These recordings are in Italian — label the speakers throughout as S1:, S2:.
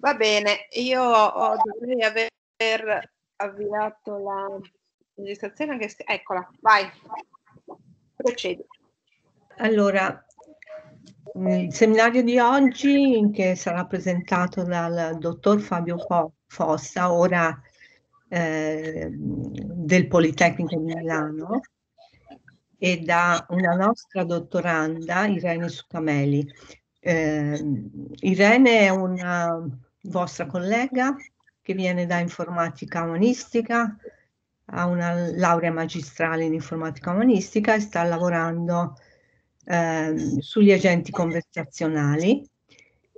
S1: Va bene, io ho, dovrei aver avviato la registrazione. Che... Eccola, vai, procedi.
S2: Allora, mm, il seminario di oggi che sarà presentato dal dottor Fabio Fossa, ora eh, del Politecnico di Milano, e da una nostra dottoranda, Irene Sucameli. Eh, Irene è una vostra collega che viene da informatica umanistica, ha una laurea magistrale in informatica umanistica e sta lavorando eh, sugli agenti conversazionali.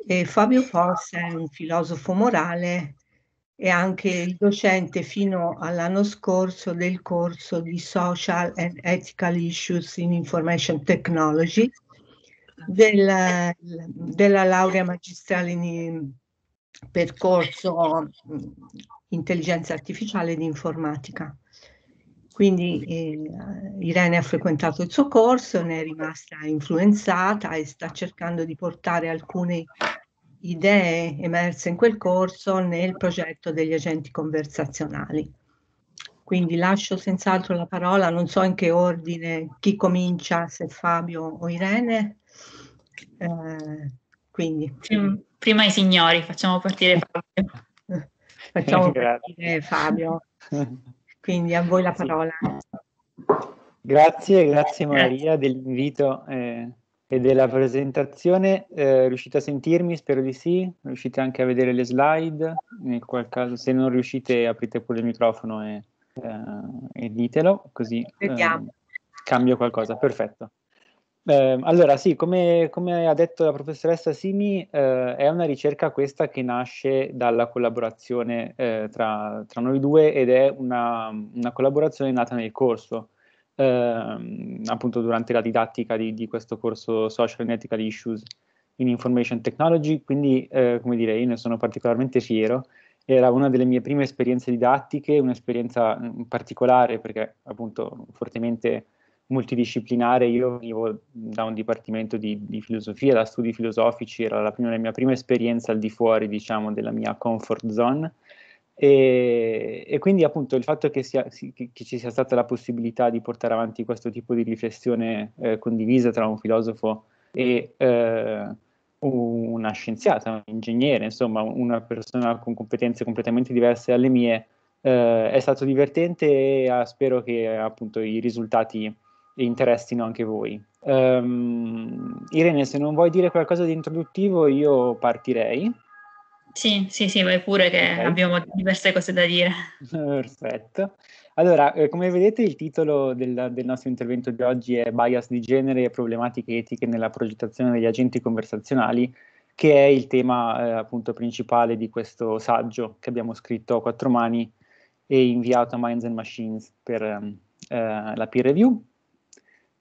S2: E Fabio Forse è un filosofo morale e anche il docente fino all'anno scorso del corso di Social and Ethical Issues in Information Technology del, della laurea magistrale in percorso mm, intelligenza artificiale ed informatica. Quindi eh, Irene ha frequentato il suo corso, ne è rimasta influenzata e sta cercando di portare alcune idee emerse in quel corso nel progetto degli agenti conversazionali. Quindi lascio senz'altro la parola, non so in che ordine, chi comincia, se
S3: Fabio o Irene. Eh, quindi. Sì prima i signori, facciamo partire Fabio. facciamo
S4: partire
S3: Fabio. Quindi a voi la parola.
S4: Grazie, grazie Maria dell'invito eh, e della presentazione. Eh, riuscite a sentirmi? Spero di sì. Riuscite anche a vedere le slide? Nel qual caso, se non riuscite, aprite pure il microfono e, eh, e ditelo, così ehm, cambio qualcosa. Perfetto. Eh, allora, sì, come, come, ha detto la professoressa Simi, eh, è una ricerca questa che nasce dalla collaborazione eh, tra, tra, noi due ed è una, una collaborazione nata nel corso, ehm, appunto durante la didattica di, di, questo corso Social and Ethical Issues in Information Technology, quindi, eh, come dire, io ne sono particolarmente fiero. Era una delle mie prime esperienze didattiche, un'esperienza mm, particolare perché appunto fortemente multidisciplinare, io venivo da un dipartimento di, di, filosofia, da studi filosofici, era la, prima, la mia prima esperienza al di fuori, diciamo, della mia comfort zone. E, e, quindi appunto il fatto che, sia, che, ci sia stata la possibilità di portare avanti questo tipo di riflessione eh, condivisa tra un filosofo e eh, una scienziata, un ingegnere, insomma una persona con competenze completamente diverse dalle mie, eh, è stato divertente e eh, spero che appunto i risultati interessino anche voi. Um, Irene, se non vuoi dire qualcosa di introduttivo, io partirei.
S3: Sì, sì, sì, vai pure che okay. abbiamo diverse cose da dire.
S4: Perfetto. Allora, eh, come vedete il titolo del, del, nostro intervento di oggi è Bias di genere e problematiche etiche nella progettazione degli agenti conversazionali, che è il tema eh, appunto principale di questo saggio che abbiamo scritto a quattro mani e inviato a Minds and Machines per ehm, eh, la peer review.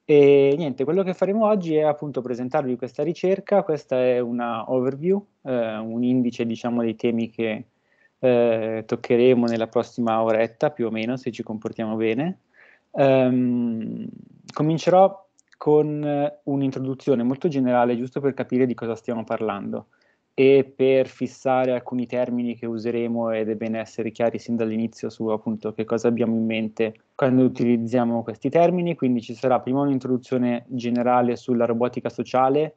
S4: E niente, quello che faremo oggi è appunto presentarvi questa ricerca, questa è una overview, eh, un indice diciamo dei temi che eh, toccheremo nella prossima oretta più o meno se ci comportiamo bene. Um, comincerò con un'introduzione molto generale giusto per capire di cosa stiamo parlando e per fissare alcuni termini che useremo ed è bene essere chiari sin dall'inizio su appunto che cosa abbiamo in mente quando utilizziamo questi termini, quindi ci sarà prima un'introduzione generale sulla robotica sociale,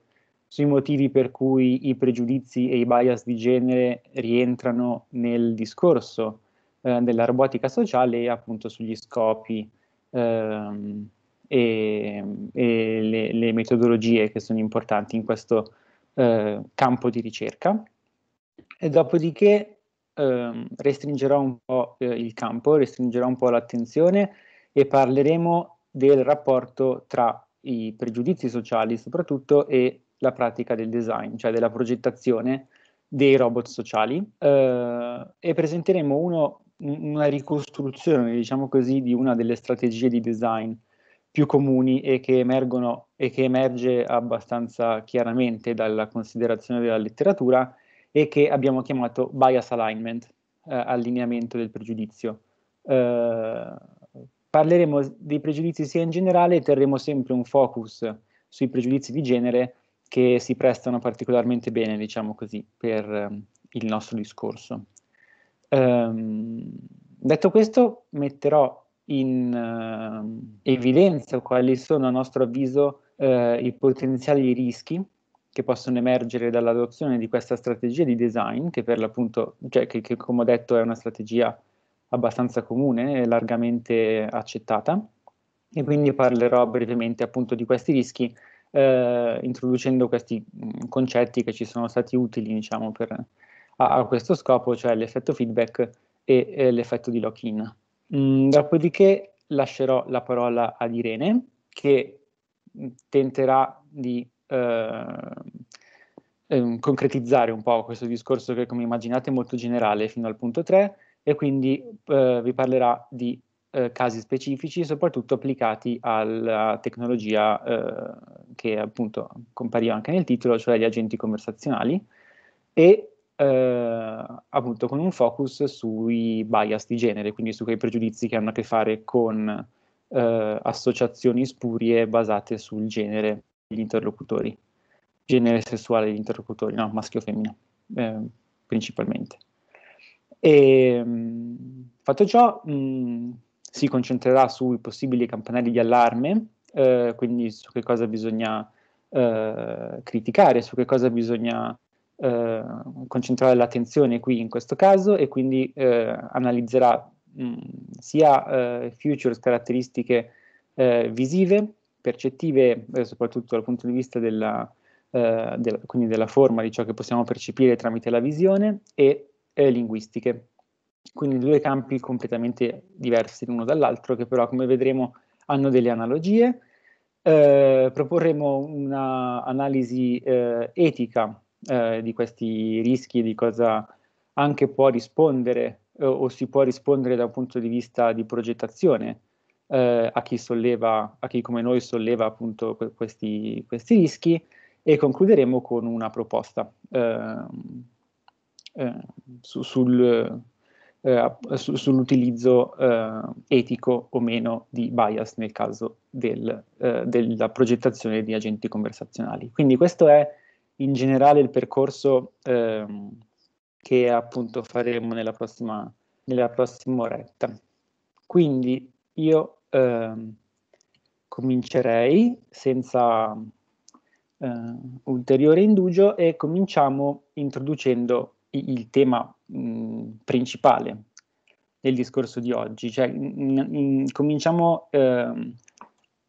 S4: sui motivi per cui i pregiudizi e i bias di genere rientrano nel discorso eh, della robotica sociale e appunto sugli scopi ehm, e, e le, le metodologie che sono importanti in questo eh, campo di ricerca e dopodiché eh, restringerò un po' eh, il campo, restringerò un po' l'attenzione e parleremo del rapporto tra i pregiudizi sociali soprattutto e la pratica del design, cioè della progettazione dei robot sociali eh, e presenteremo uno, una ricostruzione, diciamo così, di una delle strategie di design più comuni e che emergono e che emerge abbastanza chiaramente dalla considerazione della letteratura e che abbiamo chiamato bias alignment, eh, allineamento del pregiudizio. Eh, parleremo dei pregiudizi sia in generale e terremo sempre un focus sui pregiudizi di genere che si prestano particolarmente bene, diciamo così, per eh, il nostro discorso. Ehm, detto questo, metterò in uh, evidenza quali sono a nostro avviso uh, i potenziali rischi che possono emergere dall'adozione di questa strategia di design, che per l'appunto, cioè, che, che come ho detto è una strategia abbastanza comune e largamente accettata, e quindi parlerò brevemente appunto di questi rischi, uh, introducendo questi mh, concetti che ci sono stati utili diciamo, per, a, a questo scopo, cioè l'effetto feedback e, e l'effetto di lock-in. Mm, dopodiché lascerò la parola ad Irene che mm, tenterà di eh, ehm, concretizzare un po' questo discorso che come immaginate è molto generale fino al punto 3 e quindi eh, vi parlerà di eh, casi specifici soprattutto applicati alla tecnologia eh, che appunto compariva anche nel titolo, cioè gli agenti conversazionali e eh, appunto con un focus sui bias di genere, quindi su quei pregiudizi che hanno a che fare con eh, associazioni spurie basate sul genere degli interlocutori, genere sessuale degli interlocutori, no, maschio o femmina, eh, principalmente. E, ehm, mh, fatto ciò, mh, si concentrerà sui possibili campanelli di allarme, eh, quindi su che cosa bisogna eh, criticare, su che cosa bisogna eh, concentrare l'attenzione qui in questo caso e quindi eh, analizzerà mh, mm, sia eh, futures caratteristiche eh, visive, percettive, eh, soprattutto dal punto di vista della, della, quindi della forma di ciò che possiamo percepire tramite la visione e linguistiche. Quindi due campi completamente diversi l'uno dall'altro che però come vedremo hanno delle analogie. proporremo un'analisi etica eh, di questi rischi, di cosa anche può rispondere eh, o si può rispondere da un punto di vista di progettazione eh, a, chi solleva, a chi come noi solleva appunto questi, questi rischi e concluderemo con una proposta ehm, eh, su, sul, eh, su, sull'utilizzo eh, etico o meno di bias nel caso del, della progettazione di agenti conversazionali. Quindi questo è in generale il percorso ehm, che appunto faremo nella prossima, nella prossima oretta. Quindi io ehm, comincerei senza eh, ulteriore indugio e cominciamo introducendo il tema mh, principale del discorso di oggi, cioè mh, mh, cominciamo eh,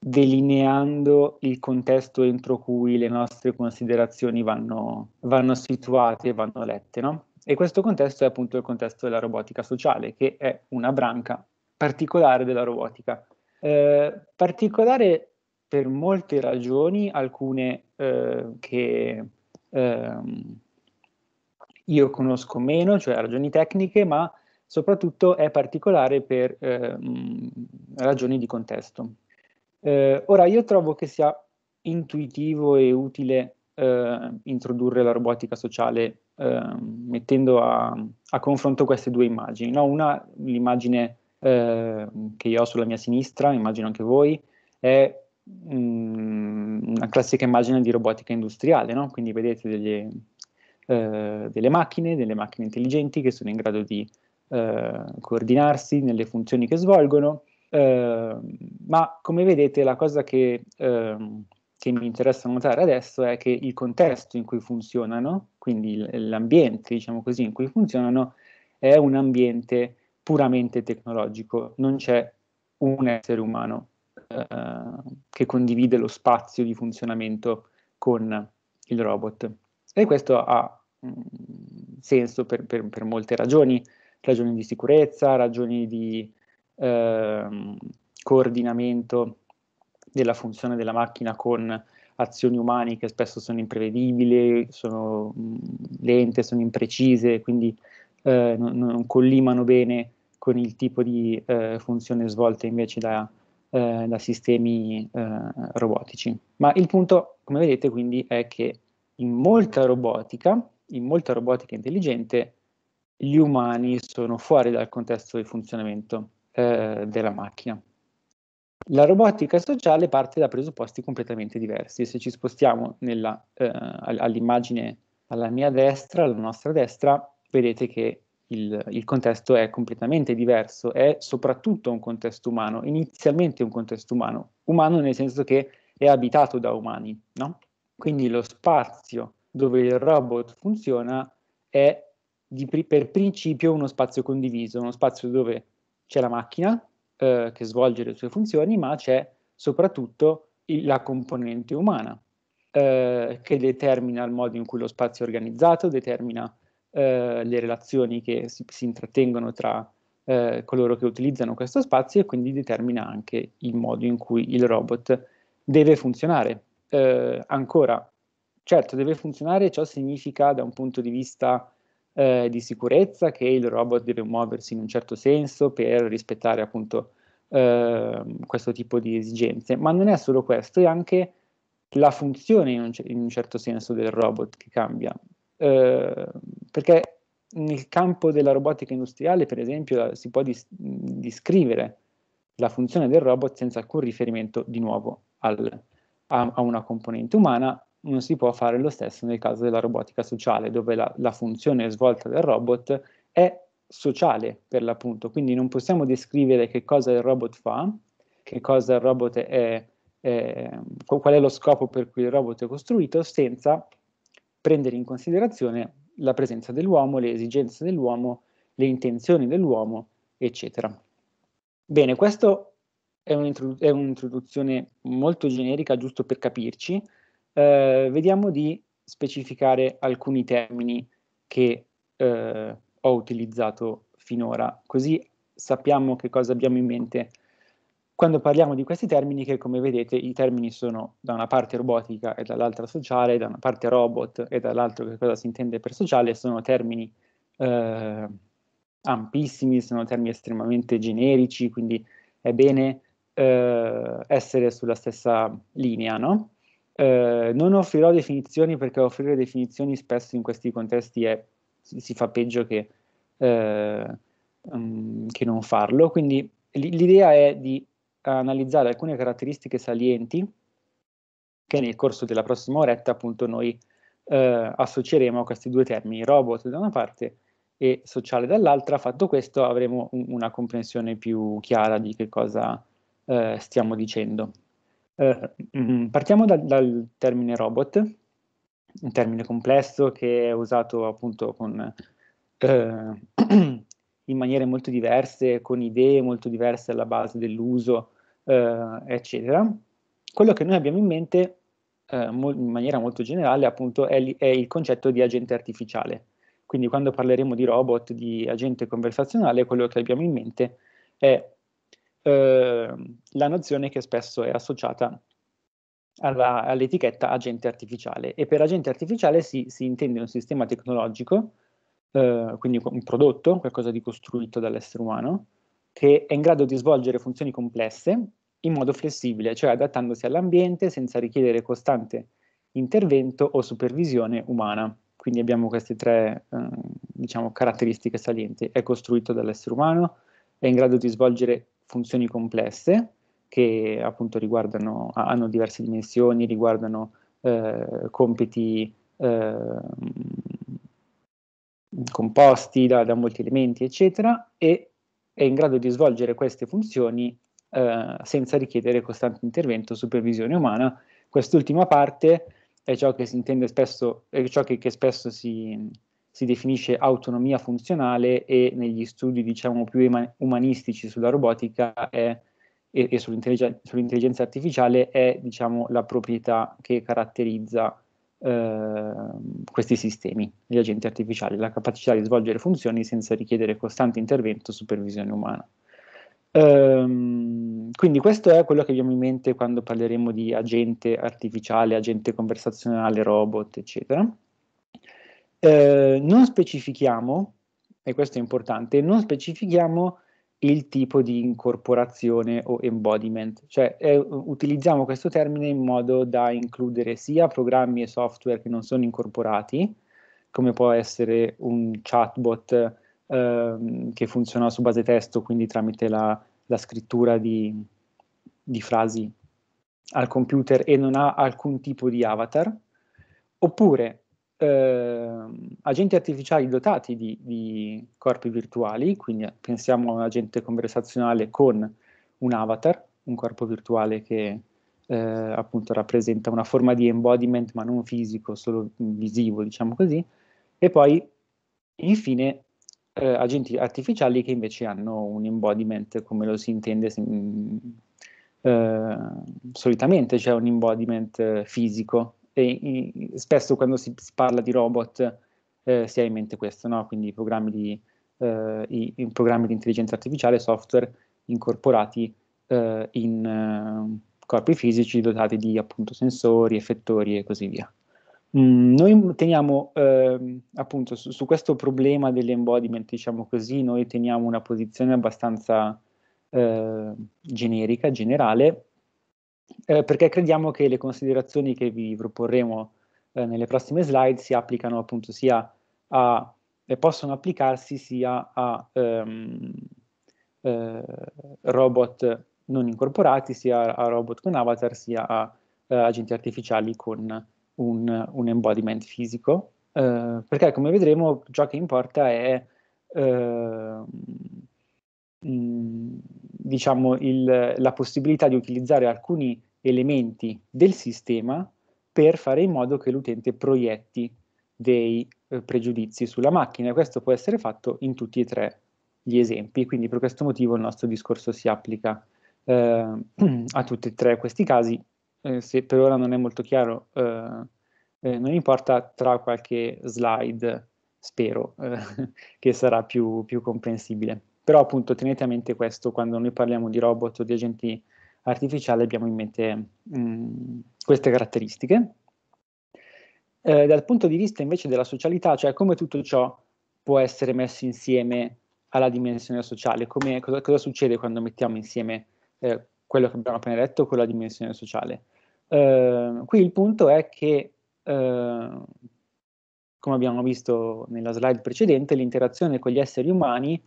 S4: delineando il contesto entro cui le nostre considerazioni vanno, vanno situate e vanno lette. No? E questo contesto è appunto il contesto della robotica sociale, che è una branca particolare della robotica. Eh, particolare per molte ragioni, alcune eh, che eh, io conosco meno, cioè ragioni tecniche, ma soprattutto è particolare per ehm, ragioni di contesto. Eh, ora, io trovo che sia intuitivo e utile eh, introdurre la robotica sociale eh, mettendo a, a, confronto queste due immagini. No? Una, l'immagine ehm, che io ho sulla mia sinistra, immagino anche voi, è mh, mm, una classica immagine di robotica industriale, no? quindi vedete degli, eh, delle macchine, delle macchine intelligenti che sono in grado di eh, coordinarsi nelle funzioni che svolgono, Ehm, ma come vedete la cosa che, eh, che, mi interessa notare adesso è che il contesto in cui funzionano, quindi l'ambiente diciamo così, in cui funzionano, è un ambiente puramente tecnologico, non c'è un essere umano eh, che condivide lo spazio di funzionamento con il robot. E questo ha mh, mm, senso per, per, per molte ragioni, ragioni di sicurezza, ragioni di eh, coordinamento della funzione della macchina con azioni umane che spesso sono imprevedibili, sono lente, sono imprecise, quindi eh, non, non, collimano bene con il tipo di eh, funzione svolta invece da, eh, da sistemi eh, robotici. Ma il punto, come vedete, quindi è che in molta robotica, in molta robotica intelligente, gli umani sono fuori dal contesto di funzionamento eh, della macchina. La robotica sociale parte da presupposti completamente diversi. Se ci spostiamo nella, eh, all'immagine alla mia destra, alla nostra destra, vedete che il, il, contesto è completamente diverso, è soprattutto un contesto umano, inizialmente un contesto umano, umano nel senso che è abitato da umani, no? Quindi lo spazio dove il robot funziona è di, per principio uno spazio condiviso, uno spazio dove c'è la macchina eh, che svolge le sue funzioni, ma c'è soprattutto il, la componente umana eh, che determina il modo in cui lo spazio è organizzato, determina eh, le relazioni che si, si intrattengono tra eh, coloro che utilizzano questo spazio e quindi determina anche il modo in cui il robot deve funzionare. Eh, ancora, certo, deve funzionare, ciò significa da un punto di vista eh, di sicurezza, che il robot deve muoversi in un certo senso per rispettare appunto eh, questo tipo di esigenze, ma non è solo questo, è anche la funzione in un, in un certo senso del robot che cambia, eh, perché nel campo della robotica industriale, per esempio, si può dis- descrivere la funzione del robot senza alcun riferimento di nuovo al, a, a una componente umana, non si può fare lo stesso nel caso della robotica sociale, dove la, la funzione svolta dal robot è sociale per l'appunto, quindi non possiamo descrivere che cosa il robot fa, che cosa il robot è, è qual è lo scopo per cui il robot è costruito, senza prendere in considerazione la presenza dell'uomo, le esigenze dell'uomo, le intenzioni dell'uomo, eccetera. Bene, questo è, un'introduzione molto generica, giusto per capirci, eh, vediamo di specificare alcuni termini che eh, ho utilizzato finora, così sappiamo che cosa abbiamo in mente quando parliamo di questi termini che come vedete i termini sono da una parte robotica e dall'altra sociale, da una parte robot e dall'altra che cosa si intende per sociale, sono termini eh, ampissimi, sono termini estremamente generici, quindi è bene eh, essere sulla stessa linea, no? Eh, non offrirò definizioni perché offrire definizioni spesso in questi contesti è, si, fa peggio che, eh, um, che non farlo, quindi l'idea è di analizzare alcune caratteristiche salienti che nel corso della prossima oretta appunto noi eh, associeremo a questi due termini, robot da una parte e sociale dall'altra, fatto questo avremo un, una comprensione più chiara di che cosa eh, stiamo dicendo. Eh, mm, partiamo da, dal termine robot, un termine complesso che è usato appunto con, eh, in maniere molto diverse, con idee molto diverse alla base dell'uso, eh, eccetera. Quello che noi abbiamo in mente eh, in maniera molto generale appunto è, è il concetto di agente artificiale. Quindi quando parleremo di robot, di agente conversazionale, quello che abbiamo in mente è Ehm, la nozione che spesso è associata alla, all'etichetta agente artificiale e per agente artificiale si, si intende un sistema tecnologico, eh, quindi un prodotto, qualcosa di costruito dall'essere umano, che è in grado di svolgere funzioni complesse in modo flessibile, cioè adattandosi all'ambiente senza richiedere costante intervento o supervisione umana. Quindi abbiamo queste tre eh, diciamo, caratteristiche salienti. È costruito dall'essere umano, è in grado di svolgere funzioni complesse che appunto riguardano, hanno diverse dimensioni, riguardano eh, compiti eh, composti da, da, molti elementi, eccetera, e è in grado di svolgere queste funzioni eh, senza richiedere costante intervento o supervisione umana. Quest'ultima parte è ciò che si intende spesso, è ciò che, che spesso si, si definisce autonomia funzionale e negli studi diciamo, più umanistici sulla robotica è, e, e sull'intelligenza, sull'intelligenza, artificiale è diciamo, la proprietà che caratterizza eh, questi sistemi, gli agenti artificiali, la capacità di svolgere funzioni senza richiedere costante intervento o supervisione umana. Ehm, quindi questo è quello che abbiamo in mente quando parleremo di agente artificiale, agente conversazionale, robot, eccetera. Eh, non specifichiamo, e questo è importante, non specifichiamo il tipo di incorporazione o embodiment, cioè eh, utilizziamo questo termine in modo da includere sia programmi e software che non sono incorporati, come può essere un chatbot eh, che funziona su base testo, quindi tramite la, la scrittura di, di frasi al computer e non ha alcun tipo di avatar, oppure eh, agenti artificiali dotati di, di, corpi virtuali, quindi pensiamo a un agente conversazionale con un avatar, un corpo virtuale che eh, appunto rappresenta una forma di embodiment ma non fisico, solo visivo, diciamo così, e poi infine eh, agenti artificiali che invece hanno un embodiment come lo si intende mm, eh, solitamente, cioè un embodiment eh, fisico, e, e, spesso quando si, si, parla di robot eh, si ha in mente questo, no? quindi programmi di, eh, i, i programmi di intelligenza artificiale, software incorporati eh, in eh, corpi fisici dotati di appunto sensori, effettori e così via. Mm, noi teniamo ehm, appunto su, su, questo problema dell'embodiment, diciamo così, noi teniamo una posizione abbastanza eh, generica, generale, eh, perché crediamo che le considerazioni che vi proporremo eh, nelle prossime slide si applicano appunto sia a, e possono applicarsi sia a ehm, eh, robot non incorporati, sia a robot con avatar, sia a eh, agenti artificiali con un, un embodiment fisico, eh, perché come vedremo ciò che importa è ehm, diciamo il, la possibilità di utilizzare alcuni elementi del sistema per fare in modo che l'utente proietti dei eh, pregiudizi sulla macchina. Questo può essere fatto in tutti e tre gli esempi, quindi per questo motivo il nostro discorso si applica eh, a tutti e tre questi casi. Eh, se per ora non è molto chiaro, eh, eh, non importa, tra qualche slide spero eh, che sarà più, più comprensibile. Però appunto tenete a mente questo, quando noi parliamo di robot o di agenti artificiali abbiamo in mente mh, mm, queste caratteristiche. Eh, dal punto di vista invece della socialità, cioè come tutto ciò può essere messo insieme alla dimensione sociale, come, cosa, cosa, succede quando mettiamo insieme eh, quello che abbiamo appena detto con la dimensione sociale. Eh, qui il punto è che, eh, come abbiamo visto nella slide precedente, l'interazione con gli esseri umani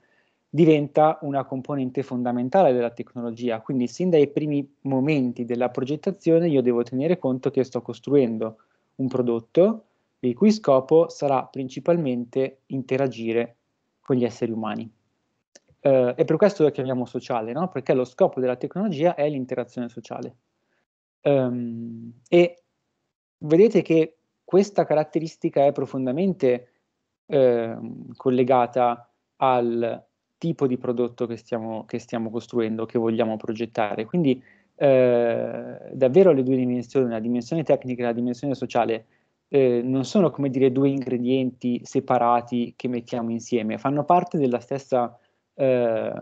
S4: diventa una componente fondamentale della tecnologia, quindi sin dai primi momenti della progettazione io devo tenere conto che sto costruendo un prodotto il cui scopo sarà principalmente interagire con gli esseri umani. Eh, e per questo lo chiamiamo sociale, no? perché lo scopo della tecnologia è l'interazione sociale. Um, e vedete che questa caratteristica è profondamente eh, collegata al tipo di prodotto che stiamo, che stiamo costruendo, che vogliamo progettare. Quindi eh, davvero le due dimensioni, la dimensione tecnica e la dimensione sociale, eh, non sono come dire due ingredienti separati che mettiamo insieme, fanno parte della stessa, eh,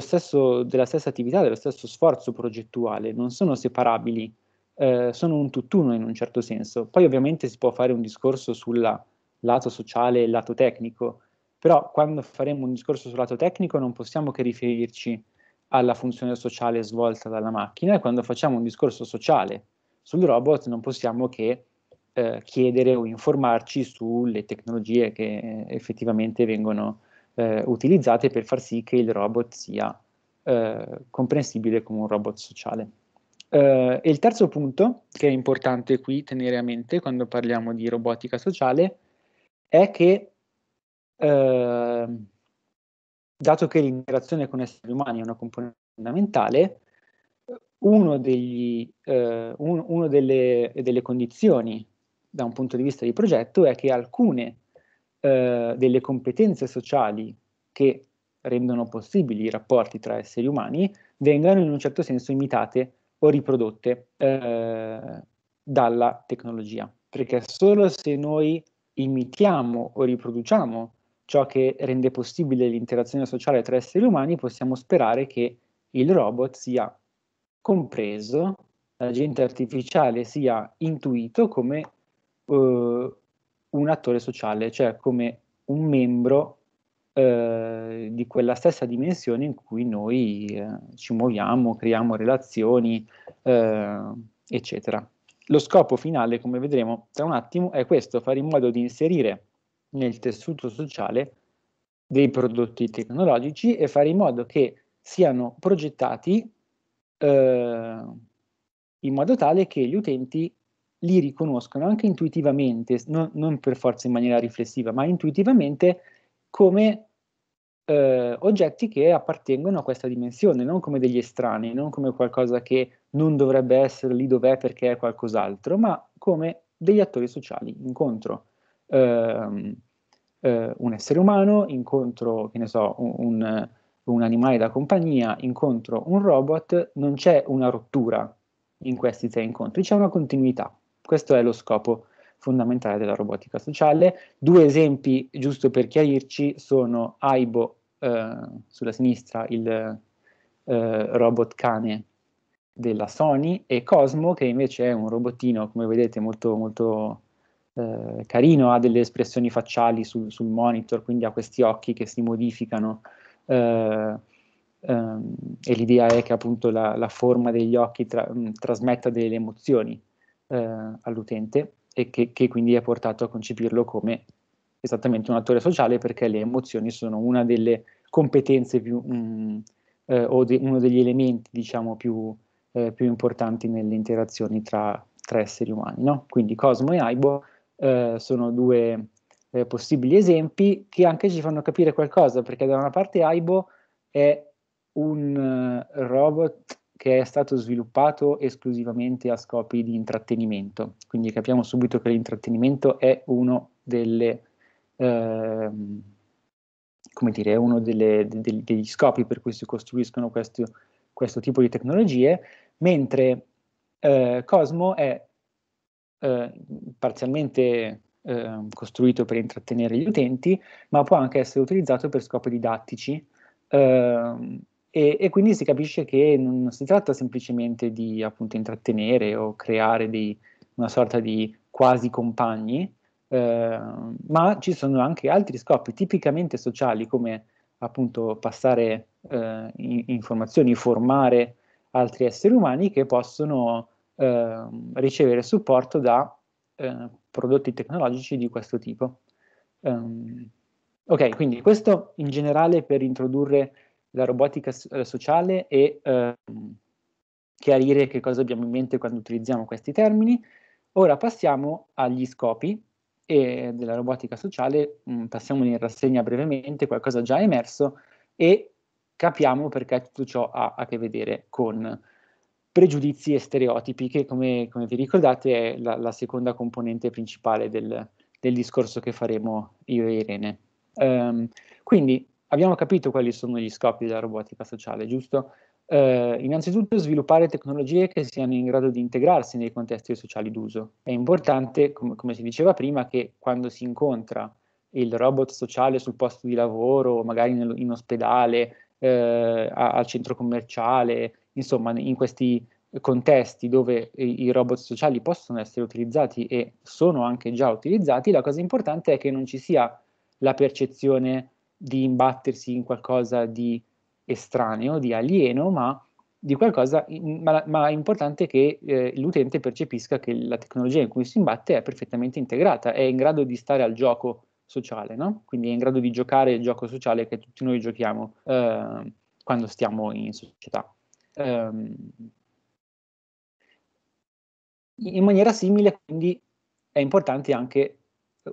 S4: stesso, della stessa attività, dello stesso sforzo progettuale, non sono separabili, eh, sono un tutt'uno in un certo senso. Poi ovviamente si può fare un discorso sul lato sociale e lato tecnico, però quando faremo un discorso sul lato tecnico non possiamo che riferirci alla funzione sociale svolta dalla macchina e quando facciamo un discorso sociale sul robot non possiamo che eh, chiedere o informarci sulle tecnologie che eh, effettivamente vengono eh, utilizzate per far sì che il robot sia eh, comprensibile come un robot sociale. Eh, e il terzo punto che è importante qui tenere a mente quando parliamo di robotica sociale è che Ehm, dato che l'interazione con esseri umani è una componente fondamentale, uno degli, eh, un, uno delle, delle, condizioni da un punto di vista di progetto è che alcune eh, delle competenze sociali che rendono possibili i rapporti tra esseri umani vengano in un certo senso imitate o riprodotte eh, dalla tecnologia, perché solo se noi imitiamo o riproduciamo ciò che rende possibile l'interazione sociale tra esseri umani, possiamo sperare che il robot sia compreso, l'agente artificiale sia intuito come eh, un attore sociale, cioè come un membro eh, di quella stessa dimensione in cui noi eh, ci muoviamo, creiamo relazioni, eh, eccetera. Lo scopo finale, come vedremo tra un attimo, è questo, fare in modo di inserire nel tessuto sociale dei prodotti tecnologici e fare in modo che siano progettati eh, in modo tale che gli utenti li riconoscono anche intuitivamente, non, non per forza in maniera riflessiva, ma intuitivamente come eh, oggetti che appartengono a questa dimensione, non come degli estranei, non come qualcosa che non dovrebbe essere lì dov'è perché è qualcos'altro, ma come degli attori sociali incontro eh, eh, un essere umano, incontro, che ne so, un, un animale da compagnia, incontro un robot, non c'è una rottura in questi tre incontri, c'è una continuità. Questo è lo scopo fondamentale della robotica sociale. Due esempi, giusto per chiarirci, sono Aibo eh, sulla sinistra, il eh, robot cane della Sony, e Cosmo, che invece è un robotino, come vedete, molto, molto eh, carino, ha delle espressioni facciali sul, sul, monitor, quindi ha questi occhi che si modificano. Eh, ehm, e l'idea è che appunto la, la forma degli occhi tra, mh, mm, trasmetta delle emozioni eh, all'utente e che, che quindi è portato a concepirlo come esattamente un attore sociale perché le emozioni sono una delle competenze più, mh, mm, eh, o de uno degli elementi diciamo più, eh, più importanti nelle interazioni tra, tra esseri umani. No? Quindi Cosmo e Aibo eh, sono due eh, possibili esempi che anche ci fanno capire qualcosa, perché da una parte Aibo è un uh, robot che è stato sviluppato esclusivamente a scopi di intrattenimento, quindi capiamo subito che l'intrattenimento è uno delle... Ehm, come dire, è uno delle, de, degli scopi per cui si costruiscono questo, questo tipo di tecnologie, mentre eh, Cosmo è eh, parzialmente eh, costruito per intrattenere gli utenti, ma può anche essere utilizzato per scopi didattici. Eh, e, e, quindi si capisce che non si tratta semplicemente di appunto intrattenere o creare dei, una sorta di quasi compagni, eh, ma ci sono anche altri scopi tipicamente sociali come appunto passare eh, informazioni, formare altri esseri umani che possono Ehm, ricevere supporto da eh, prodotti tecnologici di questo tipo. Um, ok, quindi questo in generale per introdurre la robotica eh, sociale e eh, chiarire che cosa abbiamo in mente quando utilizziamo questi termini. Ora passiamo agli scopi eh, della robotica sociale, mh, mm, passiamo in rassegna brevemente qualcosa già emerso e capiamo perché tutto ciò ha a che vedere con pregiudizi e stereotipi, che come, come vi ricordate è la, la seconda componente principale del, del, discorso che faremo io e Irene. Um, quindi abbiamo capito quali sono gli scopi della robotica sociale, giusto? Uh, innanzitutto sviluppare tecnologie che siano in grado di integrarsi nei contesti sociali d'uso. È importante, com- come si diceva prima, che quando si incontra il robot sociale sul posto di lavoro, magari in, in ospedale, eh, al centro commerciale, insomma, in questi contesti dove i robot sociali possono essere utilizzati e sono anche già utilizzati, la cosa importante è che non ci sia la percezione di imbattersi in qualcosa di estraneo, di alieno, ma di qualcosa, ma, ma è importante che eh, l'utente percepisca che la tecnologia in cui si imbatte è perfettamente integrata, è in grado di stare al gioco sociale, no? quindi è in grado di giocare il gioco sociale che tutti noi giochiamo eh, quando stiamo in società. Ehm, in maniera simile, quindi, è importante anche,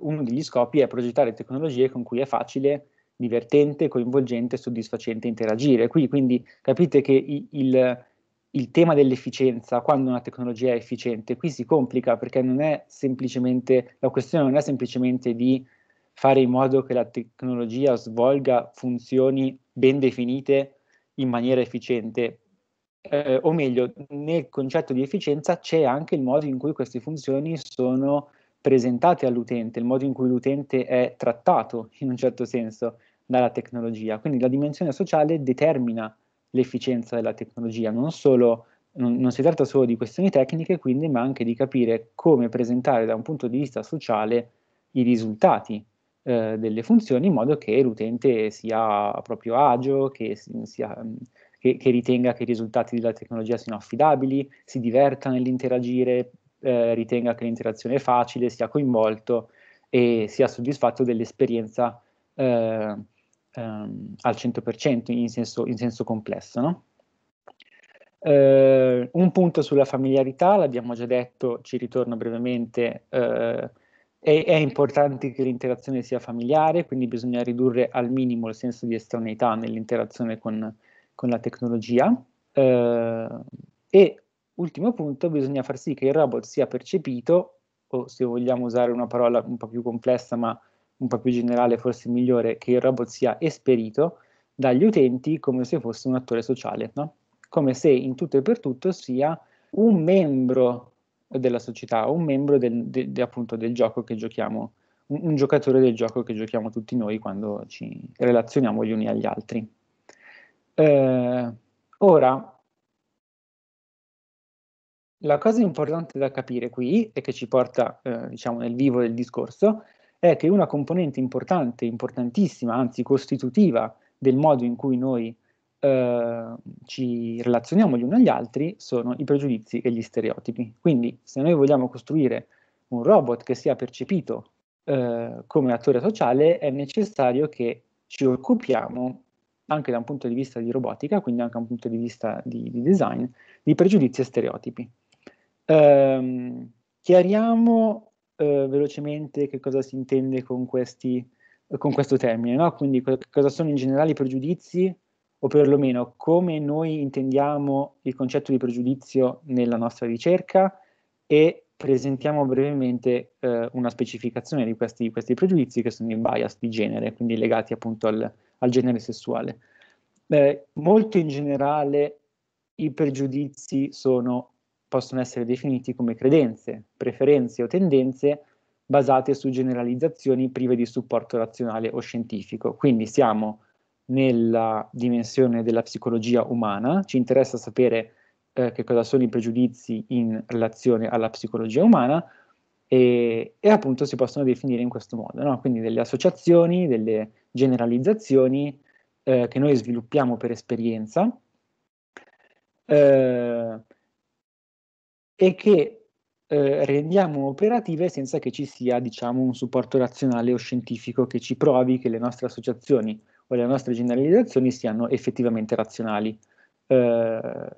S4: uno degli scopi è progettare tecnologie con cui è facile, divertente, coinvolgente, soddisfacente interagire. Qui, quindi capite che il, il tema dell'efficienza, quando una tecnologia è efficiente, qui si complica perché non è semplicemente, la questione non è semplicemente di fare in modo che la tecnologia svolga funzioni ben definite in maniera efficiente, eh, o meglio, nel concetto di efficienza c'è anche il modo in cui queste funzioni sono presentate all'utente, il modo in cui l'utente è trattato in un certo senso dalla tecnologia. Quindi la dimensione sociale determina l'efficienza della tecnologia, non, solo, non, non si tratta solo di questioni tecniche, quindi, ma anche di capire come presentare da un punto di vista sociale i risultati eh, delle funzioni in modo che l'utente sia a proprio agio, che sia che, che, ritenga che i risultati della tecnologia siano affidabili, si diverta nell'interagire, eh, ritenga che l'interazione è facile, sia coinvolto e sia soddisfatto dell'esperienza eh, ehm, al 100% in senso, in senso complesso. No? Eh, un punto sulla familiarità, l'abbiamo già detto, ci ritorno brevemente, eh, è, è, importante che l'interazione sia familiare, quindi bisogna ridurre al minimo il senso di estraneità nell'interazione con, con la tecnologia. Eh, e ultimo punto, bisogna far sì che il robot sia percepito, o se vogliamo usare una parola un po' più complessa ma un po' più generale, forse migliore, che il robot sia esperito dagli utenti come se fosse un attore sociale, no? come se in tutto e per tutto sia un membro della società, un membro del, de, de, appunto del gioco che giochiamo, un, un giocatore del gioco che giochiamo tutti noi quando ci relazioniamo gli uni agli altri. Eh, ora, la cosa importante da capire qui e che ci porta eh, diciamo nel vivo del discorso è che una componente importante, importantissima, anzi costitutiva del modo in cui noi eh, ci relazioniamo gli uni agli altri sono i pregiudizi e gli stereotipi. Quindi se noi vogliamo costruire un robot che sia percepito eh, come attore sociale è necessario che ci occupiamo anche da un punto di vista di robotica, quindi anche da un punto di vista di, di design, di pregiudizi e stereotipi. Ehm, chiariamo eh, velocemente che cosa si intende con, questi, con questo termine, no? quindi co cosa sono in generale i pregiudizi o perlomeno come noi intendiamo il concetto di pregiudizio nella nostra ricerca e presentiamo brevemente eh, una specificazione di questi, questi, pregiudizi che sono i bias di genere, quindi legati appunto al, al genere sessuale. Eh, molto in generale i pregiudizi sono, possono essere definiti come credenze, preferenze o tendenze basate su generalizzazioni prive di supporto razionale o scientifico. Quindi siamo nella dimensione della psicologia umana, ci interessa sapere eh, che cosa sono i pregiudizi in relazione alla psicologia umana e, e appunto si possono definire in questo modo, no? quindi delle associazioni, delle generalizzazioni eh, che noi sviluppiamo per esperienza eh, e che eh, rendiamo operative senza che ci sia diciamo, un supporto razionale o scientifico che ci provi che le nostre associazioni o le nostre generalizzazioni siano effettivamente razionali. Eh,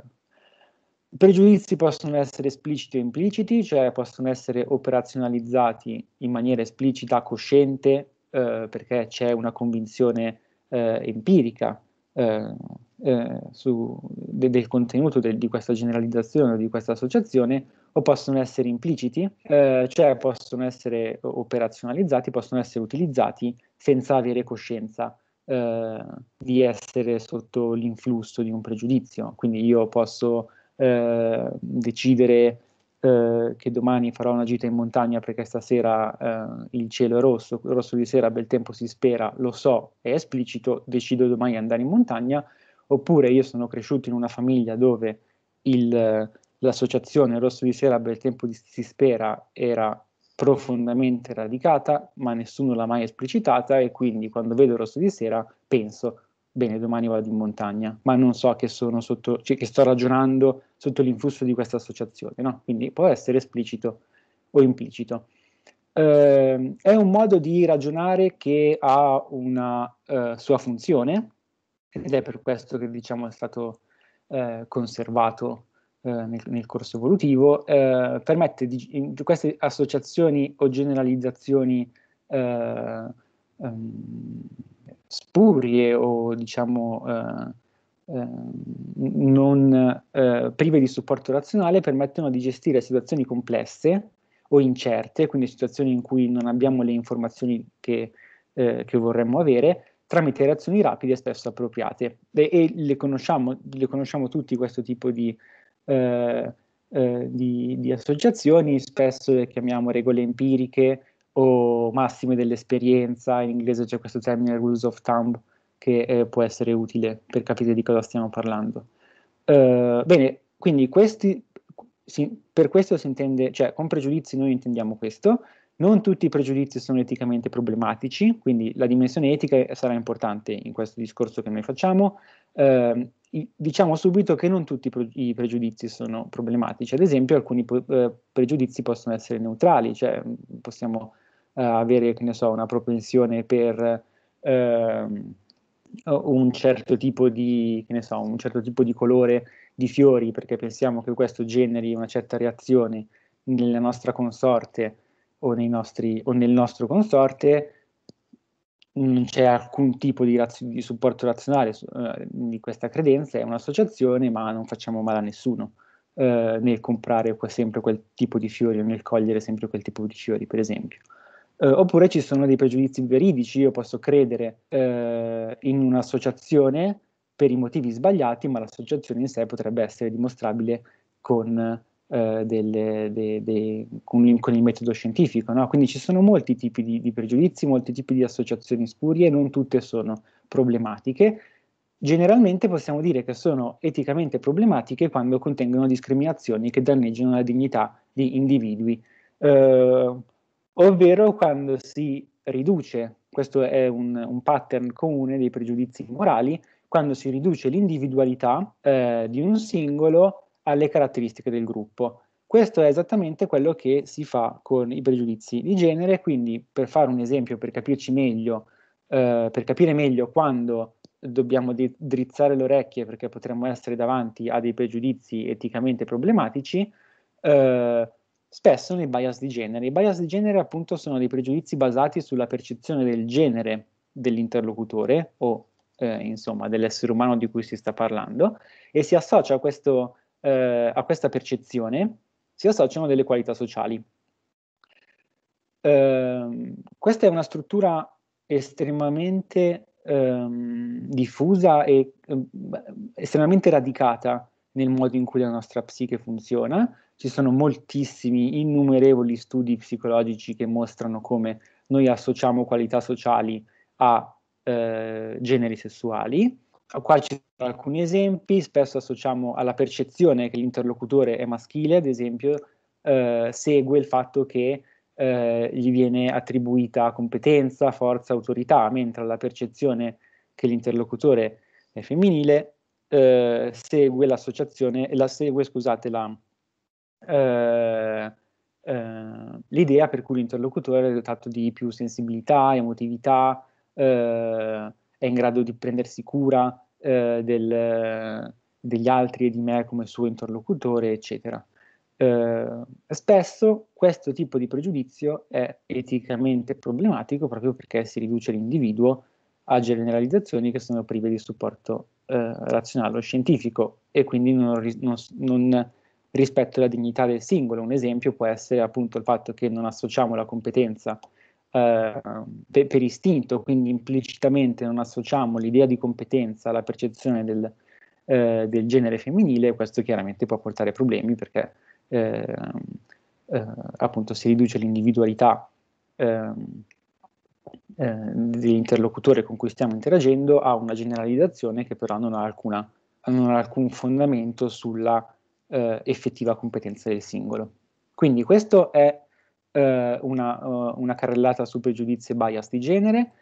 S4: i pregiudizi possono essere espliciti o impliciti, cioè possono essere operazionalizzati in maniera esplicita, cosciente, eh, perché c'è una convinzione eh, empirica eh, eh su, de, del contenuto de, di questa generalizzazione o di questa associazione, o possono essere impliciti, eh, cioè possono essere operazionalizzati, possono essere utilizzati senza avere coscienza eh, di essere sotto l'influsso di un pregiudizio. Quindi io posso eh, decidere eh, che domani farò una gita in montagna perché stasera eh, il cielo è rosso, rosso di sera, bel tempo si spera, lo so, è esplicito, decido domani di andare in montagna, oppure io sono cresciuto in una famiglia dove il, l'associazione rosso di sera, bel tempo di, si spera era profondamente radicata, ma nessuno l'ha mai esplicitata e quindi quando vedo rosso di sera penso bene, domani vado in montagna, ma non so che, sotto, cioè che sto ragionando sotto l'influsso di questa associazione, no? quindi può essere esplicito o implicito. Eh, è un modo di ragionare che ha una eh, sua funzione ed è per questo che diciamo è stato eh, conservato eh, nel, nel, corso evolutivo, eh, permette di, in, queste associazioni o generalizzazioni eh, ehm, spurie o diciamo eh, ehm, non eh, prive di supporto razionale permettono di gestire situazioni complesse o incerte, quindi situazioni in cui non abbiamo le informazioni che, eh, che vorremmo avere, tramite reazioni rapide e spesso appropriate. E, e le, conosciamo, le, conosciamo, tutti questo tipo di, eh, eh, di, di associazioni, spesso le chiamiamo regole empiriche o massime dell'esperienza, in inglese c'è questo termine rules of thumb che eh, può essere utile per capire di cosa stiamo parlando. Uh, bene, quindi questi, si, per questo si intende, cioè con pregiudizi noi intendiamo questo, non tutti i pregiudizi sono eticamente problematici, quindi la dimensione etica sarà importante in questo discorso che noi facciamo, eh, diciamo subito che non tutti i pregiudizi sono problematici, ad esempio alcuni eh, pregiudizi possono essere neutrali, cioè mm, possiamo eh, avere so, una propensione per eh, un, certo di, so, un, certo tipo di, colore di fiori perché pensiamo che questo generi una certa reazione nella nostra consorte o, nostri, o nel nostro consorte non mm, c'è alcun tipo di, razio- di supporto razionale eh, di questa credenza, è un'associazione, ma non facciamo male a nessuno eh, nel comprare que- sempre quel tipo di fiori o nel cogliere sempre quel tipo di fiori, per esempio. Eh, oppure ci sono dei pregiudizi veridici, io posso credere eh, in un'associazione per i motivi sbagliati, ma l'associazione in sé potrebbe essere dimostrabile con eh, delle, de, de, con, il, con, il, metodo scientifico. No? Quindi ci sono molti tipi di, di pregiudizi, molti tipi di associazioni spurie, non tutte sono problematiche. Generalmente possiamo dire che sono eticamente problematiche quando contengono discriminazioni che danneggiano la dignità di individui, eh, ovvero quando si riduce, questo è un, un pattern comune dei pregiudizi morali, quando si riduce l'individualità eh, di un singolo alle caratteristiche del gruppo. Questo è esattamente quello che si fa con i pregiudizi di genere, quindi per fare un esempio, per capirci meglio, eh, per capire meglio quando dobbiamo drizzare le orecchie perché potremmo essere davanti a dei pregiudizi eticamente problematici, eh, spesso nei bias di genere. I bias di genere appunto sono dei pregiudizi basati sulla percezione del genere dell'interlocutore o eh, insomma dell'essere umano di cui si sta parlando e si associa a questo eh, a questa percezione si associano delle qualità sociali. Eh, questa è una struttura estremamente ehm, diffusa e eh, estremamente radicata nel modo in cui la nostra psiche funziona. Ci sono moltissimi, innumerevoli studi psicologici che mostrano come noi associamo qualità sociali a eh, generi sessuali Qua ci sono alcuni esempi, spesso associamo alla percezione che l'interlocutore è maschile, ad esempio, eh, segue il fatto che eh, gli viene attribuita competenza, forza, autorità, mentre la percezione che l'interlocutore è femminile eh, segue l'associazione, la segue, scusate, la, eh, eh, l'idea per cui l'interlocutore è dotato di più sensibilità, emotività, eh, è in grado di prendersi cura eh, del, degli altri e di me come suo interlocutore, eccetera. Eh, spesso questo tipo di pregiudizio è eticamente problematico proprio perché si riduce l'individuo a generalizzazioni che sono prive di supporto eh, razionale o scientifico e quindi non, non, non rispetto alla dignità del singolo. Un esempio può essere appunto il fatto che non associamo la competenza Ehm, per, per, istinto, quindi implicitamente non associamo l'idea di competenza alla percezione del, eh, del genere femminile, questo chiaramente può portare problemi perché ehm, eh, appunto si riduce l'individualità ehm, eh, dell'interlocutore con cui stiamo interagendo a una generalizzazione che però non ha, alcuna, non ha alcun fondamento sulla eh, effettiva competenza del singolo. Quindi questo è eh, una, uh, una, carrellata su pregiudizi e bias di genere,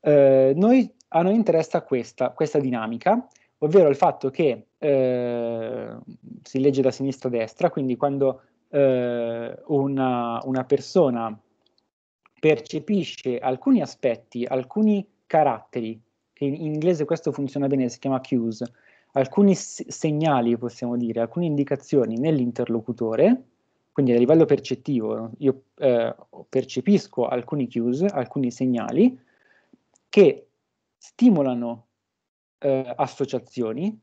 S4: eh, noi, a noi interessa questa, questa, dinamica, ovvero il fatto che eh, si legge da sinistra a destra, quindi quando eh, una, una persona percepisce alcuni aspetti, alcuni caratteri, che in inglese questo funziona bene, si chiama cues, alcuni segnali, possiamo dire, alcune indicazioni nell'interlocutore, quindi a livello percettivo io eh, percepisco alcuni cues, alcuni segnali che stimolano eh, associazioni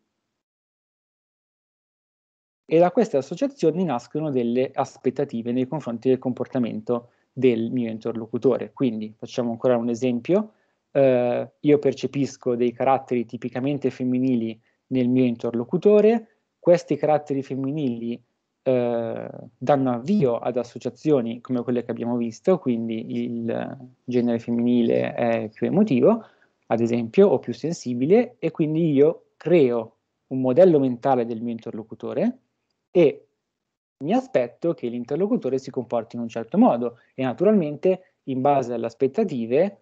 S4: e da queste associazioni nascono delle aspettative nei confronti del comportamento del mio interlocutore. Quindi facciamo ancora un esempio, eh, io percepisco dei caratteri tipicamente femminili nel mio interlocutore, questi caratteri femminili eh, danno avvio ad associazioni come quelle che abbiamo visto, quindi il genere femminile è più emotivo, ad esempio, o più sensibile, e quindi io creo un modello mentale del mio interlocutore e mi aspetto che l'interlocutore si comporti in un certo modo e naturalmente in base alle aspettative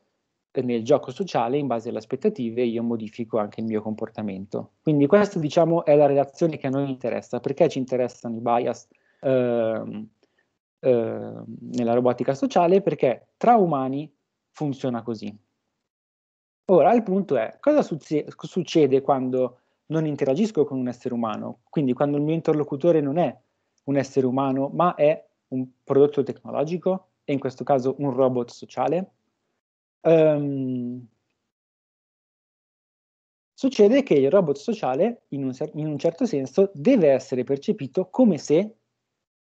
S4: nel gioco sociale, in base alle aspettative, io modifico anche il mio comportamento. Quindi questa, diciamo, è la relazione che a noi interessa. Perché ci interessano i bias eh, eh, nella robotica sociale? Perché tra umani funziona così. Ora, il punto è, cosa succede quando non interagisco con un essere umano? Quindi quando il mio interlocutore non è un essere umano, ma è un prodotto tecnologico, e in questo caso un robot sociale? Um, succede che il robot sociale, in un, in un, certo senso, deve essere percepito come se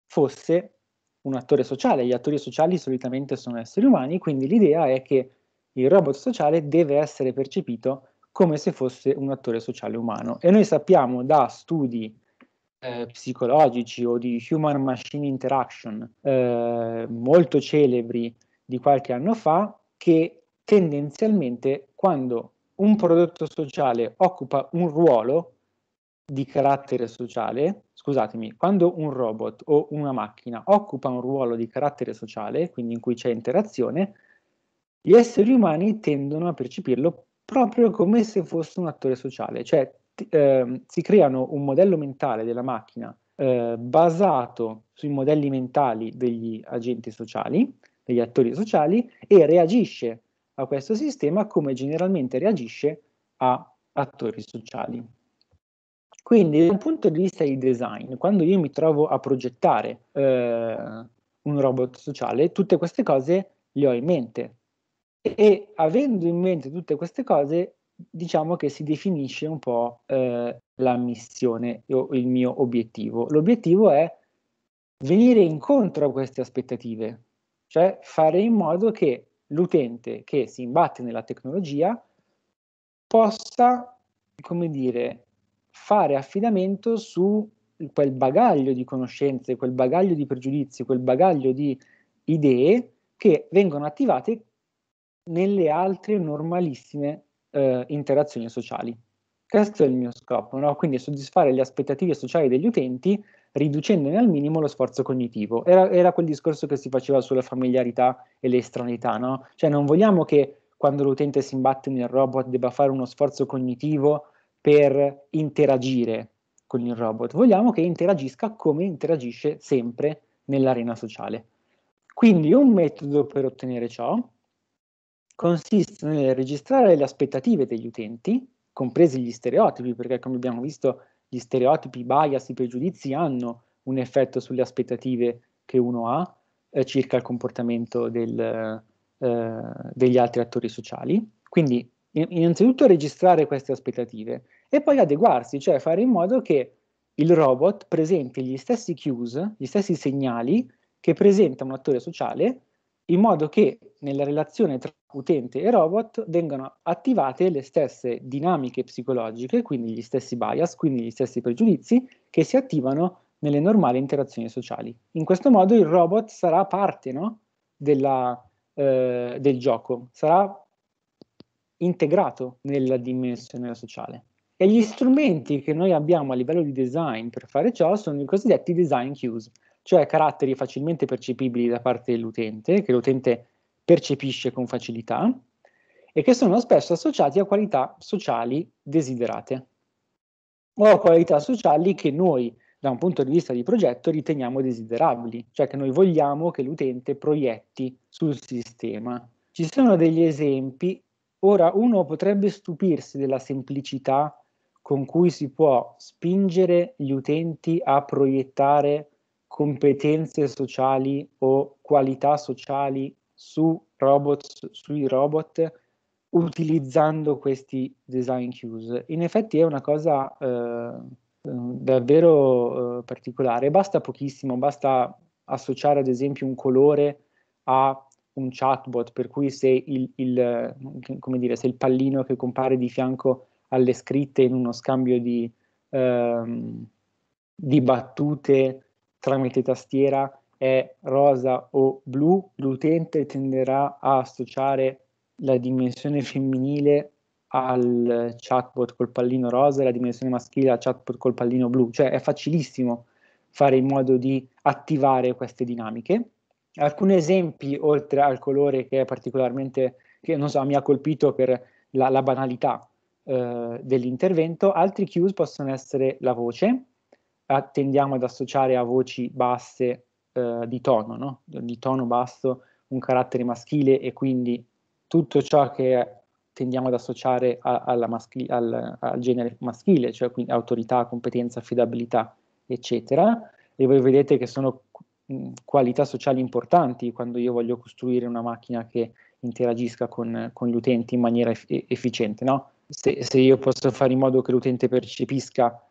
S4: fosse un attore sociale. Gli attori sociali solitamente sono esseri umani, quindi l'idea è che il robot sociale deve essere percepito come se fosse un attore sociale umano. E noi sappiamo da studi eh, psicologici o di human machine interaction eh, molto celebri di qualche anno fa che tendenzialmente quando un prodotto sociale occupa un ruolo di carattere sociale, scusatemi, quando un robot o una macchina occupa un ruolo di carattere sociale, quindi in cui c'è interazione, gli esseri umani tendono a percepirlo proprio come se fosse un attore sociale, cioè eh, si creano un modello mentale della macchina eh, basato sui modelli mentali degli agenti sociali, degli attori sociali, e reagisce a questo sistema come generalmente reagisce a attori sociali. Quindi da un punto di vista di design, quando io mi trovo a progettare eh, un robot sociale, tutte queste cose le ho in mente. E avendo in mente tutte queste cose, diciamo che si definisce un po' eh, la missione o il mio obiettivo. L'obiettivo è venire incontro a queste aspettative, cioè fare in modo che l'utente che si imbatte nella tecnologia possa, come dire, fare affidamento su quel bagaglio di conoscenze, quel bagaglio di pregiudizi, quel bagaglio di idee che vengono attivate nelle altre normalissime eh, interazioni sociali. Questo è il mio scopo, no? quindi soddisfare le aspettative sociali degli utenti riducendone al minimo lo sforzo cognitivo. Era, era quel discorso che si faceva sulla familiarità e le estranità, no? Cioè non vogliamo che quando l'utente si imbatte nel robot debba fare uno sforzo cognitivo per interagire con il robot, vogliamo che interagisca come interagisce sempre nell'arena sociale. Quindi un metodo per ottenere ciò consiste nel registrare le aspettative degli utenti, compresi gli stereotipi, perché come abbiamo visto gli stereotipi, i bias, i pregiudizi hanno un effetto sulle aspettative che uno ha eh, circa il comportamento del, eh, degli altri attori sociali. Quindi innanzitutto registrare queste aspettative e poi adeguarsi, cioè fare in modo che il robot presenti gli stessi cues, gli stessi segnali che presenta un attore sociale in modo che nella relazione tra utente e robot vengano attivate le stesse dinamiche psicologiche, quindi gli stessi bias, quindi gli stessi pregiudizi che si attivano nelle normali interazioni sociali. In questo modo il robot sarà parte no, della, eh, del gioco, sarà integrato nella dimensione sociale. E gli strumenti che noi abbiamo a livello di design per fare ciò sono i cosiddetti design cues, cioè caratteri facilmente percepibili da parte dell'utente, che l'utente percepisce con facilità e che sono spesso associati a qualità sociali desiderate o a qualità sociali che noi da un punto di vista di progetto riteniamo desiderabili, cioè che noi vogliamo che l'utente proietti sul sistema. Ci sono degli esempi, ora uno potrebbe stupirsi della semplicità con cui si può spingere gli utenti a proiettare competenze sociali o qualità sociali su robot, sui robot utilizzando questi design cues. In effetti è una cosa eh, davvero eh, particolare, basta pochissimo, basta associare ad esempio un colore a un chatbot, per cui se il, il, dire, se il pallino che compare di fianco alle scritte in uno scambio di, ehm, di battute tramite tastiera è rosa o blu, l'utente tenderà a associare la dimensione femminile al chatbot col pallino rosa e la dimensione maschile al chatbot col pallino blu. Cioè è facilissimo fare in modo di attivare queste dinamiche. Alcuni esempi, oltre al colore che è particolarmente, che non so, mi ha colpito per la, la banalità eh, dell'intervento, altri cues possono essere la voce, tendiamo ad associare a voci basse eh, di tono, no? di tono basso un carattere maschile e quindi tutto ciò che tendiamo ad associare a, maschi, al, al, genere maschile, cioè quindi autorità, competenza, affidabilità, eccetera. E voi vedete che sono mm, qualità sociali importanti quando io voglio costruire una macchina che interagisca con, con gli utenti in maniera efficiente. No? Se, se, io posso fare in modo che l'utente percepisca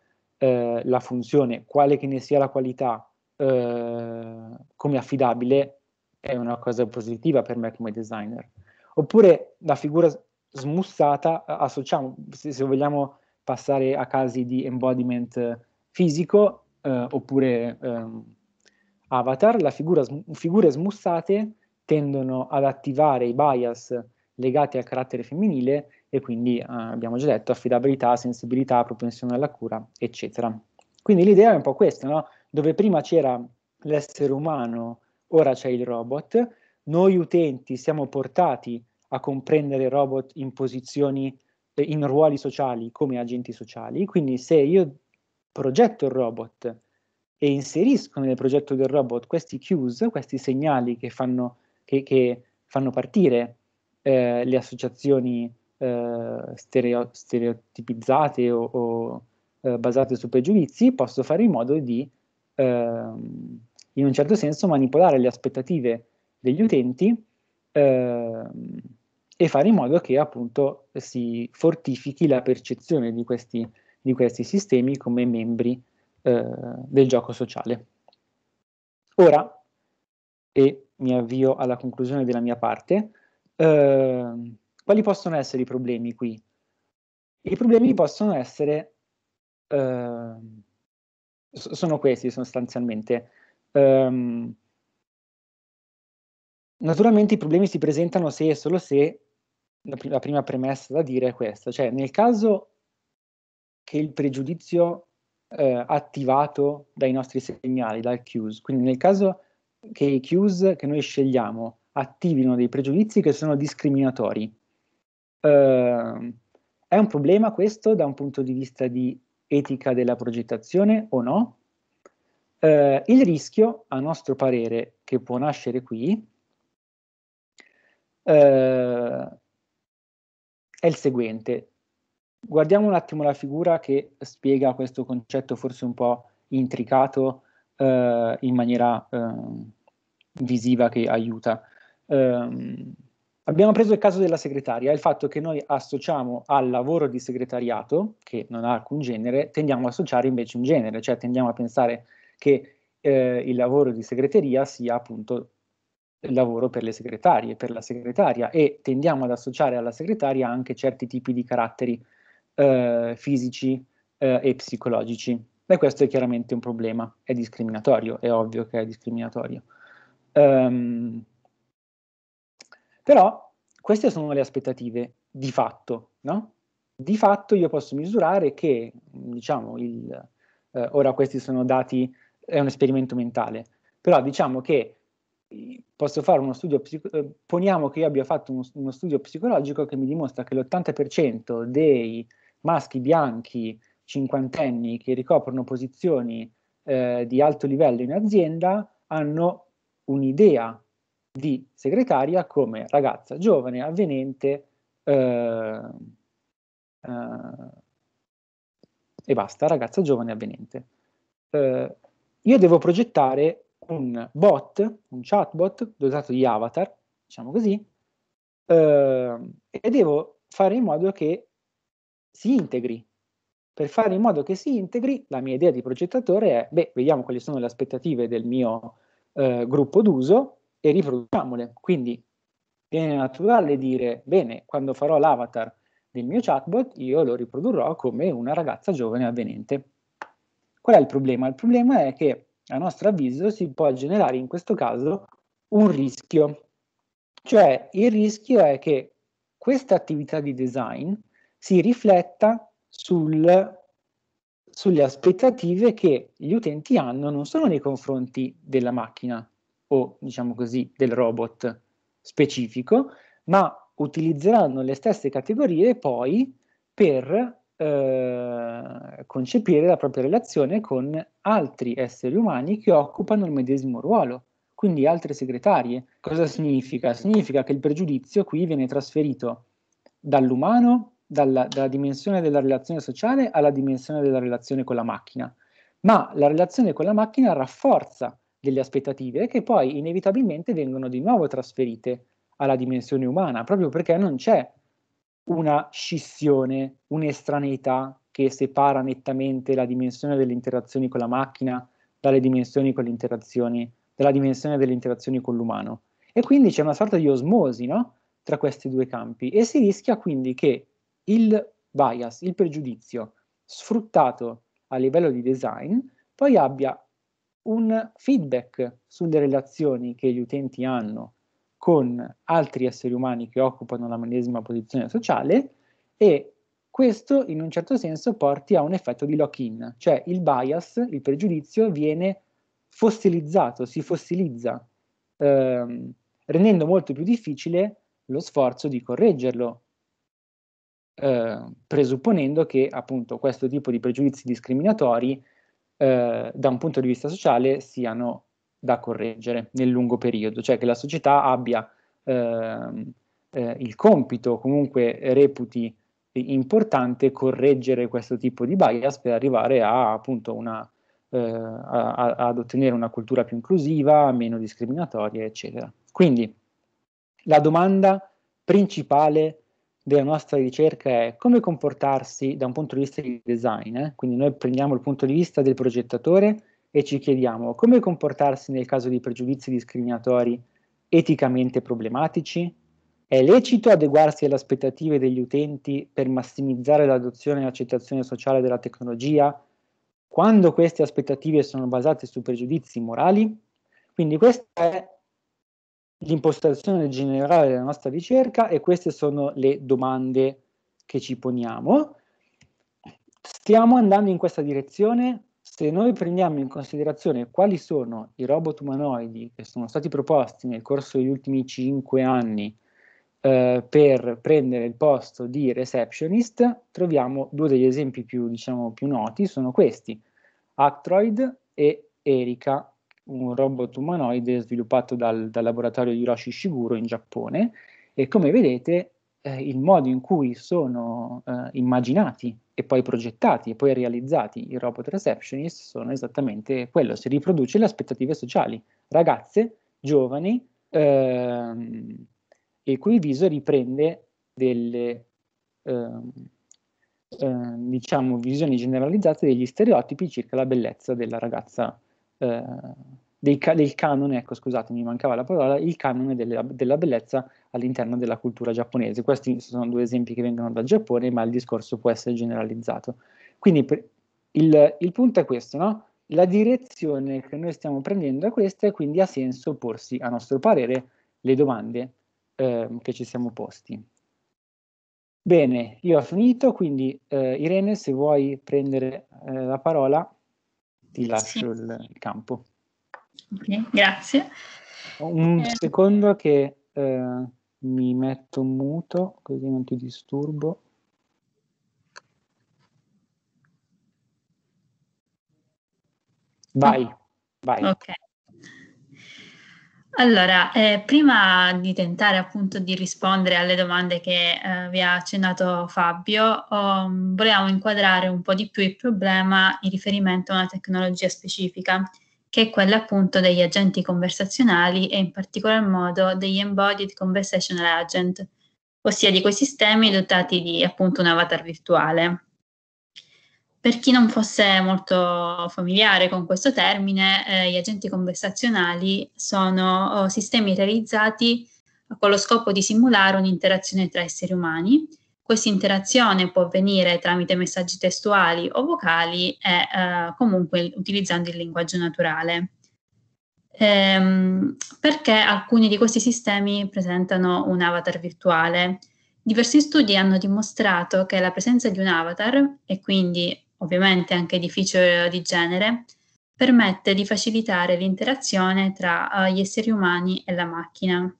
S4: eh, la funzione, quale che ne sia la qualità, eh, come affidabile, è una cosa positiva per me come designer. Oppure la figura smussata, associamo, se, se vogliamo passare a casi di embodiment fisico, eh, oppure ehm, avatar, le figura, figure smussate tendono ad attivare i bias legati al carattere femminile e quindi eh, abbiamo già detto affidabilità, sensibilità, propensione alla cura, eccetera. Quindi l'idea è un po' questa, no? dove prima c'era l'essere umano, ora c'è il robot, noi utenti siamo portati a comprendere robot in posizioni, eh, in ruoli sociali come agenti sociali, quindi se io progetto il robot e inserisco nel progetto del robot questi cues, questi segnali che fanno, che, che fanno partire eh, le associazioni eh, stereo, stereotipizzate o, o eh, basate su pregiudizi, posso fare in modo di, ehm, in un certo senso, manipolare le aspettative degli utenti ehm, e fare in modo che appunto si fortifichi la percezione di questi, di questi sistemi come membri eh, del gioco sociale. Ora, e mi avvio alla conclusione della mia parte, eh, quali possono essere i problemi qui? I problemi possono essere, eh, sono questi sostanzialmente. Um, naturalmente i problemi si presentano se e solo se, la, pr la prima premessa da dire è questa, cioè nel caso che il pregiudizio eh, attivato dai nostri segnali, dal cues, quindi nel caso che i cues che noi scegliamo attivino dei pregiudizi che sono discriminatori, eh, è un problema questo da un punto di vista di etica della progettazione o no? Eh, il rischio, a nostro parere, che può nascere qui eh, è il seguente. Guardiamo un attimo la figura che spiega questo concetto forse un po' intricato eh, in maniera ehm, visiva che aiuta. Um, Abbiamo preso il caso della segretaria, il fatto che noi associamo al lavoro di segretariato, che non ha alcun genere, tendiamo ad associare invece un genere, cioè tendiamo a pensare che eh, il lavoro di segreteria sia appunto il lavoro per le segretarie, per la segretaria e tendiamo ad associare alla segretaria anche certi tipi di caratteri eh, fisici eh, e psicologici. E questo è chiaramente un problema, è discriminatorio, è ovvio che è discriminatorio. Um, però queste sono le aspettative di fatto, no? Di fatto io posso misurare che, diciamo, il, eh, ora questi sono dati, è un esperimento mentale, però diciamo che posso fare uno studio, eh, poniamo che io abbia fatto uno, uno studio psicologico che mi dimostra che l'80% dei maschi bianchi cinquantenni che ricoprono posizioni eh, di alto livello in azienda hanno un'idea di segretaria come ragazza giovane, avvenente eh, eh, e basta, ragazza giovane avvenente. Eh, io devo progettare un bot, un chatbot dotato di avatar, diciamo così, eh, e devo fare in modo che si integri. Per fare in modo che si integri, la mia idea di progettatore è, beh, vediamo quali sono le aspettative del mio eh, gruppo d'uso, e riproduciamole. Quindi viene naturale dire, bene, quando farò l'avatar del mio chatbot, io lo riprodurrò come una ragazza giovane avvenente. Qual è il problema? Il problema è che, a nostro avviso, si può generare in questo caso un rischio. Cioè, il rischio è che questa attività di design si rifletta sul, sulle aspettative che gli utenti hanno non solo nei confronti della macchina, o diciamo così del robot specifico, ma utilizzeranno le stesse categorie poi per eh, concepire la propria relazione con altri esseri umani che occupano il medesimo ruolo, quindi altre segretarie. Cosa significa? Significa che il pregiudizio qui viene trasferito dall'umano, dalla, dalla dimensione della relazione sociale alla dimensione della relazione con la macchina, ma la relazione con la macchina rafforza delle aspettative che poi inevitabilmente vengono di nuovo trasferite alla dimensione umana, proprio perché non c'è una scissione, un'estraneità che separa nettamente la dimensione delle interazioni con la macchina dalle dimensioni con le interazioni, dalla dimensione delle interazioni con l'umano. E quindi c'è una sorta di osmosi no? tra questi due campi e si rischia quindi che il bias, il pregiudizio sfruttato a livello di design, poi abbia un feedback sulle relazioni che gli utenti hanno con altri esseri umani che occupano la medesima posizione sociale e questo in un certo senso porti a un effetto di lock-in, cioè il bias, il pregiudizio viene fossilizzato, si fossilizza, ehm, rendendo molto più difficile lo sforzo di correggerlo, eh, presupponendo che appunto questo tipo di pregiudizi discriminatori eh, da un punto di vista sociale siano da correggere nel lungo periodo, cioè che la società abbia eh, eh, il compito, comunque reputi importante correggere questo tipo di bias per arrivare a, appunto, una, eh, a, a, ad ottenere una cultura più inclusiva, meno discriminatoria, eccetera. Quindi la domanda principale della nostra ricerca è come comportarsi da un punto di vista di design, eh? quindi noi prendiamo il punto di vista del progettatore e ci chiediamo come comportarsi nel caso di pregiudizi discriminatori eticamente problematici, è lecito adeguarsi alle aspettative degli utenti per massimizzare l'adozione e l'accettazione sociale della tecnologia quando queste aspettative sono basate su pregiudizi morali? Quindi questa è l'impostazione generale della nostra ricerca e queste sono le domande che ci poniamo. Stiamo andando in questa direzione? Se noi prendiamo in considerazione quali sono i robot umanoidi che sono stati proposti nel corso degli ultimi 5 anni eh, per prendere il posto di receptionist, troviamo due degli esempi più, diciamo, più noti, sono questi, Actroid e Erika un robot umanoide sviluppato dal, dal laboratorio Hiroshi Shiguro in Giappone e come vedete eh, il modo in cui sono eh, immaginati e poi progettati e poi realizzati i robot receptionist sono esattamente quello, si riproduce le aspettative sociali, ragazze, giovani, ehm, il cui viso riprende delle ehm, ehm, diciamo, visioni generalizzate degli stereotipi circa la bellezza della ragazza eh, del, canone, ecco scusate mi mancava la parola, il canone della, della bellezza all'interno della cultura giapponese. Questi sono due esempi che vengono dal Giappone, ma il discorso può essere generalizzato. Quindi per, il, il, punto è questo, no? La direzione che noi stiamo prendendo è questa e quindi ha senso porsi, a nostro parere, le domande eh, che ci siamo posti. Bene, io ho finito, quindi eh, Irene se vuoi prendere eh, la parola ti lascio sì. il, campo.
S3: Okay, grazie. Un eh.
S4: secondo che eh, mi metto muto così non ti disturbo. Vai, oh. vai. Okay.
S3: Allora, eh, prima di tentare appunto di rispondere alle domande che eh, vi ha accennato Fabio, um, mm, volevamo inquadrare un po' di più il problema in riferimento a una tecnologia specifica, che è quella appunto degli agenti conversazionali e in particolar modo degli embodied conversational agent, ossia di quei sistemi dotati di appunto un avatar virtuale. Per chi non fosse molto familiare con questo termine, eh, gli agenti conversazionali sono oh, sistemi realizzati con lo scopo di simulare un'interazione tra esseri umani. Questa interazione può avvenire tramite messaggi testuali o vocali e eh, comunque utilizzando il linguaggio naturale. Ehm, perché alcuni di questi sistemi presentano un avatar virtuale? Diversi studi hanno dimostrato che la presenza di un avatar e quindi ovviamente anche di feature di genere, permette di facilitare l'interazione tra eh, gli esseri umani e la macchina.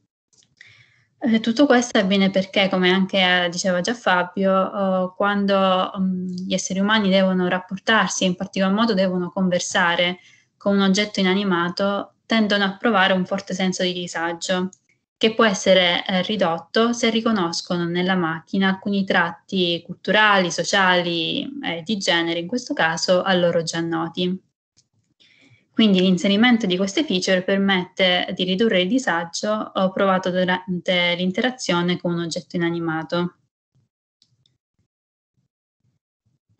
S3: Eh, tutto questo avviene perché, come anche eh, diceva già Fabio, quando mm, gli esseri umani devono rapportarsi, in particolar modo devono conversare con un oggetto inanimato, tendono a provare un forte senso di disagio che può essere eh, ridotto se riconoscono nella macchina alcuni tratti culturali, sociali e eh, di genere, in questo caso a loro già noti. Quindi l'inserimento di queste feature permette di ridurre il disagio eh, provato durante l'interazione con un oggetto inanimato.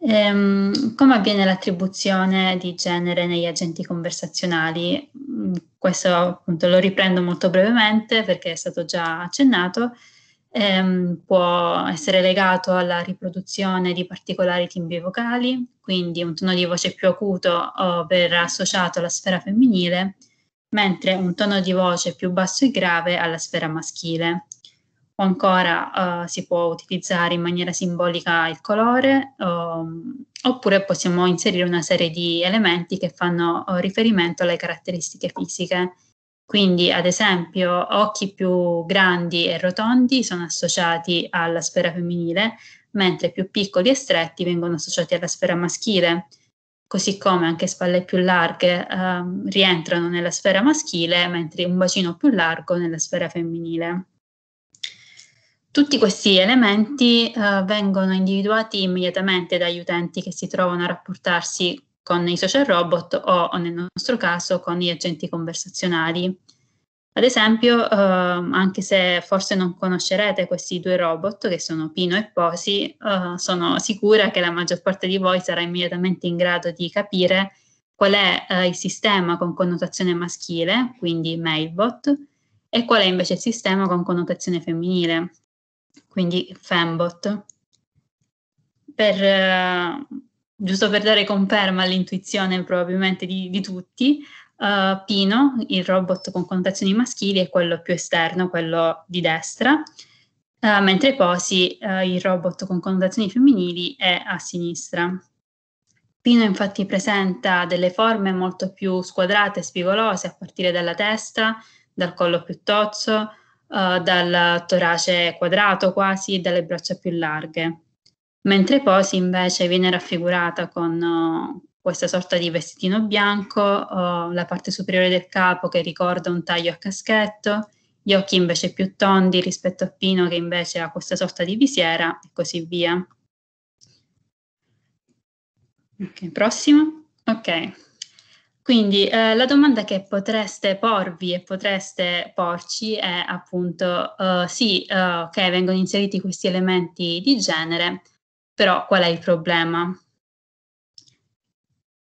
S3: Ehm, come avviene l'attribuzione di genere negli agenti conversazionali? Mm, questo appunto lo riprendo molto brevemente perché è stato già accennato. Ehm, può essere legato alla riproduzione di particolari timbri vocali, quindi un tono di voce più acuto o per associato alla sfera femminile, mentre un tono di voce più basso e grave alla sfera maschile o ancora uh, si può utilizzare in maniera simbolica il colore um, oppure possiamo inserire una serie di elementi che fanno uh, riferimento alle caratteristiche fisiche. Quindi ad esempio occhi più grandi e rotondi sono associati alla sfera femminile, mentre più piccoli e stretti vengono associati alla sfera maschile così come anche spalle più larghe eh, rientrano nella sfera maschile, mentre un bacino più largo nella sfera femminile. Tutti questi elementi eh, vengono individuati immediatamente dagli utenti che si trovano a rapportarsi con i social robot o, o nel nostro caso con gli agenti conversazionali. Ad esempio, eh, anche se forse non conoscerete questi due robot, che sono Pino e Posi, eh, sono sicura che la maggior parte di voi sarà immediatamente in grado di capire qual è eh, il sistema con connotazione maschile, quindi mailbot, e qual è invece il sistema con connotazione femminile, quindi Fembot, per, eh, giusto per dare conferma all'intuizione probabilmente di, di tutti, eh, Pino, il robot con connotazioni maschili, è quello più esterno, quello di destra, eh, mentre Posi, eh, il robot con connotazioni femminili, è a sinistra. Pino infatti presenta delle forme molto più squadrate e spigolose a partire dalla testa, dal collo più tozzo, uh, dal torace quadrato quasi e dalle braccia più larghe, mentre Posi invece viene raffigurata con uh, questa sorta di vestitino bianco, uh, la parte superiore del capo che ricorda un taglio a caschetto, gli occhi invece più tondi rispetto a Pino che invece ha questa sorta di visiera e così via. Ok, prossimo. Ok, quindi eh, la domanda che potreste porvi e potreste porci è appunto uh, sì, uh, ok, vengono inseriti questi elementi di genere, però qual è il problema?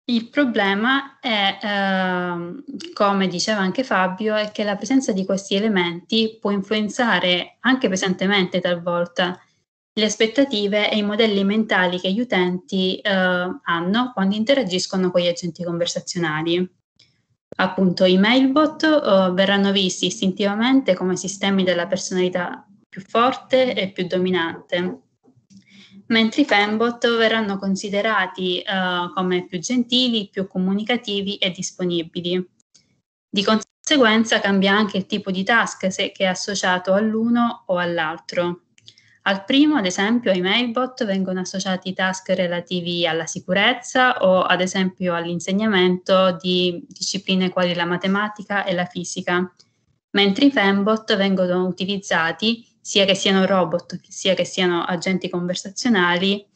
S3: Il problema è, eh, come diceva anche Fabio, è che la presenza di questi elementi può influenzare anche pesantemente talvolta le aspettative e i modelli mentali che gli utenti eh, hanno quando interagiscono con gli agenti conversazionali. Appunto, i mailbot eh, verranno visti istintivamente come sistemi della personalità più forte e più dominante, mentre i fembot verranno considerati eh, come più gentili, più comunicativi e disponibili. Di conseguenza cambia anche il tipo di task se, che è associato all'uno o all'altro. Al primo, ad esempio, ai mailbot vengono associati task relativi alla sicurezza o ad esempio all'insegnamento di discipline quali la matematica e la fisica, mentre i fembot vengono utilizzati sia che siano robot sia che siano agenti conversazionali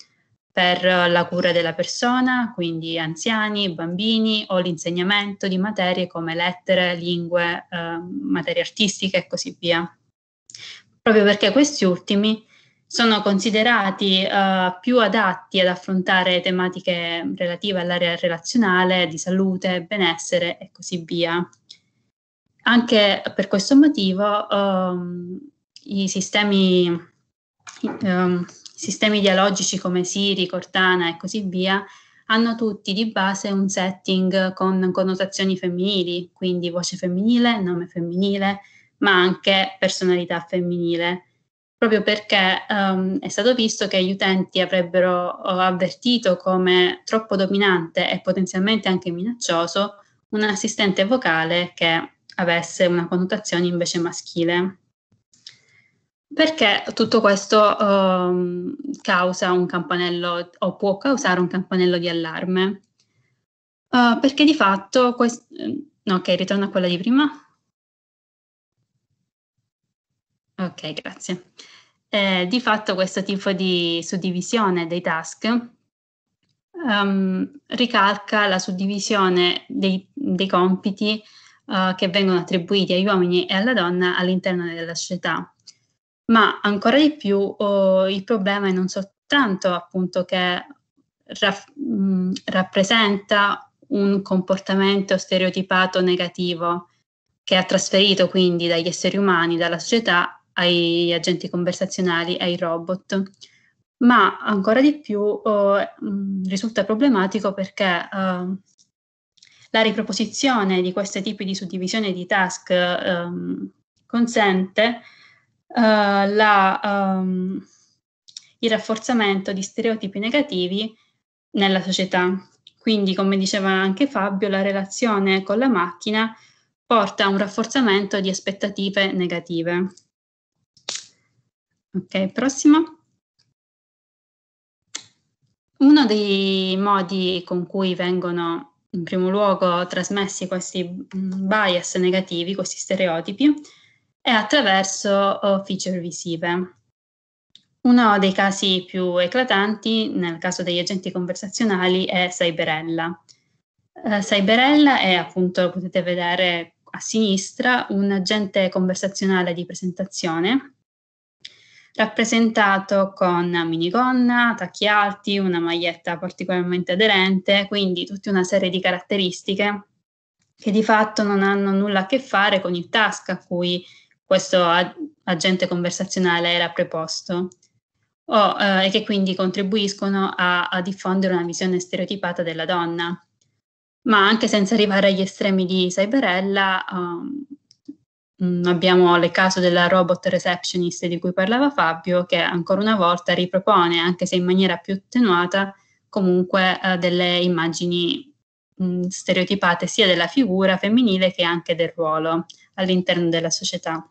S3: per la cura della persona, quindi anziani, bambini o l'insegnamento di materie come lettere, lingue, eh, materie artistiche e così via. Proprio perché questi ultimi sono considerati uh, più adatti ad affrontare tematiche relative all'area relazionale, di salute, benessere e così via. Anche per questo motivo um, i sistemi, um, sistemi dialogici come Siri, Cortana e così via hanno tutti di base un setting con connotazioni femminili, quindi voce femminile, nome femminile, ma anche personalità femminile proprio perché um, è stato visto che gli utenti avrebbero avvertito come troppo dominante e potenzialmente anche minaccioso un assistente vocale che avesse una connotazione invece maschile. Perché tutto questo um, causa un campanello o può causare un campanello di allarme? Uh, perché di fatto, quest- no, ok, ritorno a quella di prima. Ok, grazie. Eh, di fatto questo tipo di suddivisione dei task um, ricalca la suddivisione dei, dei compiti uh, che vengono attribuiti agli uomini e alla donna all'interno della società. Ma ancora di più oh, il problema è non soltanto appunto che raff- mh, mm, rappresenta un comportamento stereotipato negativo che ha trasferito quindi dagli esseri umani, dalla società ai agenti conversazionali, ai robot. Ma ancora di più eh, risulta problematico perché eh, la riproposizione di questi tipi di suddivisione di task ehm, consente eh, la, ehm, il rafforzamento di stereotipi negativi nella società. Quindi, come diceva anche Fabio, la relazione con la macchina porta a un rafforzamento di aspettative negative. Ok, prossimo. Uno dei modi con cui vengono in primo luogo trasmessi questi mm, bias negativi, questi stereotipi, è attraverso oh, feature visive. Uno dei casi più eclatanti nel caso degli agenti conversazionali è Cyberella. Eh, Cyberella è appunto, potete vedere a sinistra, un agente conversazionale di presentazione rappresentato con minigonna, tacchi alti, una maglietta particolarmente aderente, quindi tutta una serie di caratteristiche che di fatto non hanno nulla a che fare con il task a cui questo agente conversazionale era preposto o, eh, e che quindi contribuiscono a, a diffondere una visione stereotipata della donna ma anche senza arrivare agli estremi di Cyberella, um, Mm, abbiamo le caso della robot receptionist di cui parlava Fabio, che ancora una volta ripropone, anche se in maniera più attenuata, comunque eh, delle immagini mh, mm, stereotipate sia della figura femminile che anche del ruolo all'interno della società.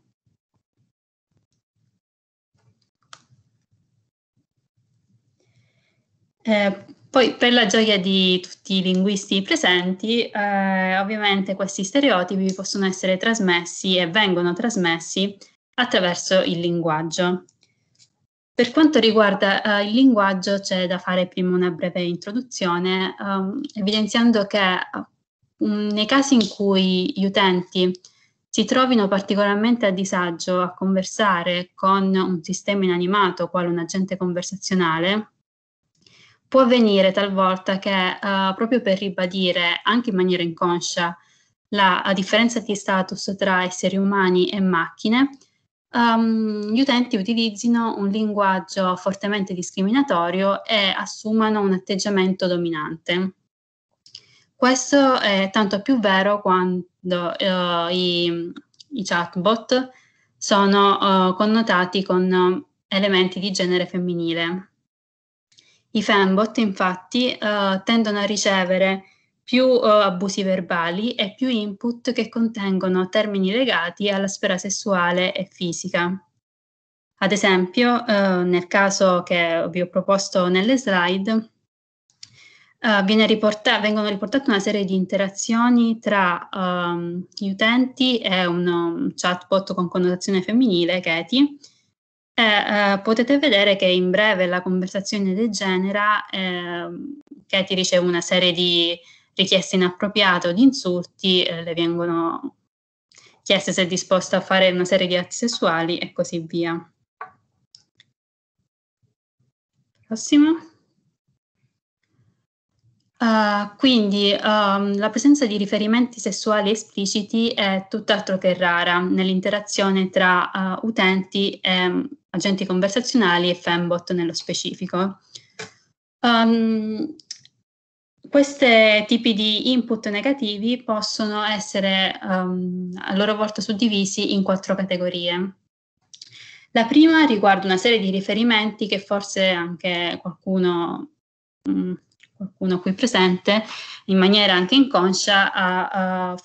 S3: Eh, poi, per la gioia di tutti i linguisti presenti, eh, ovviamente questi stereotipi possono essere trasmessi e vengono trasmessi attraverso il linguaggio. Per quanto riguarda eh, il linguaggio, c'è da fare prima una breve introduzione, ehm, evidenziando che um, nei casi in cui gli utenti si trovino particolarmente a disagio a conversare con un sistema inanimato, quale un agente conversazionale, può avvenire talvolta che uh, proprio per ribadire anche in maniera inconscia la differenza di status tra esseri umani e macchine, um, gli utenti utilizzino un linguaggio fortemente discriminatorio e assumano un atteggiamento dominante. Questo è tanto più vero quando uh, i, i, chatbot sono uh, connotati con ehm, elementi di genere femminile, i fembot infatti eh, tendono a ricevere più eh, abusi verbali e più input che contengono termini legati alla sfera sessuale e fisica. Ad esempio, eh, nel caso che vi ho proposto nelle slide, eh, riporta- vengono riportate una serie di interazioni tra ehm, gli utenti e un um, chatbot con connotazione femminile, Katie, eh, eh, potete vedere che in breve la conversazione degenera, eh, Katie riceve una serie di richieste inappropriate o di insulti, eh, le vengono chieste se è disposta a fare una serie di atti sessuali e così via. Prossimo. Uh, quindi um, la presenza di riferimenti sessuali espliciti è tutt'altro che rara nell'interazione tra uh, utenti e agenti conversazionali e Fembot nello specifico. Um, ehm, questi tipi di input negativi possono essere um, a loro volta suddivisi in quattro categorie. La prima riguarda una serie di riferimenti che forse anche qualcuno, mh, mm, qualcuno qui presente in maniera anche inconscia ha, ha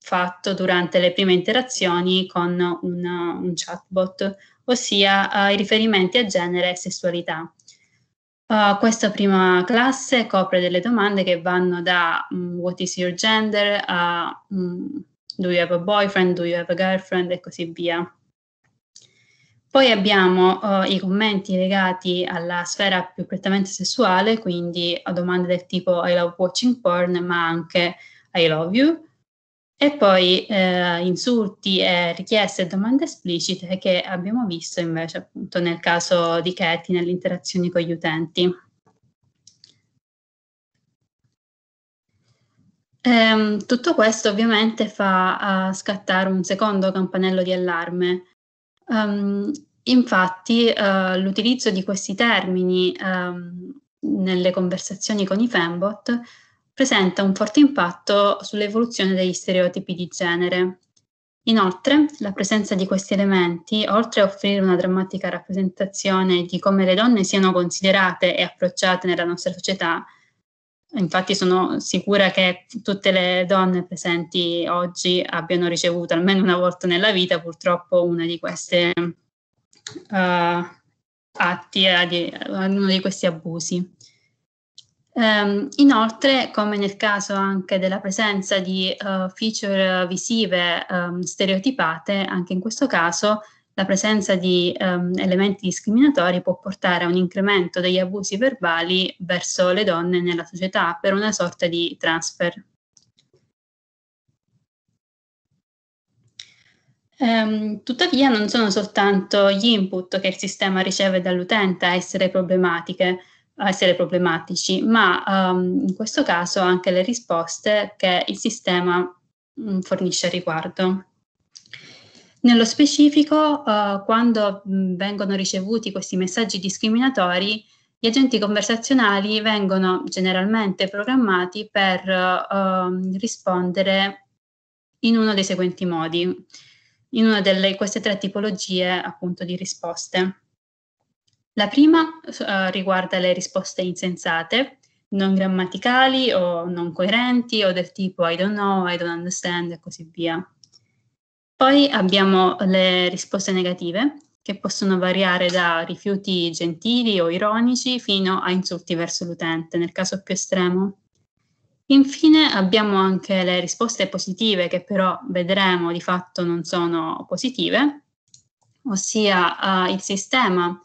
S3: fatto durante le prime interazioni con una, un chatbot ossia eh, i riferimenti a genere e sessualità. Uh, questa prima classe copre delle domande che vanno da um, What is your gender? a um, Do you have a boyfriend? Do you have a girlfriend? e così via. Poi abbiamo uh, i commenti legati alla sfera più prettamente sessuale, quindi a domande del tipo I love watching porn, ma anche I love you. E poi eh, insulti e richieste e domande esplicite che abbiamo visto invece appunto nel caso di Katie nelle interazioni con gli utenti. Ehm, tutto questo ovviamente fa uh, scattare un secondo campanello di allarme. Um, infatti uh, l'utilizzo di questi termini um, nelle conversazioni con i fembot presenta un forte impatto sull'evoluzione degli stereotipi di genere. Inoltre, la presenza di questi elementi, oltre a offrire una drammatica rappresentazione di come le donne siano considerate e approcciate nella nostra società, Infatti sono sicura che tutte le donne presenti oggi abbiano ricevuto almeno una volta nella vita purtroppo una di queste uh, atti, eh, uno di questi abusi. Um, inoltre, come nel caso anche della presenza di uh, feature visive um, stereotipate, anche in questo caso la presenza di um, elementi discriminatori può portare a un incremento degli abusi verbali verso le donne nella società per una sorta di transfer. Um, tuttavia non sono soltanto gli input che il sistema riceve dall'utente a essere problematiche, essere problematici, ma um, in questo caso anche le risposte che il sistema mh, mm, fornisce a riguardo. Nello specifico, uh, quando mh, mm, vengono ricevuti questi messaggi discriminatori, gli agenti conversazionali vengono generalmente programmati per uh, rispondere in uno dei seguenti modi, in una delle queste tre tipologie appunto di risposte. La prima eh, riguarda le risposte insensate, non grammaticali o non coerenti o del tipo I don't know, I don't understand e così via. Poi abbiamo le risposte negative, che possono variare da rifiuti gentili o ironici fino a insulti verso l'utente, nel caso più estremo. Infine abbiamo anche le risposte positive, che però vedremo di fatto non sono positive, ossia uh, il sistema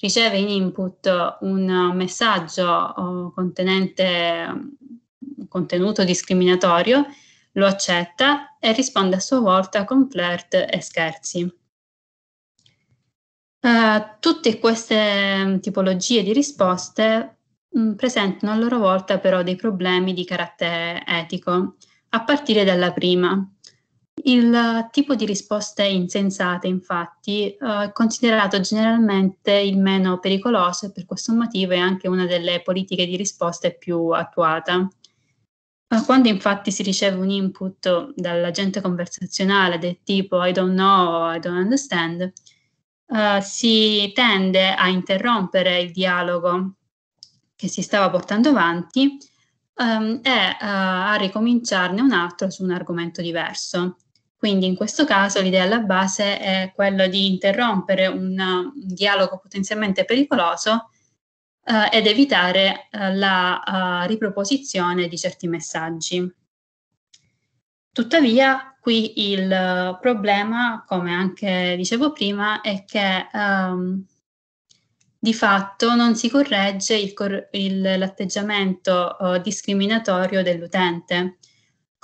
S3: riceve in input un messaggio oh, contenente un mm, contenuto discriminatorio, lo accetta e risponde a sua volta con flirt e scherzi. Uh, tutte queste mm, tipologie di risposte mh, mm, presentano a loro volta però dei problemi di carattere etico, a partire dalla prima, il tipo di risposte insensate, infatti, eh, è considerato generalmente il meno pericoloso e per questo motivo è anche una delle politiche di risposta più attuata. Eh, quando infatti si riceve un input dall'agente conversazionale del tipo I don't know I don't understand, uh, si tende a interrompere il dialogo che si stava portando avanti um, e uh, a ricominciarne un altro su un argomento diverso. Quindi in questo caso l'idea alla base è quella di interrompere un, un dialogo potenzialmente pericoloso eh, ed evitare eh, la uh, riproposizione di certi messaggi. Tuttavia, qui il eh, problema, come anche dicevo prima, è che um, di fatto non si corregge il, il, l'atteggiamento uh, discriminatorio dell'utente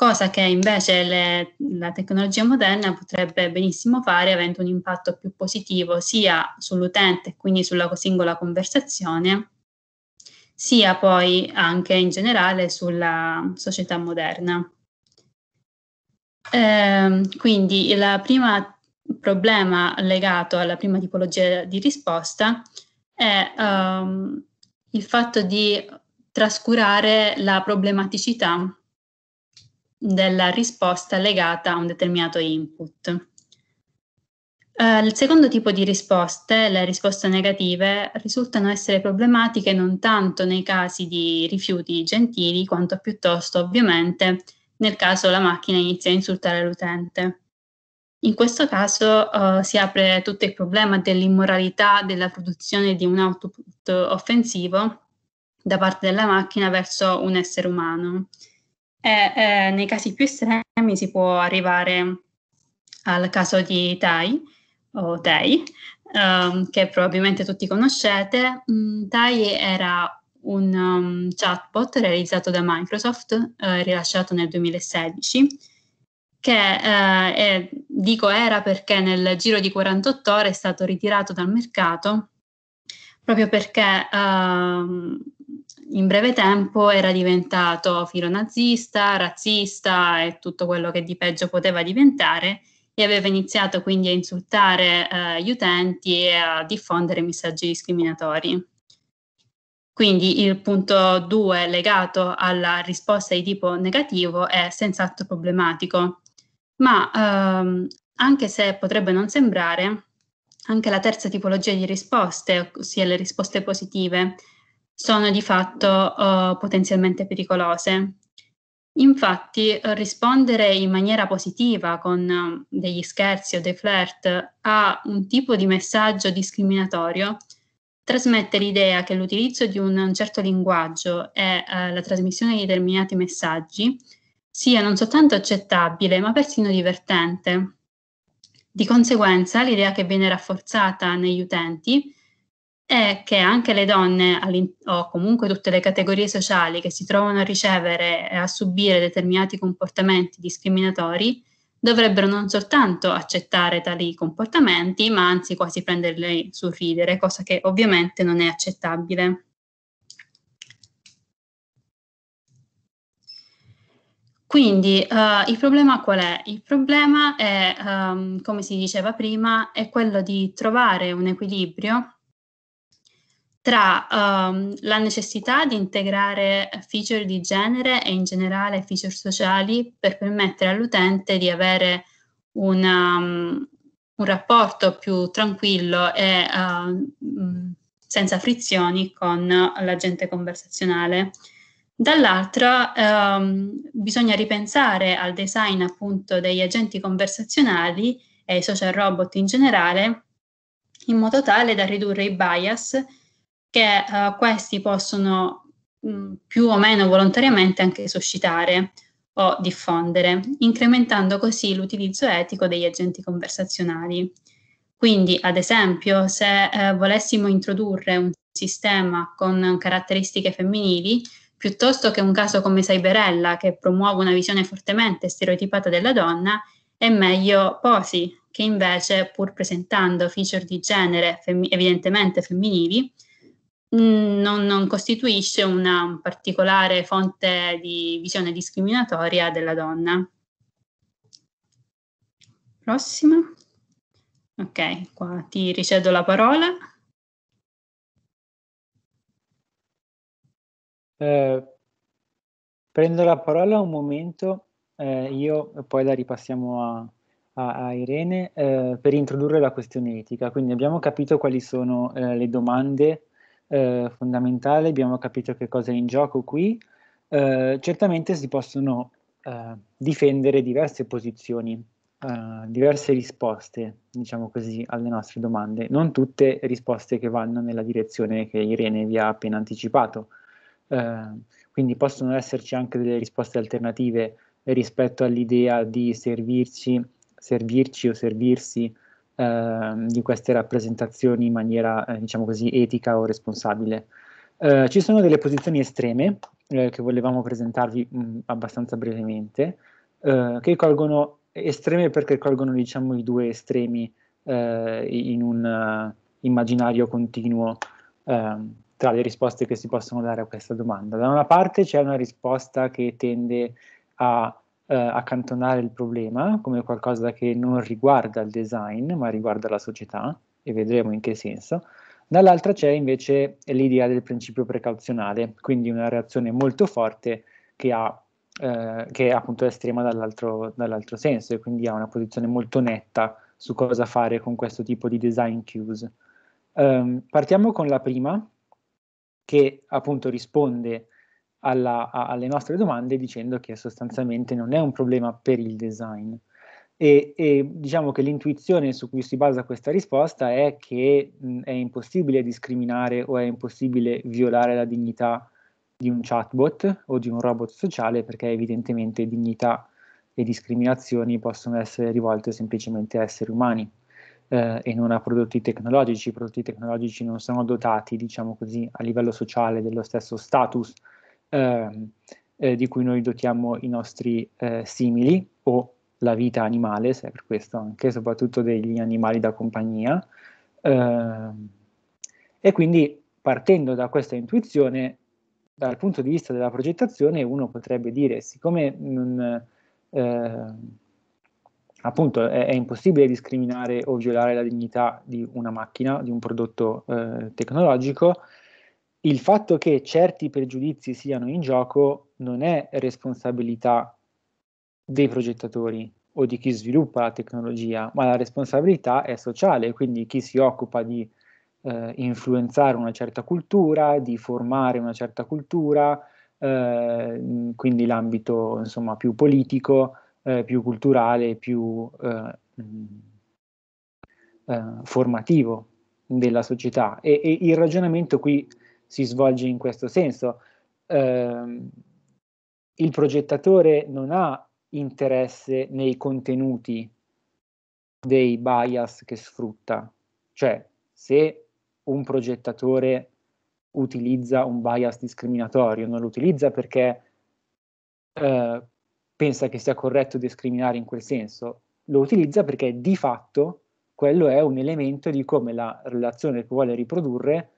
S3: cosa che invece le, la tecnologia moderna potrebbe benissimo fare avendo un impatto più positivo sia sull'utente, quindi sulla singola conversazione, sia poi anche in generale sulla società moderna. Eh, quindi il primo problema legato alla prima tipologia di risposta è ehm, il fatto di trascurare la problematicità della risposta legata a un determinato input. Uh, il secondo tipo di risposte, le risposte negative, risultano essere problematiche non tanto nei casi di rifiuti gentili quanto piuttosto ovviamente nel caso la macchina inizia a insultare l'utente. In questo caso uh, si apre tutto il problema dell'immoralità della produzione di un output offensivo da parte della macchina verso un essere umano. E, eh, eh, nei casi più estremi si può arrivare al caso di Tai o Tei, um, che probabilmente tutti conoscete. Mm, tai era un um, chatbot realizzato da Microsoft, eh, rilasciato nel 2016, che eh, è, dico era perché nel giro di 48 ore è stato ritirato dal mercato proprio perché ehm, in breve tempo era diventato filonazista, razzista e tutto quello che di peggio poteva diventare e aveva iniziato quindi a insultare eh, gli utenti e a diffondere messaggi discriminatori. Quindi il punto 2 legato alla risposta di tipo negativo è senz'altro problematico, ma ehm, anche se potrebbe non sembrare, anche la terza tipologia di risposte, ossia le risposte positive, sono di fatto uh, potenzialmente pericolose. Infatti, rispondere in maniera positiva con eh, degli scherzi o dei flirt a un tipo di messaggio discriminatorio trasmette l'idea che l'utilizzo di un certo linguaggio e eh, la trasmissione di determinati messaggi sia non soltanto accettabile, ma persino divertente. Di conseguenza, l'idea che viene rafforzata negli utenti è che anche le donne, o comunque tutte le categorie sociali che si trovano a ricevere e a subire determinati comportamenti discriminatori, dovrebbero non soltanto accettare tali comportamenti, ma anzi quasi prenderli sul ridere, cosa che ovviamente non è accettabile. Quindi uh, il problema qual è? Il problema è, um, come si diceva prima, è quello di trovare un equilibrio tra um, la necessità di integrare feature di genere e in generale feature sociali per permettere all'utente di avere una, um, un rapporto più tranquillo e uh, senza frizioni con l'agente conversazionale. Dall'altra um, bisogna ripensare al design appunto degli agenti conversazionali e ai social robot in generale in modo tale da ridurre i bias che eh, questi possono mh, mm, più o meno volontariamente anche suscitare o diffondere, incrementando così l'utilizzo etico degli agenti conversazionali. Quindi, ad esempio, se eh, volessimo introdurre un sistema con caratteristiche femminili, piuttosto che un caso come Cyberella che promuove una visione fortemente stereotipata della donna, è meglio Posi, che invece, pur presentando feature di genere fem- evidentemente femminili, Mm, non, non costituisce una particolare fonte di visione discriminatoria della donna. Prossima. Ok, qua ti ricedo la parola.
S4: Eh, prendo la parola un momento, eh, io poi la ripassiamo a, a, a Irene eh, per introdurre la questione etica. Quindi abbiamo capito quali sono eh, le domande eh, fondamentale, abbiamo capito che cosa è in gioco qui. Eh, certamente si possono eh, difendere diverse posizioni, eh, diverse risposte, diciamo così, alle nostre domande, non tutte risposte che vanno nella direzione che Irene vi ha appena anticipato. Eh, quindi possono esserci anche delle risposte alternative rispetto all'idea di servirci, servirci o servirsi Ehm, di queste rappresentazioni in maniera, eh, diciamo così, etica o responsabile. Eh, ci sono delle posizioni estreme eh, che volevamo presentarvi mh, mm, abbastanza brevemente, eh, che colgono estreme perché colgono diciamo, i due estremi eh, in un uh, immaginario continuo ehm, tra le risposte che si possono dare a questa domanda. Da una parte c'è una risposta che tende a eh, accantonare il problema come qualcosa che non riguarda il design ma riguarda la società e vedremo in che senso. Dall'altra c'è invece l'idea del principio precauzionale, quindi una reazione molto forte che, ha, eh, che è appunto estrema dall'altro, dall'altro senso e quindi ha una posizione molto netta su cosa fare con questo tipo di design cues. Um, partiamo con la prima, che appunto risponde alla, a, alle nostre domande dicendo che sostanzialmente non è un problema per il design. E, e, diciamo che l'intuizione su cui si basa questa risposta è che mh, è impossibile discriminare o è impossibile violare la dignità di un chatbot o di un robot sociale perché evidentemente dignità e discriminazioni possono essere rivolte semplicemente a esseri umani eh, e non a prodotti tecnologici. I prodotti tecnologici non sono dotati, diciamo così, a livello sociale dello stesso status Ehm, eh, di cui noi dotiamo i nostri eh, simili o la vita animale, se è per questo anche, soprattutto degli animali da compagnia. Ehm, e quindi partendo da questa intuizione, dal punto di vista della progettazione, uno potrebbe dire, siccome non, ehm, appunto è, è, impossibile discriminare o violare la dignità di una macchina, di un prodotto eh, tecnologico, il fatto che certi pregiudizi siano in gioco non è responsabilità dei progettatori o di chi sviluppa la tecnologia, ma la responsabilità è sociale, quindi chi si occupa di eh, influenzare una certa cultura, di formare una certa cultura, eh, quindi l'ambito insomma, più politico, eh, più culturale, più eh, mm, eh, formativo della società. E, e il ragionamento qui si svolge in questo senso. Eh, il progettatore non ha interesse nei contenuti dei bias che sfrutta, cioè se un progettatore utilizza un bias discriminatorio, non lo utilizza perché eh, pensa che sia corretto discriminare in quel senso, lo utilizza perché di fatto quello è un elemento di come la relazione che vuole riprodurre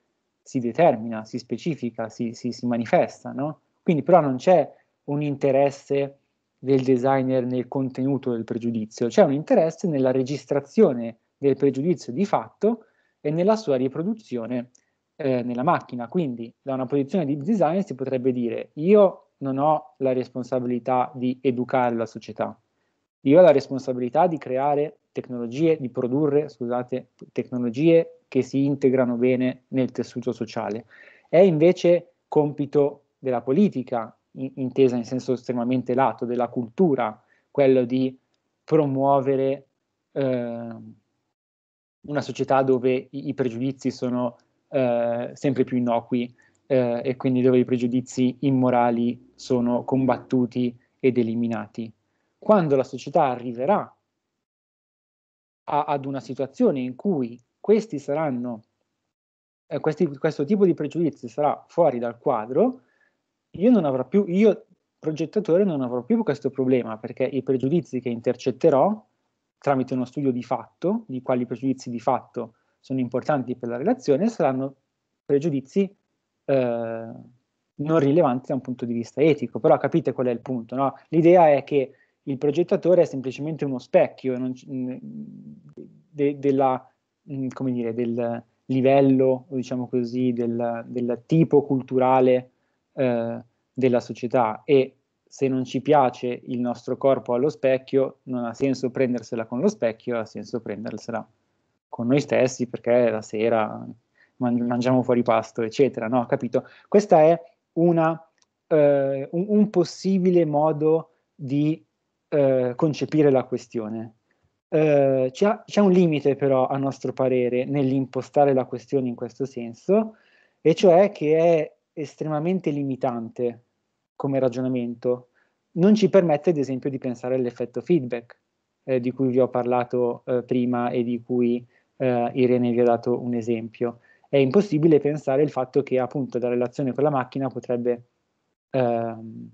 S4: si determina, si specifica, si, si, si manifesta, no? Quindi però non c'è un interesse del designer nel contenuto del pregiudizio, c'è un interesse nella registrazione del pregiudizio di fatto e nella sua riproduzione eh, nella macchina. Quindi da una posizione di designer si potrebbe dire io non ho la responsabilità di educare la società, io ho la responsabilità di creare tecnologie, di produrre scusate, tecnologie che si integrano bene nel tessuto sociale. È invece compito della politica, in, intesa in senso estremamente lato, della cultura, quello di promuovere eh, una società dove i, i pregiudizi sono eh, sempre più innocui eh, e quindi dove i pregiudizi immorali sono combattuti ed eliminati. Quando la società arriverà a, ad una situazione in cui questi saranno, eh, questi, questo tipo di pregiudizio sarà fuori dal quadro, io non avrò più, io progettatore non avrò più questo problema perché i pregiudizi che intercetterò tramite uno studio di fatto, di quali pregiudizi di fatto sono importanti per la relazione, saranno pregiudizi eh, non rilevanti da un punto di vista etico, però capite qual è il punto. No? L'idea è che il progettatore è semplicemente uno specchio non, mm, de, della, mm, dire, del livello, diciamo così, del, del tipo culturale eh, della società e se non ci piace il nostro corpo allo specchio, non ha senso prendersela con lo specchio, ha senso prendersela con noi stessi perché la sera mangiamo fuori pasto, eccetera, no? Capito? Questo è una, eh, un, un, possibile modo di eh, concepire la questione. Eh, c'è, un limite però, a nostro parere, nell'impostare la questione in questo senso, e cioè che è estremamente limitante come ragionamento. Non ci permette, ad esempio, di pensare all'effetto feedback, eh, di cui vi ho parlato eh, prima e di cui eh, Irene vi ha dato un esempio. È impossibile pensare il fatto che appunto la relazione con la macchina potrebbe ehm,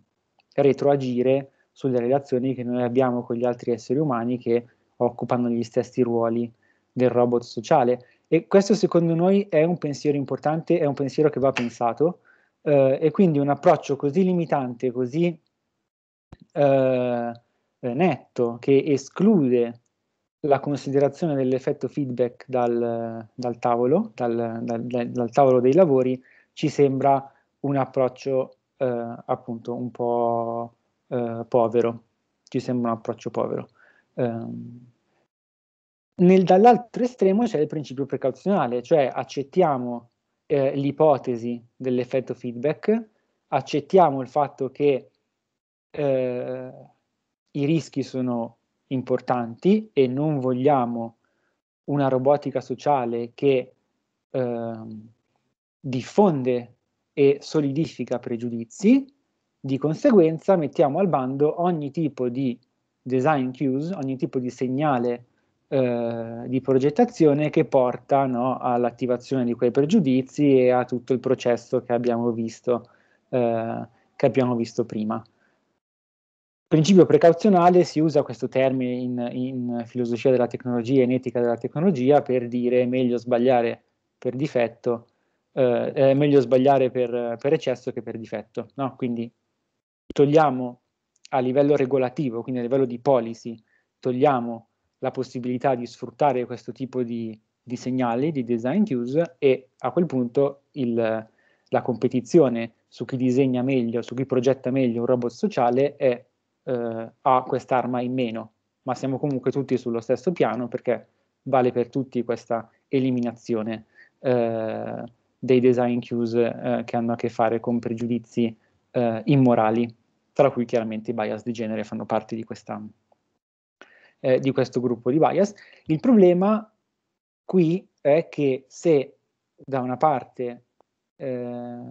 S4: retroagire sulle relazioni che noi abbiamo con gli altri esseri umani che occupano gli stessi ruoli del robot sociale. E questo secondo noi è un pensiero importante, è un pensiero che va pensato eh, e quindi un approccio così limitante, così eh, netto, che esclude la considerazione dell'effetto feedback dal, dal tavolo, dal, dal, dal, tavolo dei lavori, ci sembra un approccio eh, appunto un po' Eh, povero, ci sembra un approccio povero. Um, nel, dall'altro estremo c'è il principio precauzionale, cioè accettiamo eh, l'ipotesi dell'effetto feedback, accettiamo il fatto che eh, i rischi sono importanti e non vogliamo una robotica sociale che eh, diffonde e solidifica pregiudizi, di conseguenza mettiamo al bando ogni tipo di design cues, ogni tipo di segnale eh, di progettazione che porta no, all'attivazione di quei pregiudizi e a tutto il processo che abbiamo visto, eh, che abbiamo visto prima. Principio precauzionale si usa questo termine in, in filosofia della tecnologia e in etica della tecnologia per dire meglio sbagliare per difetto, eh, meglio sbagliare per, per eccesso che per difetto. No? Quindi togliamo a livello regolativo, quindi a livello di policy, togliamo la possibilità di sfruttare questo tipo di, di segnali, di design cues, e a quel punto il, la competizione su chi disegna meglio, su chi progetta meglio un robot sociale è, eh, ha quest'arma in meno, ma siamo comunque tutti sullo stesso piano perché vale per tutti questa eliminazione eh, dei design cues eh, che hanno a che fare con pregiudizi eh, immorali tra cui chiaramente i bias di genere fanno parte di, questa, eh, di questo gruppo di bias. Il problema qui è che se da una parte eh,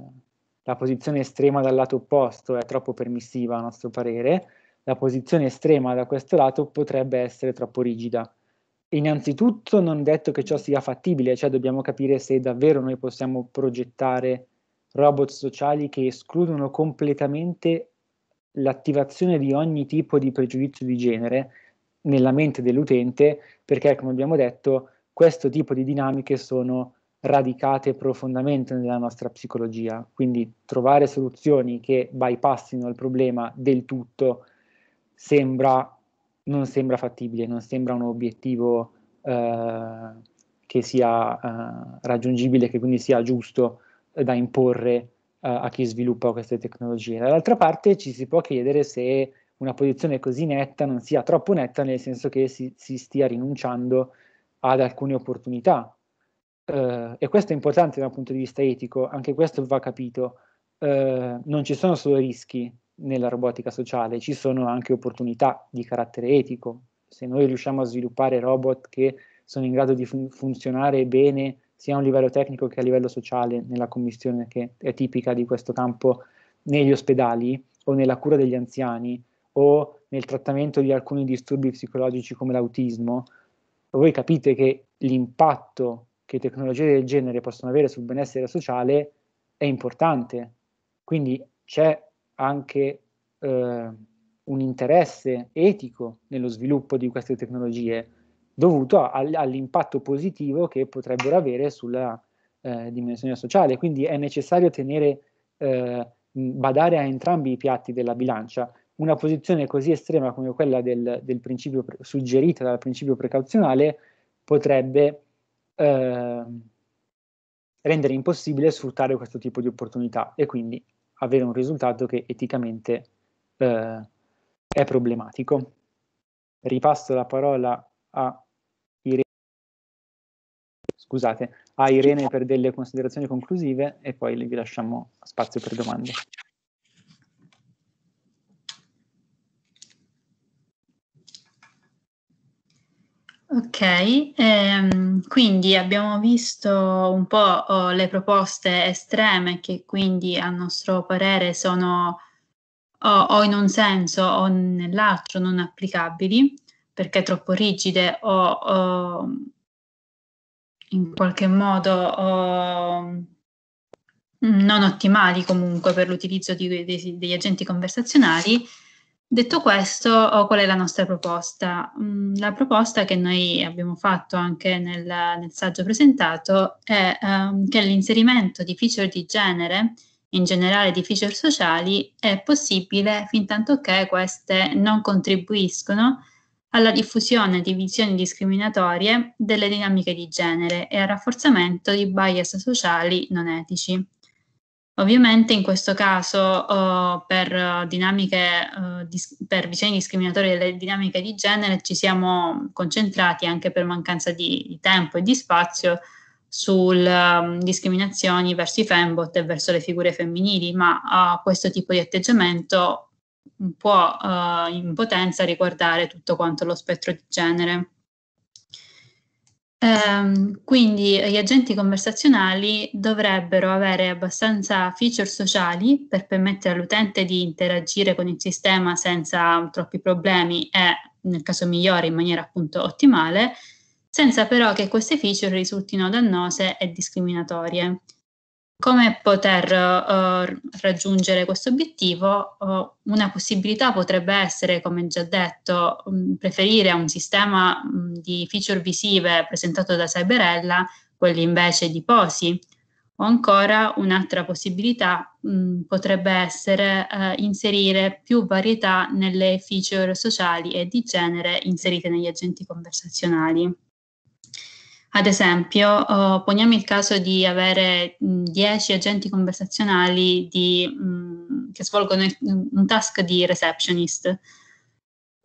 S4: la posizione estrema dal lato opposto è troppo permissiva a nostro parere, la posizione estrema da questo lato potrebbe essere troppo rigida. Innanzitutto non detto che ciò sia fattibile, cioè dobbiamo capire se davvero noi possiamo progettare robot sociali che escludono completamente l'attivazione di ogni tipo di pregiudizio di genere nella mente dell'utente, perché come abbiamo detto, questo tipo di dinamiche sono radicate profondamente nella nostra psicologia, quindi trovare soluzioni che bypassino il problema del tutto sembra, non sembra fattibile, non sembra un obiettivo eh, che sia eh, raggiungibile, che quindi sia giusto eh, da imporre eh, a chi sviluppa queste tecnologie. Dall'altra parte ci si può chiedere se una posizione così netta non sia troppo netta, nel senso che si, si stia rinunciando ad alcune opportunità. Eh, e questo è importante dal punto di vista etico, anche questo va capito. Eh, non ci sono solo rischi nella robotica sociale, ci sono anche opportunità di carattere etico. Se noi riusciamo a sviluppare robot che sono in grado di fun- funzionare bene sia a un livello tecnico che a livello sociale nella commissione che è tipica di questo campo negli ospedali o nella cura degli anziani o nel trattamento di alcuni disturbi psicologici come l'autismo, voi capite che l'impatto che tecnologie del genere possono avere sul benessere sociale è importante. Quindi c'è anche eh, un interesse etico nello sviluppo di queste tecnologie dovuto al, all'impatto positivo che potrebbero avere sulla eh, dimensione sociale. Quindi è necessario tenere, eh, badare a entrambi i piatti della bilancia. Una posizione così estrema come quella del, del principio pre- suggerita dal principio precauzionale potrebbe eh, rendere impossibile sfruttare questo tipo di opportunità e quindi avere un risultato che eticamente eh, è problematico. Ripasso la parola a scusate, a Irene per delle considerazioni conclusive e poi vi lasciamo spazio per domande.
S3: Ok, ehm, quindi abbiamo visto un po' oh, le proposte estreme che quindi a nostro parere sono o, o in un senso o nell'altro non applicabili perché troppo rigide o, o in qualche modo oh, mm, non ottimali comunque per l'utilizzo di, di, degli agenti conversazionali. Detto questo, oh, qual è la nostra proposta? Mm, la proposta che noi abbiamo fatto anche nel, nel saggio presentato è um, che l'inserimento di feature di genere, in generale di feature sociali, è possibile fin tanto che queste non contribuiscono alla diffusione di visioni discriminatorie delle dinamiche di genere e al rafforzamento di bias sociali non etici. Ovviamente in questo caso eh, per, dinamiche, eh, dis- per visioni discriminatorie delle dinamiche di genere ci siamo concentrati anche per mancanza di, di tempo e di spazio sulle um, discriminazioni verso i fembot e verso le figure femminili, ma uh, questo tipo di atteggiamento può uh, eh, in potenza riguardare tutto quanto lo spettro di genere. Um, quindi gli agenti conversazionali dovrebbero avere abbastanza feature sociali per permettere all'utente di interagire con il sistema senza troppi problemi e, nel caso migliore, in maniera appunto ottimale, senza però che queste feature risultino dannose e discriminatorie. Come poter eh, raggiungere questo obiettivo? Eh, una possibilità potrebbe essere, come già detto, mh, mm, preferire un sistema mh, mm, di feature visive presentato da Cyberella, quelli invece di posi. O ancora un'altra possibilità mh, mm, potrebbe essere eh, inserire più varietà nelle feature sociali e di genere inserite negli agenti conversazionali. Ad esempio, eh, poniamo il caso di avere 10 agenti conversazionali di, mh, che svolgono un task di receptionist.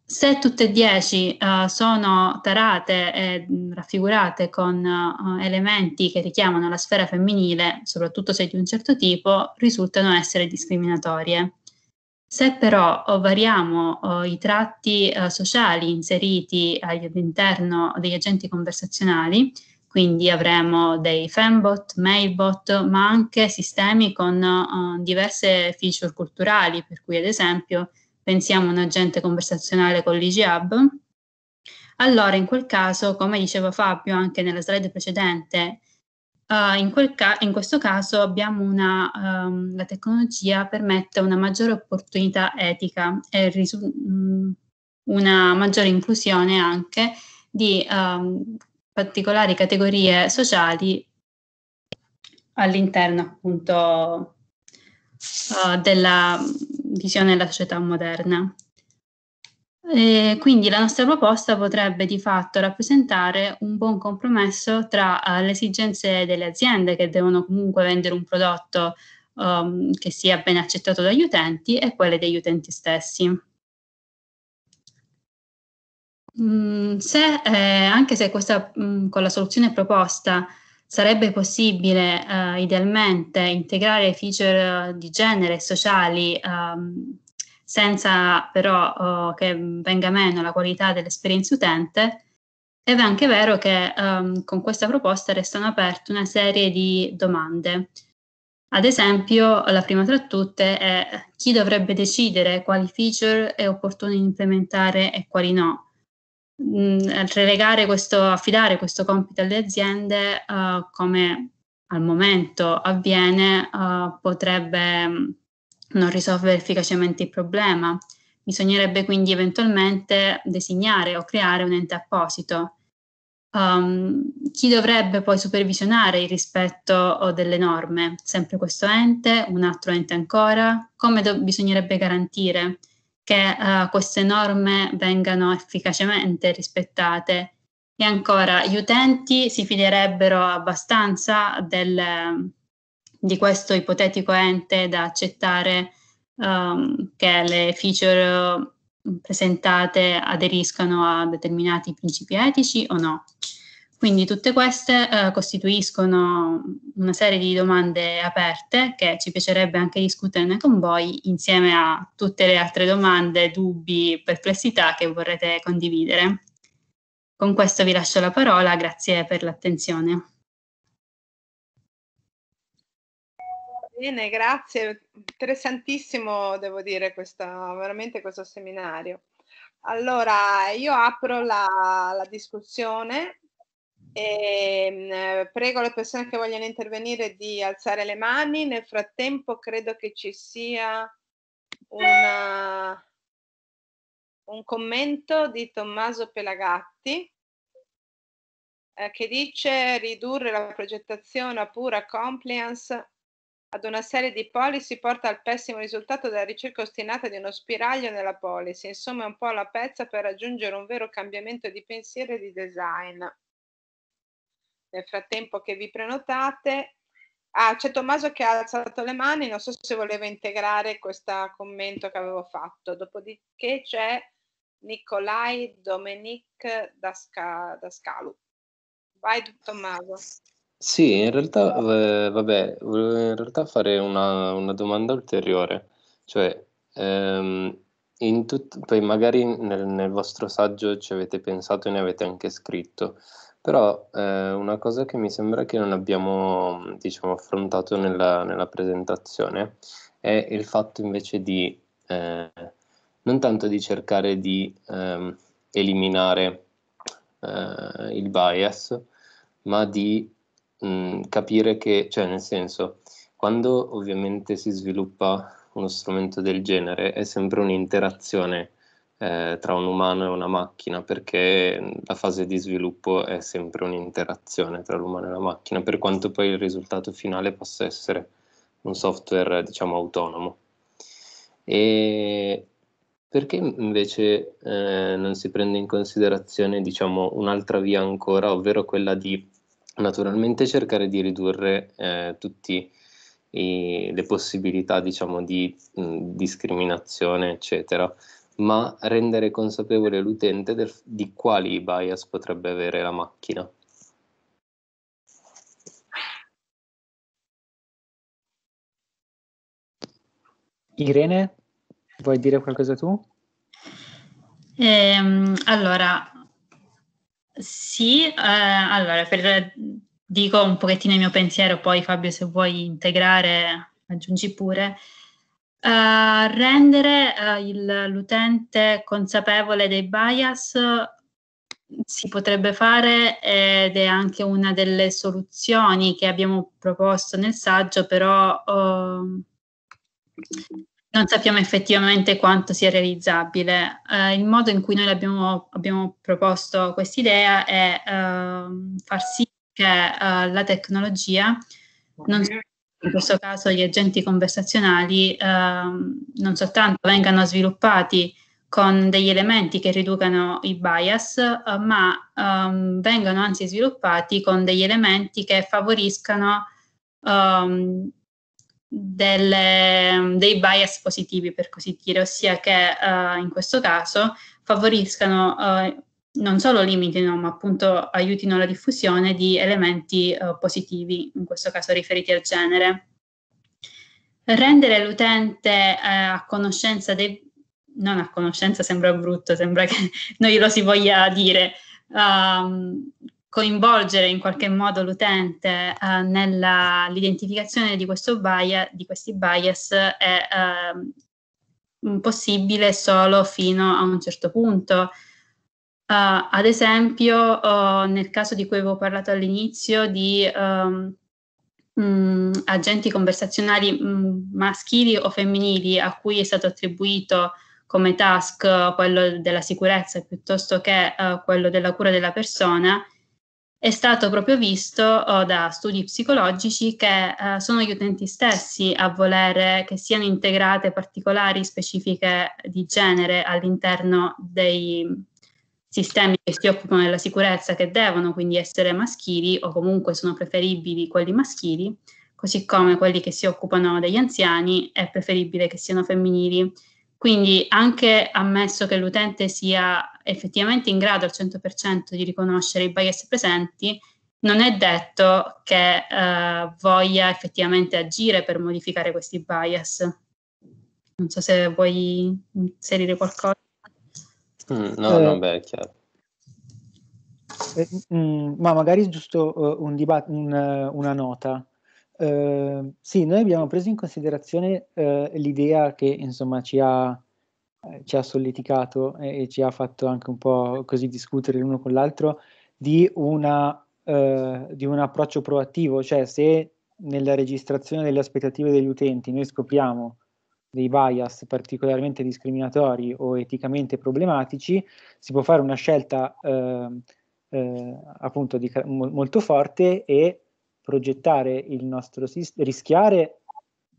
S3: Se tutte e 10 eh, sono tarate e raffigurate con eh, elementi che richiamano la sfera femminile, soprattutto se di un certo tipo, risultano essere discriminatorie. Se però oh, variamo oh, i tratti eh, sociali inseriti all'interno degli agenti conversazionali, quindi avremo dei fanbot, mailbot, ma anche sistemi con uh, diverse feature culturali, per cui ad esempio pensiamo a un agente conversazionale con l'IGHUB. Allora, in quel caso, come diceva Fabio anche nella slide precedente, Uh, in, ca- in, questo caso abbiamo una, um, la tecnologia permette una maggiore opportunità etica e risu- mm, una maggiore inclusione anche di um, particolari categorie sociali all'interno appunto uh, della visione diciamo, della società moderna. E eh, quindi la nostra proposta potrebbe di fatto rappresentare un buon compromesso tra uh, le esigenze delle aziende che devono comunque vendere un prodotto um, che sia ben accettato dagli utenti e quelle degli utenti stessi. Mm, se, eh, anche se questa, mh, mm, con la soluzione proposta sarebbe possibile eh, idealmente integrare feature eh, di genere e sociali um, senza però uh, che venga meno la qualità dell'esperienza utente. Ed è anche vero che um, con questa proposta restano aperte una serie di domande. Ad esempio, la prima tra tutte è chi dovrebbe decidere quali feature è opportuno implementare e quali no. Mm, relegare questo, affidare questo compito alle aziende uh, come al momento avviene uh, potrebbe mm, non risolve efficacemente il problema. Bisognerebbe quindi eventualmente designare o creare un ente apposito. Um, chi dovrebbe poi supervisionare il rispetto delle norme? Sempre questo ente, un altro ente ancora? Come do- bisognerebbe garantire che uh, queste norme vengano efficacemente rispettate? E ancora, gli utenti si fiderebbero abbastanza del, di questo ipotetico ente da accettare um, che le feature eh, presentate aderiscano a determinati principi etici o no. Quindi tutte queste eh, costituiscono una serie di domande aperte che ci piacerebbe anche discuterne con voi insieme a tutte le altre domande, dubbi, perplessità che vorrete condividere. Con questo vi lascio la parola, grazie per l'attenzione.
S1: Bene, grazie. Interessantissimo, devo dire, questo, veramente questo seminario. Allora, io apro la, la discussione e mm, eh, prego le persone che vogliono intervenire di alzare le mani. Nel frattempo credo che ci sia una, un commento di Tommaso Pelagatti eh, che dice ridurre la progettazione a pura compliance ad una serie di policy porta al pessimo risultato della ricerca ostinata di uno spiraglio nella policy, insomma è un po' la pezza per raggiungere un vero cambiamento di pensiero e di design. Nel frattempo che vi prenotate, ah, c'è Tommaso che ha alzato le mani, non so se voleva integrare questo commento che avevo fatto, dopodiché c'è Nicolai Domenic Dasca, Dascalu. Vai Tommaso.
S5: Sì, in realtà, eh, vabbè, volevo in realtà fare una, una domanda ulteriore, cioè, ehm, in tut- poi magari nel, nel vostro saggio ci avete pensato e ne avete anche scritto, però eh, una cosa che mi sembra che non abbiamo, diciamo, affrontato nella, nella presentazione è il fatto invece di, eh, non tanto di cercare di ehm, eliminare eh, il bias, ma di mh, mm, capire che, cioè nel senso, quando ovviamente si sviluppa uno strumento del genere è sempre un'interazione eh, tra un umano e una macchina, perché mm, la fase di sviluppo è sempre un'interazione tra l'umano e la macchina, per quanto poi il risultato finale possa essere un software, diciamo, autonomo. E perché invece eh, non si prende in considerazione, diciamo, un'altra via ancora, ovvero quella di naturalmente cercare di ridurre eh, tutte le possibilità diciamo, di mh, discriminazione, eccetera, ma rendere consapevole l'utente del, di quali bias potrebbe avere la macchina.
S4: Irene, vuoi dire qualcosa tu?
S3: Ehm, allora, sì, eh, allora per, dico un pochettino il mio pensiero, poi Fabio se vuoi integrare aggiungi pure. Uh, rendere uh, il, l'utente consapevole dei bias si potrebbe fare ed è anche una delle soluzioni che abbiamo proposto nel saggio, però uh, non sappiamo effettivamente quanto sia realizzabile. Eh, il modo in cui noi abbiamo, abbiamo proposto quest'idea è eh, far sì che eh, la tecnologia, non solo in questo caso gli agenti conversazionali, ehm, non soltanto vengano sviluppati con degli elementi che riducano i bias, eh, ma ehm, vengano anzi sviluppati con degli elementi che favoriscano ehm, delle, dei bias positivi, per così dire, ossia che uh, in questo caso favoriscano, uh, non solo limitino, ma appunto aiutino la diffusione di elementi uh, positivi, in questo caso riferiti al genere. Rendere l'utente a conoscenza dei... non a conoscenza sembra brutto, sembra che non glielo si voglia dire, um, coinvolgere in qualche modo l'utente eh, nell'identificazione di, bias, di, questi bias è eh, possibile solo fino a un certo punto. Uh, ad esempio, uh, nel caso di cui avevo parlato all'inizio, di um, ehm, mh, mm, agenti conversazionali mh, mm, maschili o femminili a cui è stato attribuito come task quello della sicurezza piuttosto che eh, quello della cura della persona, è stato proprio visto oh, da studi psicologici che eh, sono gli utenti stessi a volere che siano integrate particolari specifiche di genere all'interno dei sistemi che si occupano della sicurezza che devono quindi essere maschili o comunque sono preferibili quelli maschili, così come quelli che si occupano degli anziani è preferibile che siano femminili quindi anche ammesso che l'utente sia effettivamente in grado al 100% di riconoscere i bias presenti, non è detto che eh, voglia effettivamente agire per modificare questi bias. Non so se vuoi inserire qualcosa.
S5: Mm, no, eh, no, è chiaro.
S4: Eh, mm, ma magari giusto uh, un dibat- un, uh, una nota. Ehm, sì, noi abbiamo preso in considerazione uh, l'idea che insomma ci ha, eh, ci ha solleticato e, e, ci ha fatto anche un po' così discutere l'uno con l'altro di, una, uh, di un approccio proattivo, cioè se nella registrazione delle aspettative degli utenti noi scopriamo dei bias particolarmente discriminatori o eticamente problematici, si può fare una scelta ehm, eh, appunto di, molto forte e progettare il nostro sistema, rischiare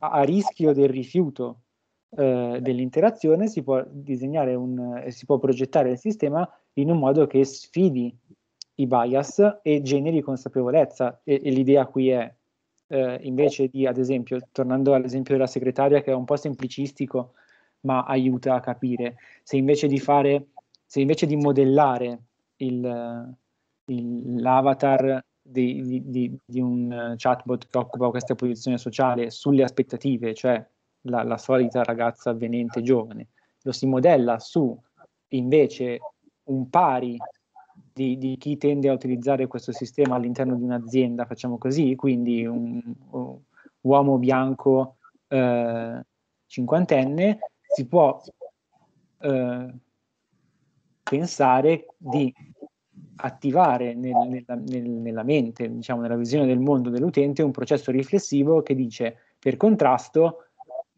S4: a, a, rischio del rifiuto eh, dell'interazione, si può disegnare un, eh, si può progettare il sistema in un modo che sfidi i bias e generi consapevolezza. E, e l'idea qui è eh, invece di, ad esempio, tornando all'esempio della segretaria che è un po' semplicistico, ma aiuta a capire, se invece di fare, se invece di modellare il, il, l'avatar di, di, di, di, un eh, chatbot che occupa questa posizione sociale sulle aspettative, cioè la, la solita ragazza avvenente giovane, lo si modella su invece un pari di, di, chi tende a utilizzare questo sistema all'interno di un'azienda, facciamo così, quindi un, un uomo bianco eh, cinquantenne, si può eh, pensare di attivare nel, certo. nella, nel, nella, mente, diciamo, nella visione del mondo dell'utente un processo riflessivo che dice, per contrasto,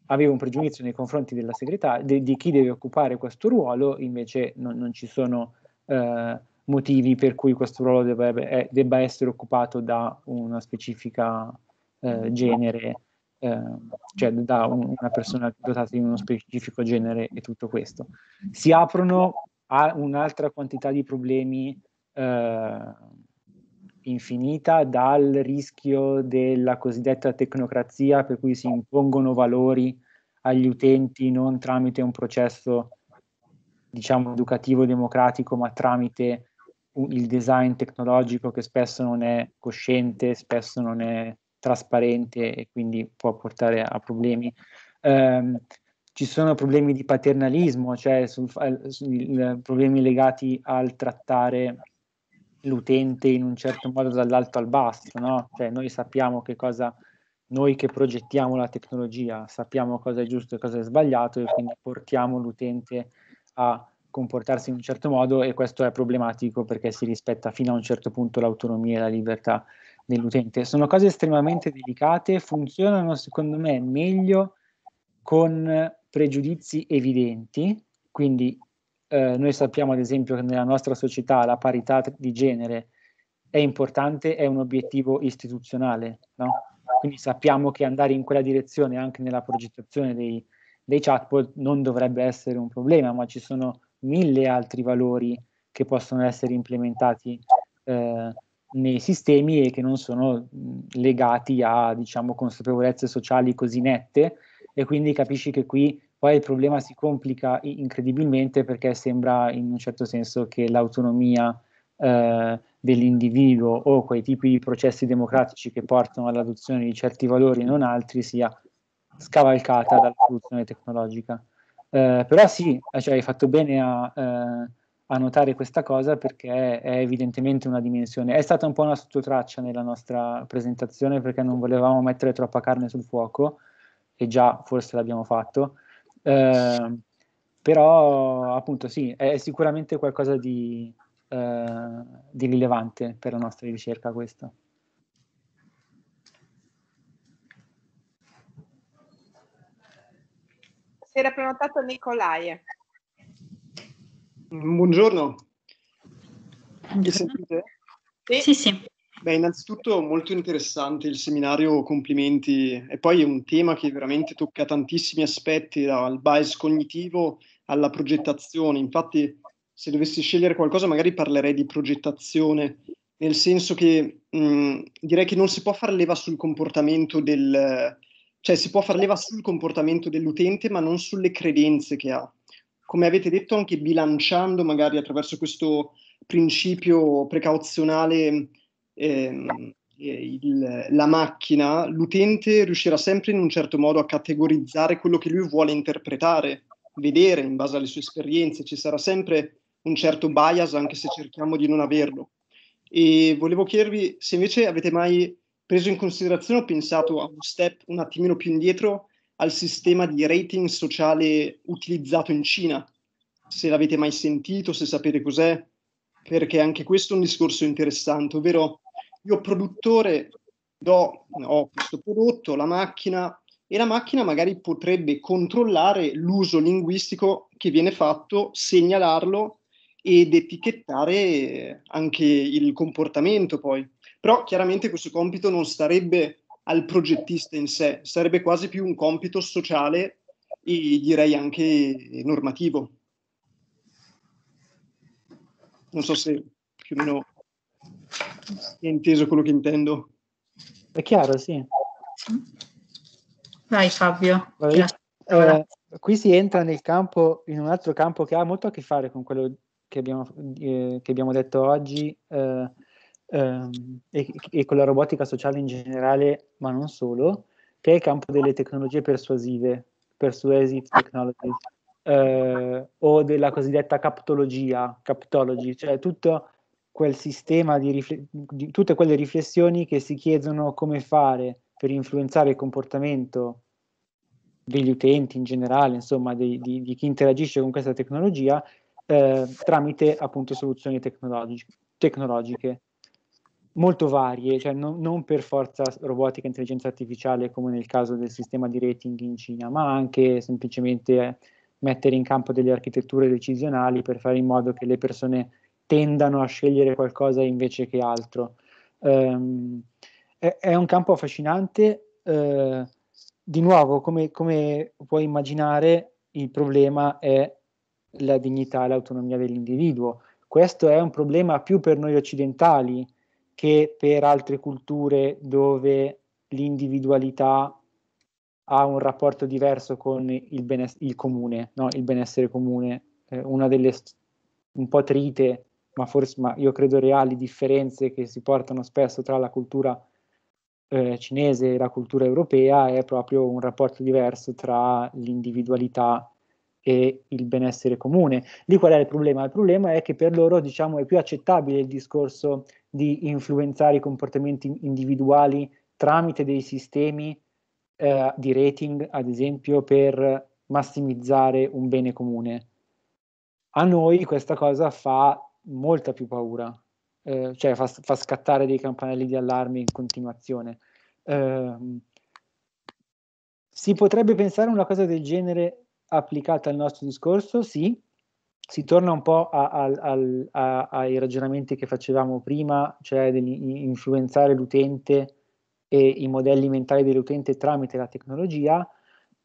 S4: avevo un pregiudizio nei confronti della segretaria, de, di chi deve occupare questo ruolo, invece non, non ci sono eh, motivi per cui questo ruolo debba, eh, debba essere occupato da una specifica eh, mm. genere, eh, cioè da un, una persona dotata di uno specifico genere e tutto questo. Si aprono a un'altra quantità di problemi eh, infinita dal rischio della cosiddetta tecnocrazia per cui si impongono valori agli utenti non tramite un processo diciamo educativo e democratico ma tramite un, il design tecnologico che spesso non è cosciente, spesso non è trasparente e quindi può portare a problemi. Eh, ci sono problemi di paternalismo, cioè sul, sul, problemi legati al trattare l'utente in un certo modo dall'alto al basso, no? Cioè noi sappiamo che cosa, noi che progettiamo la tecnologia, sappiamo cosa è giusto e cosa è sbagliato e quindi portiamo l'utente a comportarsi in un certo modo e questo è problematico perché si rispetta fino a un certo punto l'autonomia e la libertà dell'utente. Sono cose estremamente delicate, funzionano secondo me meglio con pregiudizi evidenti, quindi eh, noi sappiamo ad esempio che nella nostra società la parità di genere è importante, è un obiettivo istituzionale, no? quindi sappiamo che andare in quella direzione anche nella progettazione dei, dei chatbot non dovrebbe essere un problema, ma ci sono mille altri valori che possono essere implementati eh, nei sistemi e che non sono legati a diciamo, consapevolezze sociali così nette e quindi capisci che qui poi il problema si complica incredibilmente perché sembra in un certo senso che l'autonomia eh, dell'individuo o quei tipi di processi democratici che portano all'adozione di certi valori e non altri sia scavalcata dalla soluzione tecnologica. Eh, però sì, cioè, hai fatto bene a, eh, a, notare questa cosa perché è evidentemente una dimensione, è stata un po' una sottotraccia nella nostra presentazione perché non volevamo mettere troppa carne sul fuoco e già forse l'abbiamo fatto,
S3: Ehm,
S4: però appunto sì, è sicuramente qualcosa di, eh, di rilevante per la nostra ricerca questo.
S1: Si era prenotato Nicolai.
S6: Buongiorno. Mi sentite? Sì, sì. sì. Beh, innanzitutto molto interessante il seminario, complimenti. E poi è un tema che veramente tocca tantissimi aspetti, dal bias cognitivo alla progettazione. Infatti, se dovessi scegliere qualcosa, magari parlerei di progettazione, nel senso che mh, mm, direi che non si può far leva sul comportamento del... cioè si può far leva sul comportamento dell'utente, ma non sulle credenze che ha. Come avete detto, anche bilanciando magari attraverso questo principio precauzionale eh, il, la macchina, l'utente riuscirà sempre in un certo modo a categorizzare quello che lui vuole interpretare, vedere in base alle sue esperienze, ci sarà sempre un certo bias anche se cerchiamo di non averlo. E volevo chiedervi se invece avete mai preso in considerazione, o pensato a un step un attimino più indietro, al sistema di rating sociale utilizzato in Cina, se l'avete mai sentito, se sapete cos'è, perché anche questo è un discorso interessante, ovvero io produttore do, ho questo prodotto, la macchina, e la macchina magari potrebbe controllare l'uso linguistico che viene fatto, segnalarlo ed etichettare anche il comportamento poi. Però chiaramente questo compito non starebbe al progettista in sé, sarebbe quasi più un compito sociale e direi anche normativo. Non so se più o meno hai inteso quello che intendo? È
S4: chiaro, sì. Vai Fabio. Vai. Eh, qui si entra nel campo, in un altro campo che ha molto a che fare con quello che abbiamo, eh, che abbiamo detto oggi eh, ehm, e, e, con la robotica sociale in generale, ma non solo, che è il campo delle tecnologie persuasive, persuasive technologies, eh, o della cosiddetta captologia, captology, cioè tutto quel sistema di, rifle- di tutte quelle riflessioni che si chiedono come fare per influenzare il comportamento degli utenti in generale, insomma, di, di, di chi interagisce con questa tecnologia eh, tramite appunto soluzioni tecnologi- tecnologiche molto varie, cioè non, non, per forza robotica e intelligenza artificiale come nel caso del sistema di rating in Cina, ma anche semplicemente mettere in campo delle architetture decisionali per fare in modo che le persone tendano a scegliere qualcosa invece che altro. Um, è, è, un campo affascinante, uh, di nuovo come, come, puoi immaginare il problema è la dignità e l'autonomia dell'individuo. Questo è un problema più per noi occidentali che per altre culture dove l'individualità ha un rapporto diverso con il, beness- il comune, no? il benessere comune. Eh, una delle st- un po' trite ma, forse, ma io credo reali differenze che si portano spesso tra la cultura eh, cinese e la cultura europea è proprio un rapporto diverso tra l'individualità e il benessere comune. Lì qual è il problema? Il problema è che per loro diciamo, è più accettabile il discorso di influenzare i comportamenti individuali tramite dei sistemi eh, di rating, ad esempio, per massimizzare un bene comune. A noi questa cosa fa molta più paura, eh, cioè fa, fa, scattare dei campanelli di allarme in continuazione. Eh, si potrebbe pensare una cosa del genere applicata al nostro discorso? Sì, si torna un po' a, a, a, ai ragionamenti che facevamo prima, cioè di influenzare l'utente e i modelli mentali dell'utente tramite la tecnologia.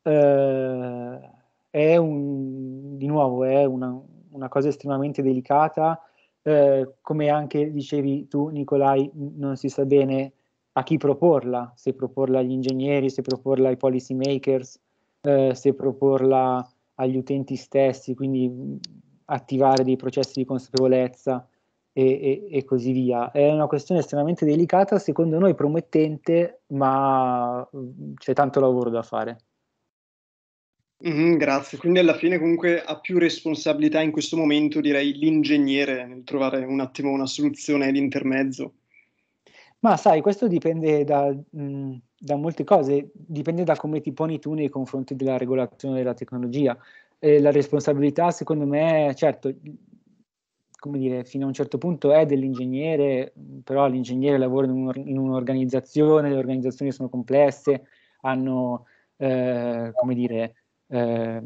S4: Eh, è un, di nuovo è una, una cosa estremamente delicata eh, come anche dicevi tu Nicolai, non si sa bene a chi proporla, se proporla agli ingegneri, se proporla ai policy makers, eh, se proporla agli utenti stessi, quindi attivare dei processi di consapevolezza e, e, e, così via. È una questione estremamente delicata, secondo noi promettente, ma c'è tanto lavoro da fare.
S6: Mm-hmm, grazie, quindi alla fine comunque ha più responsabilità in questo momento direi l'ingegnere nel trovare un attimo una soluzione di intermezzo.
S4: Ma sai, questo dipende da, mh, mhmm, da, molte cose, dipende da come ti poni tu nei confronti della regolazione della tecnologia. Eh, la responsabilità secondo me, certo, come dire, fino a un certo punto è dell'ingegnere, però l'ingegnere lavora in, un, in un'organizzazione, le organizzazioni sono complesse, hanno, eh, come dire, eh,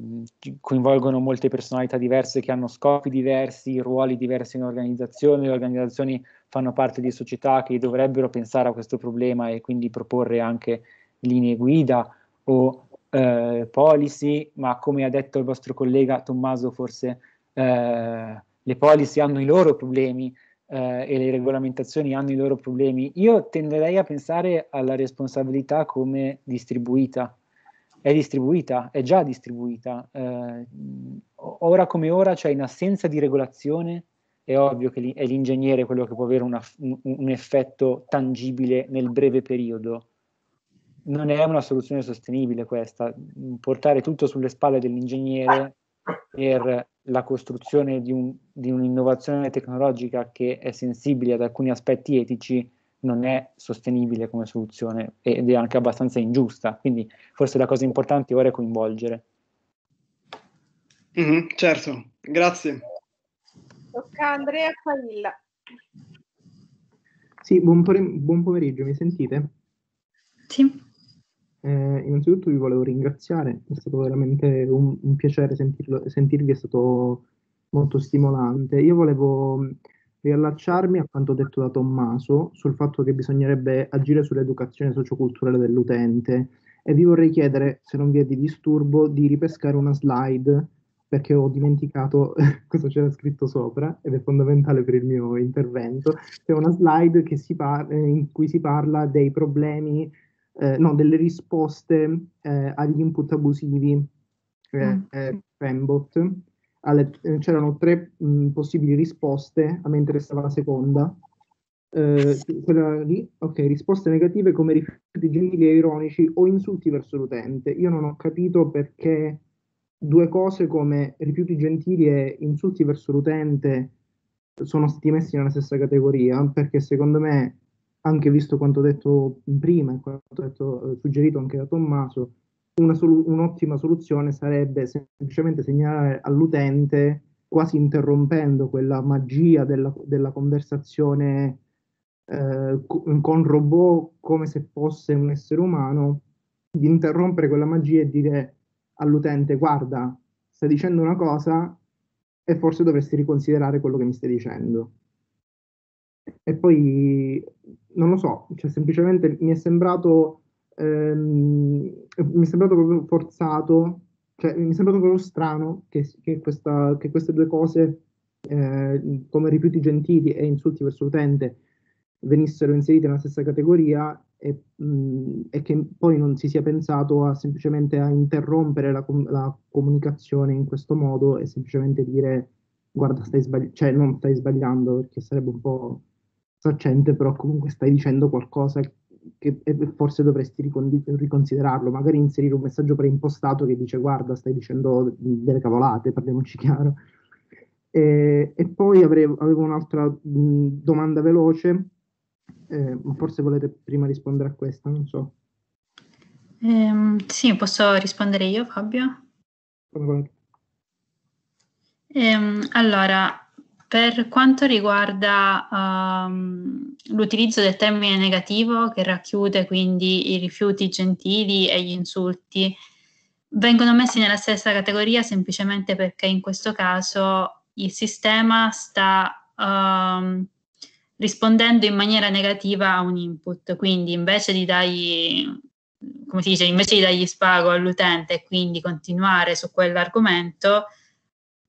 S4: coinvolgono molte personalità diverse che hanno scopi diversi, ruoli diversi in organizzazione, le organizzazioni fanno parte di società che dovrebbero pensare a questo problema e quindi proporre anche linee guida o eh, policy, ma come ha detto il vostro collega Tommaso forse eh, le policy hanno i loro problemi eh, e le regolamentazioni hanno i loro problemi. Io tenderei a pensare alla responsabilità come distribuita, è distribuita, è già distribuita. Eh, ora come ora, cioè in assenza di regolazione, è ovvio che è l'ingegnere quello che può avere una, un, un effetto tangibile nel breve periodo. Non è una soluzione sostenibile questa, portare tutto sulle spalle dell'ingegnere per la costruzione di, un, di, un'innovazione tecnologica che è sensibile ad alcuni aspetti etici non è sostenibile come soluzione ed è anche abbastanza ingiusta. Quindi forse la cosa importante ora è coinvolgere.
S6: Mm-hmm, certo, grazie.
S1: Tocca Andrea Favilla.
S7: Sì, buon, por- buon, pomeriggio, mi sentite? Sì. Eh, innanzitutto vi volevo ringraziare, è stato veramente un, un piacere sentirlo, sentirvi, è stato molto stimolante. Io volevo riallacciarmi a quanto detto da Tommaso sul fatto che bisognerebbe agire sull'educazione socioculturale dell'utente e vi vorrei chiedere, se non vi è di disturbo, di ripescare una slide perché ho dimenticato cosa c'era scritto sopra ed è fondamentale per il mio intervento. C'è una slide par- eh, in cui si parla dei problemi, eh, no, delle risposte eh, agli input abusivi, cioè eh, mm. eh Fembot alle, eh, c'erano tre mh, possibili risposte, a me interessava la seconda. Eh, quella lì, ok, risposte negative come rifiuti gentili e ironici o insulti verso l'utente. Io non ho capito perché due cose come rifiuti gentili e insulti verso l'utente sono stati messi nella stessa categoria, perché secondo me, anche visto quanto detto prima e quanto detto, eh, suggerito anche da Tommaso, solu- un'ottima soluzione sarebbe semplicemente segnalare all'utente, quasi interrompendo quella magia della, della conversazione eh, con robot come se fosse un essere umano, di interrompere quella magia e dire all'utente guarda, stai dicendo una cosa e forse dovresti riconsiderare quello che mi stai dicendo. E poi, non lo so, cioè semplicemente mi è sembrato ehm, mi è sembrato proprio forzato, cioè mi è sembrato proprio strano che, che, questa, che queste due cose, eh, come rifiuti gentili e insulti verso l'utente, venissero inserite nella stessa categoria e, mh, e, che poi non si sia pensato a semplicemente a interrompere la, com- la comunicazione in questo modo e semplicemente dire guarda stai sbagliando, cioè non stai sbagliando perché sarebbe un po' saccente, però comunque stai dicendo qualcosa che forse dovresti riconsiderarlo, magari inserire un messaggio preimpostato che dice guarda stai dicendo delle cavolate, parliamoci chiaro. E, e poi avrei, avevo un'altra domanda veloce, eh, forse volete prima rispondere a questa, non so.
S3: Eh, sì, posso rispondere io Fabio? Eh, allora, per quanto riguarda um, l'utilizzo del termine negativo, che racchiude quindi i rifiuti gentili e gli insulti, vengono messi nella stessa categoria semplicemente perché in questo caso il sistema sta um, rispondendo in maniera negativa a un input, quindi invece di dargli come si dice, invece di dargli spago all'utente e quindi continuare su quell'argomento,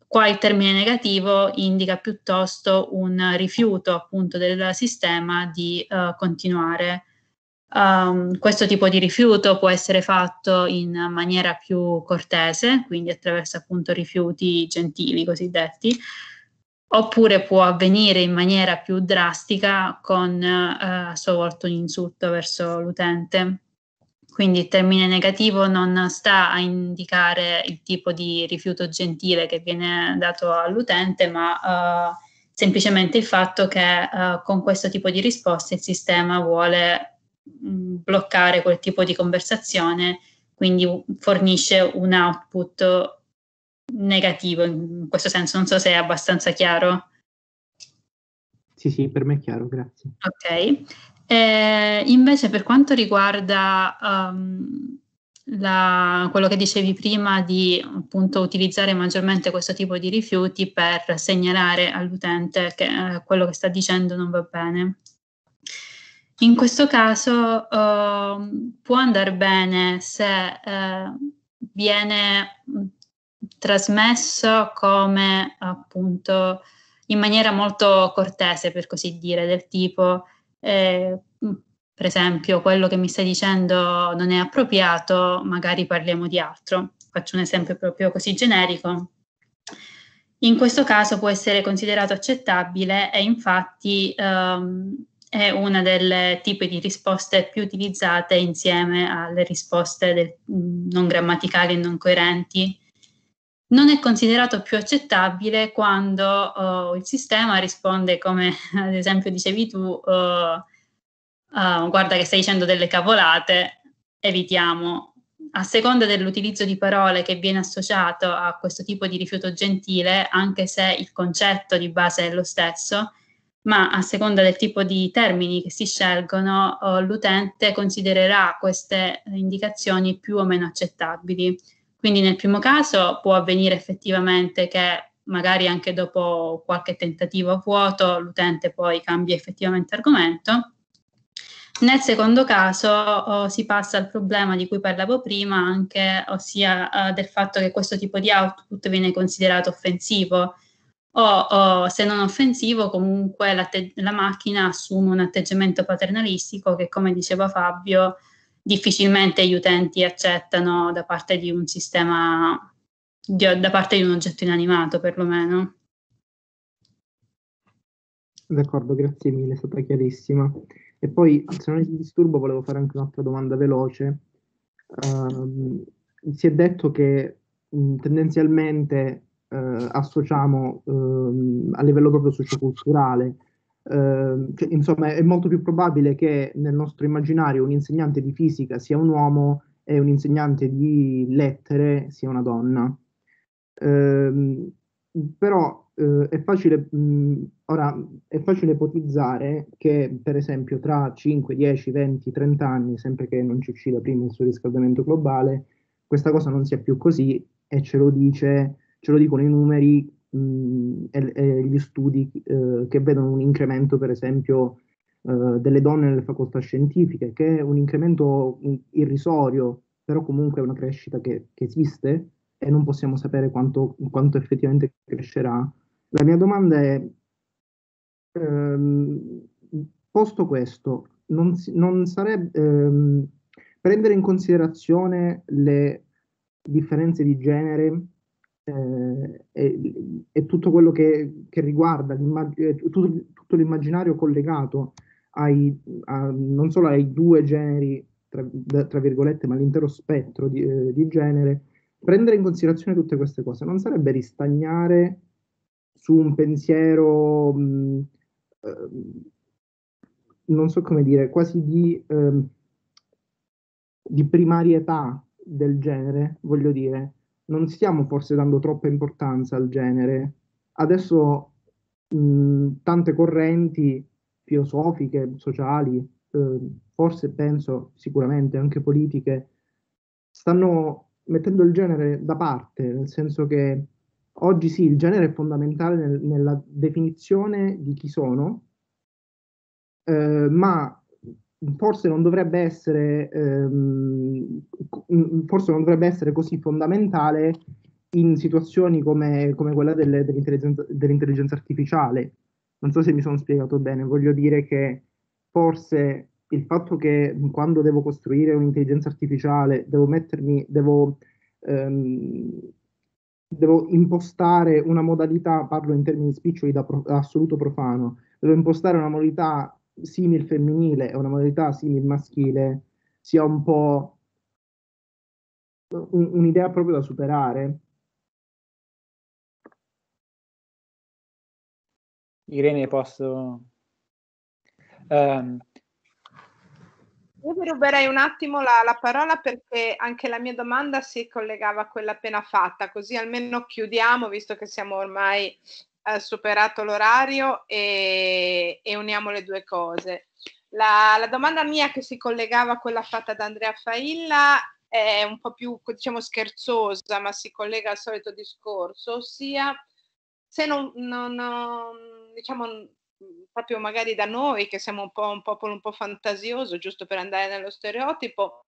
S3: Qua il termine negativo indica piuttosto un rifiuto appunto del sistema di uh, continuare. Um, questo tipo di rifiuto può essere fatto in maniera più cortese, quindi attraverso appunto rifiuti gentili cosiddetti, oppure può avvenire in maniera più drastica con uh, a sua volta un insulto verso l'utente. Quindi il termine negativo non sta a indicare il tipo di rifiuto gentile che viene dato all'utente, ma uh, semplicemente il fatto che uh, con questo tipo di risposte il sistema vuole mm, bloccare quel tipo di conversazione, quindi fornisce un output negativo in questo senso. Non so se è abbastanza chiaro.
S7: Sì, sì, per me è chiaro, grazie.
S3: Ok, e eh, invece per quanto riguarda um, la, quello che dicevi prima di appunto, utilizzare maggiormente questo tipo di rifiuti per segnalare all'utente che eh, quello che sta dicendo non va bene. In questo caso eh, può andare bene se eh, viene mm, trasmesso come appunto in maniera molto cortese per così dire, del tipo eh, per esempio quello che mi stai dicendo non è appropriato, magari parliamo di altro. Faccio un esempio proprio così generico. In questo caso può essere considerato accettabile e infatti ehm, è una delle tipi di risposte più utilizzate insieme alle risposte del, mm, non grammaticali e non coerenti non è considerato più accettabile quando eh, il sistema risponde, come ad esempio dicevi tu, eh, guarda che stai dicendo delle cavolate, evitiamo. A seconda dell'utilizzo di parole che viene associato a questo tipo di rifiuto gentile, anche se il concetto di base è lo stesso, ma a seconda del tipo di termini che si scelgono, l'utente considererà queste indicazioni più o meno accettabili. Quindi nel primo caso può avvenire effettivamente che magari anche dopo qualche tentativo a vuoto l'utente poi cambia effettivamente argomento. Nel secondo caso oh, si passa al problema di cui parlavo prima, anche, ossia eh, del fatto che questo tipo di output viene considerato offensivo o, o se non offensivo comunque la, te- la macchina assume un atteggiamento paternalistico che come diceva Fabio difficilmente gli utenti accettano da parte di un sistema, da parte di un oggetto inanimato perlomeno.
S7: D'accordo, grazie mille, è stata chiarissima. E poi, se non ti disturbo, volevo fare anche un'altra domanda veloce. Uh, si è detto che mh, tendenzialmente uh, associamo uh, a livello proprio socioculturale eh, insomma è molto più probabile che nel nostro immaginario un insegnante di fisica sia un uomo e un insegnante di lettere sia una donna. Eh, però eh, è, facile, mh, mm, ora, è facile ipotizzare che per esempio tra 5, 10, 20, 30 anni, sempre che non ci uccida prima il suo riscaldamento globale, questa cosa non sia più così e ce lo, dice, ce lo dicono i numeri mh, e, e gli studi eh, che vedono un incremento, per esempio, eh, delle donne nelle facoltà scientifiche, che è un incremento irrisorio, però comunque è una crescita che, che esiste e non possiamo sapere quanto, quanto effettivamente crescerà. La mia domanda è, ehm, posto questo, non, non sarebbe ehm, prendere in considerazione le differenze di genere eh, e, e, tutto quello che, che riguarda eh, tutto, tutto, l'immaginario collegato ai, a, non solo ai due generi, tra, tra virgolette, ma all'intero spettro di, eh, di, genere, prendere in considerazione tutte queste cose non sarebbe ristagnare su un pensiero, mh, mm, eh, non so come dire, quasi di, ehm, di primarietà del genere, voglio dire non stiamo forse dando troppa importanza al genere. Adesso mh, tante correnti filosofiche, sociali, eh, forse penso sicuramente anche politiche, stanno mettendo il genere da parte, nel senso che oggi sì, il genere è fondamentale nel, nella definizione di chi sono, eh, ma forse non dovrebbe essere, ehm, mm, mm, forse non dovrebbe essere così fondamentale in situazioni come, come quella delle, dell'intelligenza, dell'intelligenza, artificiale. Non so se mi sono spiegato bene, voglio dire che forse il fatto che quando devo costruire un'intelligenza artificiale devo mettermi, devo, ehm, devo impostare una modalità, parlo in termini spiccioli da pro, assoluto profano, devo impostare una modalità simil femminile e una modalità simil maschile sia un po' un, un'idea proprio da superare.
S2: Irene, posso...
S4: Um.
S1: Io mi ruberei un attimo la, la, parola perché anche la mia domanda si collegava a quella appena fatta, così almeno chiudiamo, visto che siamo ormai superato l'orario e, e, uniamo le due cose. La, la, domanda mia che si collegava a quella fatta da Andrea Failla è un po' più diciamo scherzosa, ma si collega al solito discorso, ossia se non, non, non diciamo proprio magari da noi che siamo un po' un popolo un po' fantasioso, giusto per andare nello stereotipo,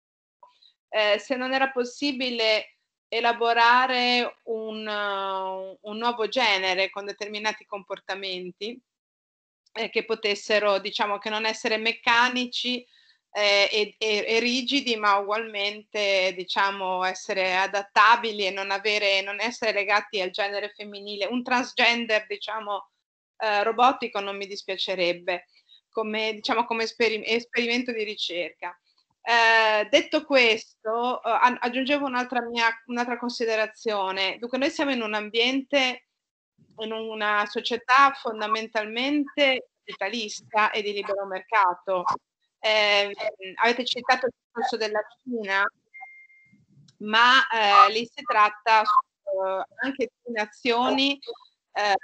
S1: eh, se non era possibile elaborare un, eh, un nuovo genere con determinati comportamenti eh, che potessero, diciamo, che non essere meccanici eh, e, e, e, rigidi, ma ugualmente, diciamo, essere adattabili e non, avere, non essere legati al genere femminile. Un transgender, diciamo, eh, robotico non mi dispiacerebbe come, diciamo, come esperimento di ricerca. Eh, detto questo, eh, aggiungevo un'altra, mia, un'altra considerazione. Dunque, noi siamo in un ambiente, in una società fondamentalmente capitalista e di libero mercato. Eh, avete citato il discorso della Cina, ma eh, lì si tratta su, eh, anche di nazioni eh,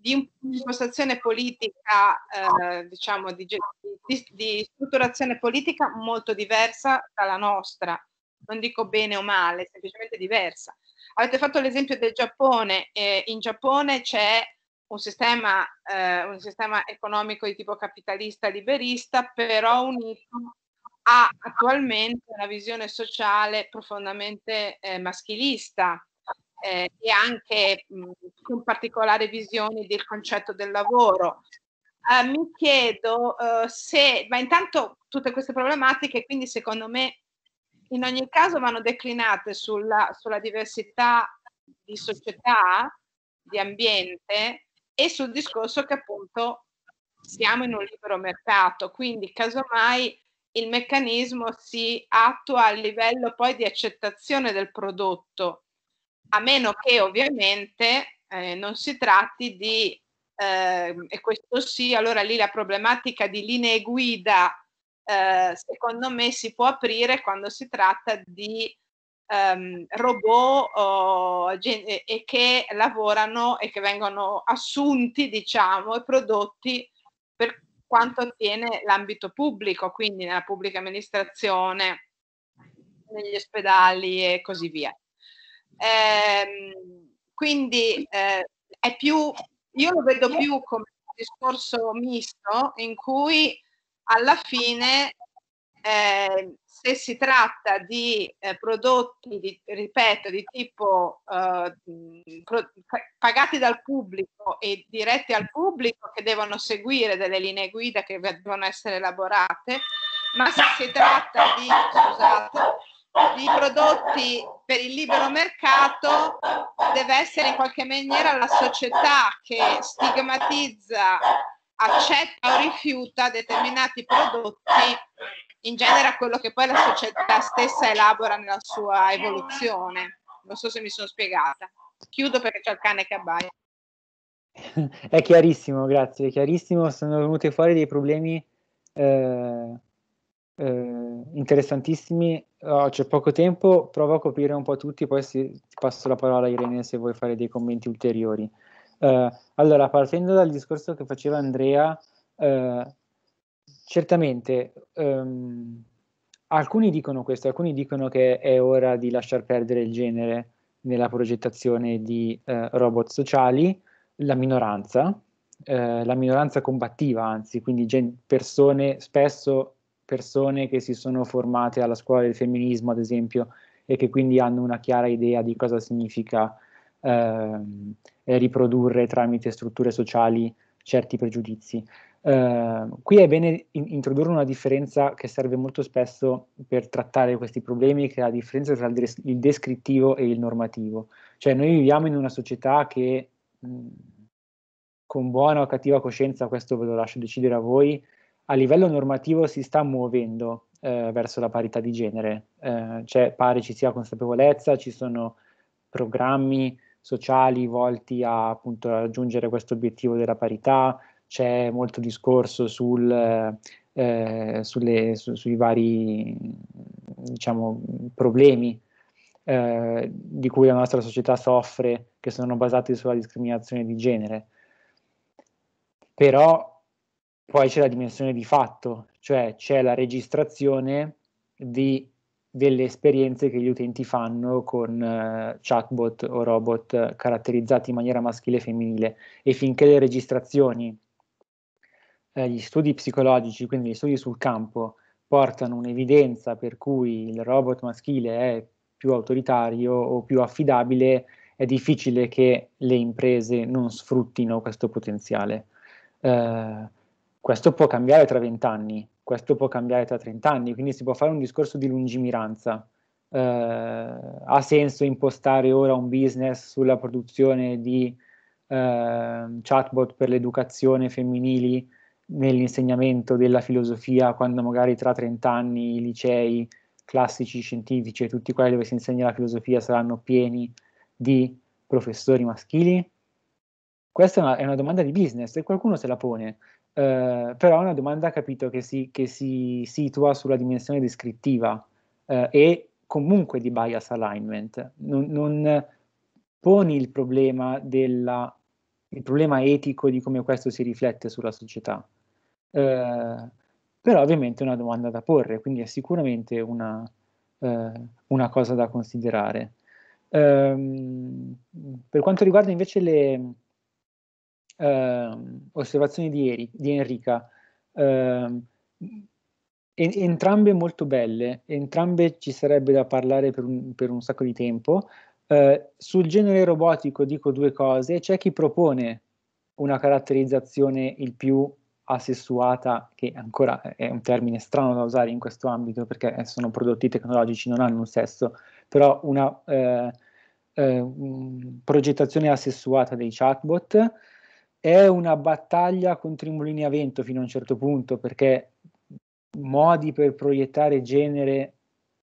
S1: di impostazione politica, eh, diciamo, di, di, di, strutturazione politica molto diversa dalla nostra. Non dico bene o male, semplicemente diversa. Avete fatto l'esempio del Giappone. Eh, in Giappone c'è un sistema, eh, un sistema economico di tipo capitalista liberista, però unito a attualmente una visione sociale profondamente eh, maschilista eh, e anche mh, con particolare visione del concetto del lavoro. Eh, mi chiedo eh, se, ma intanto tutte queste problematiche, quindi secondo me in ogni caso vanno declinate sulla, sulla diversità di società, di ambiente e sul discorso che appunto siamo in un libero mercato, quindi casomai il meccanismo si attua a livello poi di accettazione del prodotto a meno che ovviamente eh, non si tratti di, eh, e questo sì, allora lì la problematica di linee guida eh, secondo me si può aprire quando si tratta di ehm, robot o, e che lavorano e che vengono assunti, diciamo, e prodotti per quanto attiene l'ambito pubblico, quindi nella pubblica amministrazione, negli ospedali e così via. Ehm, quindi eh, è più, io lo vedo più come un discorso misto in cui alla fine eh, se si tratta di eh, prodotti, di, ripeto, di tipo eh, pro, pagati dal pubblico e diretti al pubblico che devono seguire delle linee guida che devono essere elaborate, ma se si tratta di, scusate, di prodotti per il libero mercato deve essere in qualche maniera la società che stigmatizza, accetta o rifiuta determinati prodotti, in genere a quello che poi la società stessa elabora nella sua evoluzione. Non so se mi sono spiegata. Chiudo perché c'è il cane che abbaia.
S4: È chiarissimo, grazie, è chiarissimo. Sono venuti fuori dei problemi eh, eh, interessantissimi. Oh, c'è poco tempo, provo a coprire un po' tutti, poi si, ti passo la parola a Irene se vuoi fare dei commenti ulteriori. Eh, allora, partendo dal discorso che faceva Andrea, eh, certamente ehm, alcuni dicono questo, alcuni dicono che è ora di lasciar perdere il genere nella progettazione di eh, robot sociali, la minoranza, eh, la minoranza combattiva, anzi, quindi gen- persone spesso persone che si sono formate alla scuola del femminismo, ad esempio, e che quindi hanno una chiara idea di cosa significa eh, riprodurre tramite strutture sociali certi pregiudizi. Eh, qui è bene in- introdurre una differenza che serve molto spesso per trattare questi problemi, che è la differenza tra il, des- il descrittivo e il normativo. Cioè noi viviamo in una società che mh, con buona o cattiva coscienza, questo ve lo lascio decidere a voi, a livello normativo si sta muovendo eh, verso la parità di genere, eh, cioè pare ci sia consapevolezza, ci sono programmi sociali volti a appunto raggiungere questo obiettivo della parità, c'è molto discorso sul, eh, eh sulle, su, sui vari diciamo, problemi eh, di cui la nostra società soffre, che sono basati sulla discriminazione di genere. Però poi c'è la dimensione di fatto, cioè c'è la registrazione di, delle esperienze che gli utenti fanno con eh, chatbot o robot caratterizzati in maniera maschile e femminile e finché le registrazioni, eh, gli studi psicologici, quindi gli studi sul campo, portano un'evidenza per cui il robot maschile è più autoritario o più affidabile, è difficile che le imprese non sfruttino questo potenziale. Eh, questo può cambiare tra vent'anni, questo può cambiare tra trent'anni, quindi si può fare un discorso di lungimiranza. Eh, ha senso impostare ora un business sulla produzione di eh, chatbot per l'educazione femminili nell'insegnamento della filosofia quando magari tra trent'anni i licei classici, scientifici e tutti quelli dove si insegna la filosofia saranno pieni di professori maschili? Questa è una, è una domanda di business e qualcuno se la pone eh, però è una domanda, capito, che si, che si situa sulla dimensione descrittiva eh, e comunque di bias alignment. Non, non poni il problema, della, il problema, etico di come questo si riflette sulla società. Eh, però ovviamente è una domanda da porre, quindi è sicuramente una, eh, una cosa da considerare. Eh, per quanto riguarda invece le, Ehm, osservazioni di, Eri, di Enrica, ehm, entrambe molto belle, entrambe ci sarebbe da parlare per un, per un sacco di tempo. Eh, sul genere robotico dico due cose, c'è chi propone una caratterizzazione il più asessuata, che ancora è un termine strano da usare in questo ambito perché eh, sono prodotti tecnologici, non hanno un sesso, però una eh, eh, progettazione asessuata dei chatbot è una battaglia contro i mulini a vento fino a un certo punto, perché modi per proiettare genere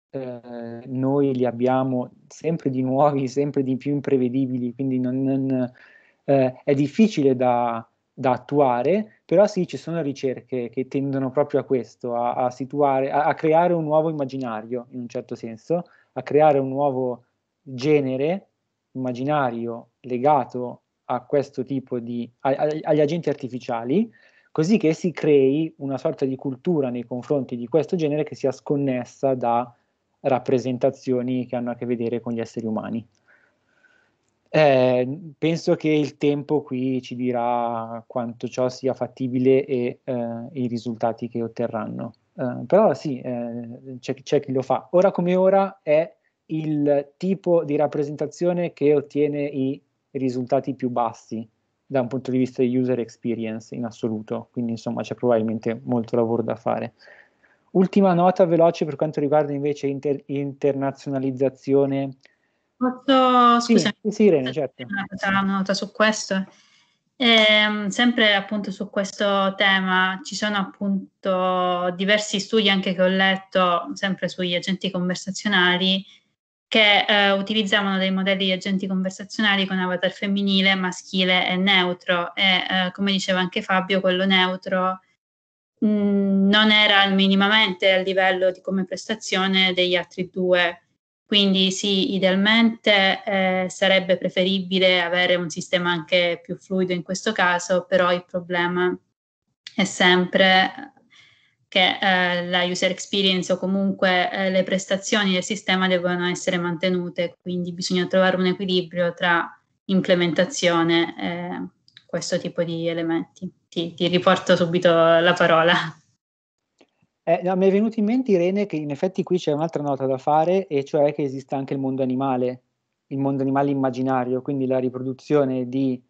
S4: eh, noi li abbiamo sempre di nuovi, sempre di più imprevedibili, quindi non, non, eh, è difficile da, da, attuare, però sì, ci sono ricerche che tendono proprio a questo, a, a situare, a, a creare un nuovo immaginario, in un certo senso, a creare un nuovo genere immaginario legato a questo tipo di, agli agenti artificiali, così che si crei una sorta di cultura nei confronti di questo genere che sia sconnessa da rappresentazioni che hanno a che vedere con gli esseri umani. Eh, penso che il tempo qui ci dirà quanto ciò sia fattibile e eh, i risultati che otterranno. Eh, però sì, eh, c'è, c'è chi lo fa. Ora come ora è il tipo di rappresentazione che ottiene i risultati più bassi da un punto di vista di user experience in assoluto, quindi insomma c'è probabilmente molto lavoro da fare. Ultima nota veloce per quanto riguarda invece inter- internazionalizzazione.
S3: Posso, scusa, sì, sì, Irene, certo. una nota su questo. E, ehm, sempre appunto su questo tema ci sono appunto diversi studi anche che ho letto sempre sugli agenti conversazionali che eh, utilizzavano dei modelli di agenti conversazionali con avatar femminile, maschile e neutro e eh, come diceva anche Fabio, quello neutro mm, non era minimamente a livello di come prestazione degli altri due. Quindi sì, idealmente eh, sarebbe preferibile avere un sistema anche più fluido in questo caso, però il problema è sempre che eh, la user experience o comunque eh, le prestazioni del sistema devono essere mantenute, quindi bisogna trovare un equilibrio tra implementazione e questo tipo di elementi. Ti, ti riporto subito la parola.
S4: Eh, mi è venuto in mente Irene che in effetti qui c'è un'altra nota da fare e cioè che esiste anche il mondo animale, il mondo animale immaginario, quindi la riproduzione di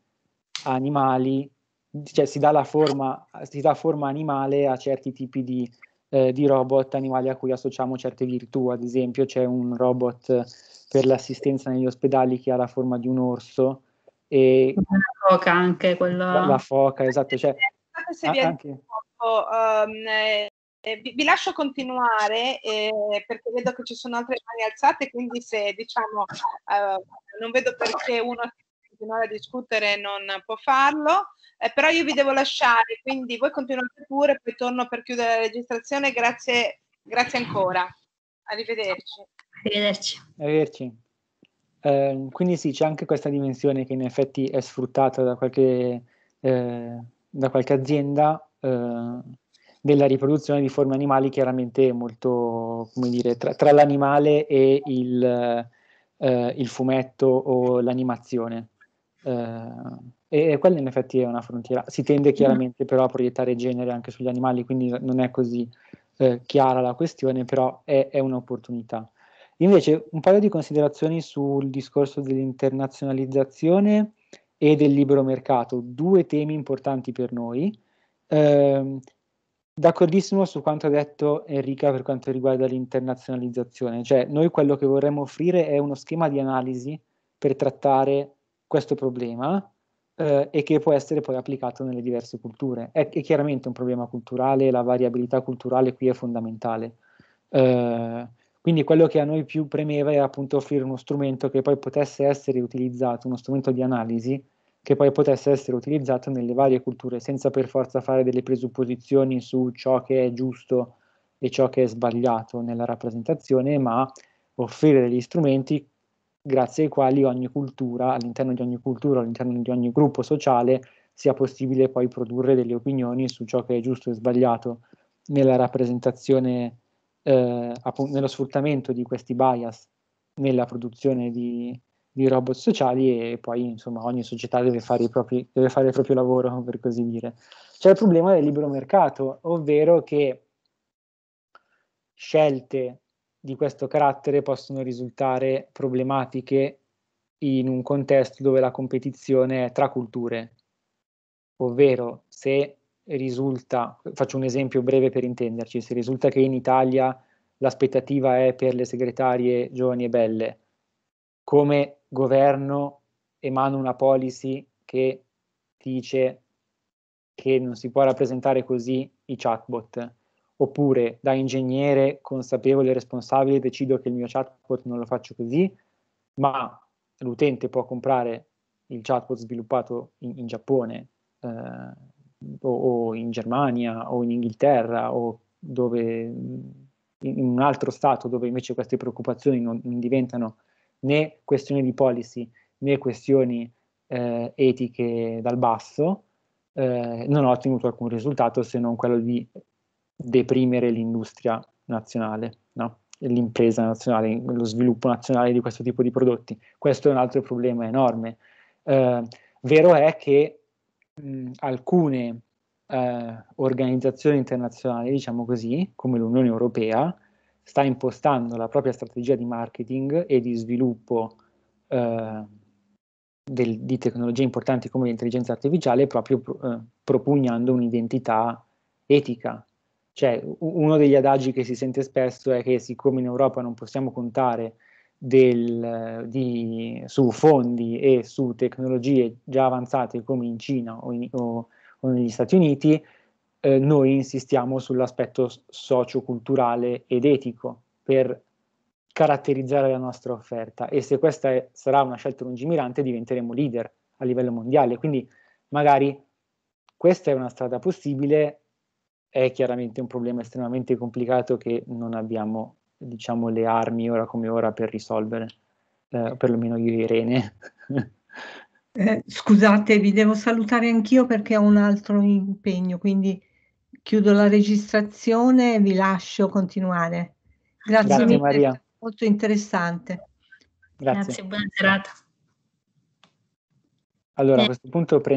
S4: animali cioè, si, dà forma, si, dà forma, animale a certi tipi di, eh, di, robot animali a cui associamo certe virtù. Ad esempio, c'è un robot per l'assistenza negli ospedali che ha la forma di un orso. E la foca anche quella. La, la foca, esatto. Cioè, se vi anche... um,
S1: eh, eh, vi, vi, lascio continuare eh, perché vedo che ci sono altre mani alzate, quindi se diciamo eh, non vedo perché uno si continuare a discutere non può farlo, eh, però io vi devo lasciare, quindi voi continuate pure, poi torno per chiudere la registrazione, grazie, grazie ancora, arrivederci.
S4: Arrivederci. arrivederci. Eh, quindi sì, c'è anche questa dimensione che in effetti è sfruttata da qualche, eh, da qualche azienda eh, della riproduzione di forme animali chiaramente molto, come dire, tra, tra l'animale e il, eh, il fumetto o l'animazione e, eh, e quella in effetti è una frontiera.
S2: Si tende mm. chiaramente
S4: però a proiettare genere anche sugli animali, quindi non è così eh, chiara la questione, però è, è, un'opportunità. Invece un paio di considerazioni sul discorso dell'internazionalizzazione e del libero mercato, due temi importanti per noi. Eh, D'accordissimo su quanto ha detto Enrica per quanto riguarda l'internazionalizzazione, cioè noi quello che vorremmo offrire è uno schema di analisi per trattare questo problema eh, e che può essere poi applicato nelle diverse culture. È, è, chiaramente un problema culturale, la variabilità culturale qui è fondamentale. Eh, quindi quello che a noi più premeva era appunto offrire uno strumento che poi potesse essere utilizzato, uno strumento di analisi che poi potesse essere utilizzato nelle varie culture, senza per forza fare delle presupposizioni su ciò che è giusto e ciò che è sbagliato nella rappresentazione, ma offrire degli strumenti grazie ai quali ogni cultura, all'interno di ogni cultura, all'interno di ogni gruppo sociale, sia possibile poi produrre delle opinioni su ciò che è giusto e sbagliato nella rappresentazione, eh, appunto, nello sfruttamento di questi bias nella produzione di, di, robot sociali e poi insomma ogni società deve fare, propri, deve fare il proprio lavoro, per così dire. C'è il problema del libero mercato, ovvero che scelte di questo carattere possono risultare problematiche in un contesto dove la competizione è tra culture, ovvero se risulta, faccio un esempio breve per intenderci, se risulta che in Italia l'aspettativa è per le segretarie giovani e belle, come governo emana una policy che dice che non si può rappresentare così i chatbot oppure da ingegnere consapevole e responsabile decido che il mio chatbot non lo faccio così, ma l'utente può comprare il chatbot sviluppato in, in Giappone eh, o, o, in Germania o in Inghilterra o dove, in, un altro stato dove invece queste preoccupazioni non, non diventano né questioni di policy né questioni eh, etiche dal basso, eh, non ho ottenuto alcun risultato se non quello di deprimere l'industria nazionale, no? l'impresa nazionale, lo sviluppo nazionale di questo tipo di prodotti. Questo è un altro problema enorme. Eh, vero è che mh, alcune eh, organizzazioni internazionali, diciamo così, come l'Unione Europea, sta impostando la propria strategia di marketing e di sviluppo eh, del, di tecnologie importanti come l'intelligenza artificiale proprio eh, propugnando un'identità etica cioè, uno degli adagi che si sente spesso è che siccome in Europa non possiamo contare del, di, su fondi e su tecnologie già avanzate come in Cina o, in, o, o negli Stati Uniti, eh, noi insistiamo sull'aspetto socioculturale ed etico per caratterizzare la nostra offerta e se questa è, sarà una scelta lungimirante diventeremo leader a livello mondiale. Quindi magari questa è una strada possibile, è chiaramente un problema estremamente complicato che non abbiamo, diciamo, le armi ora come ora per risolvere, eh, perlomeno io e Irene.
S2: Eh, scusate, vi devo salutare anch'io perché ho un altro impegno, quindi chiudo la registrazione e vi lascio continuare. Grazie, Grazie mille, Maria. molto interessante.
S3: Grazie. Grazie, buona serata.
S4: Allora, a eh. questo punto prendo...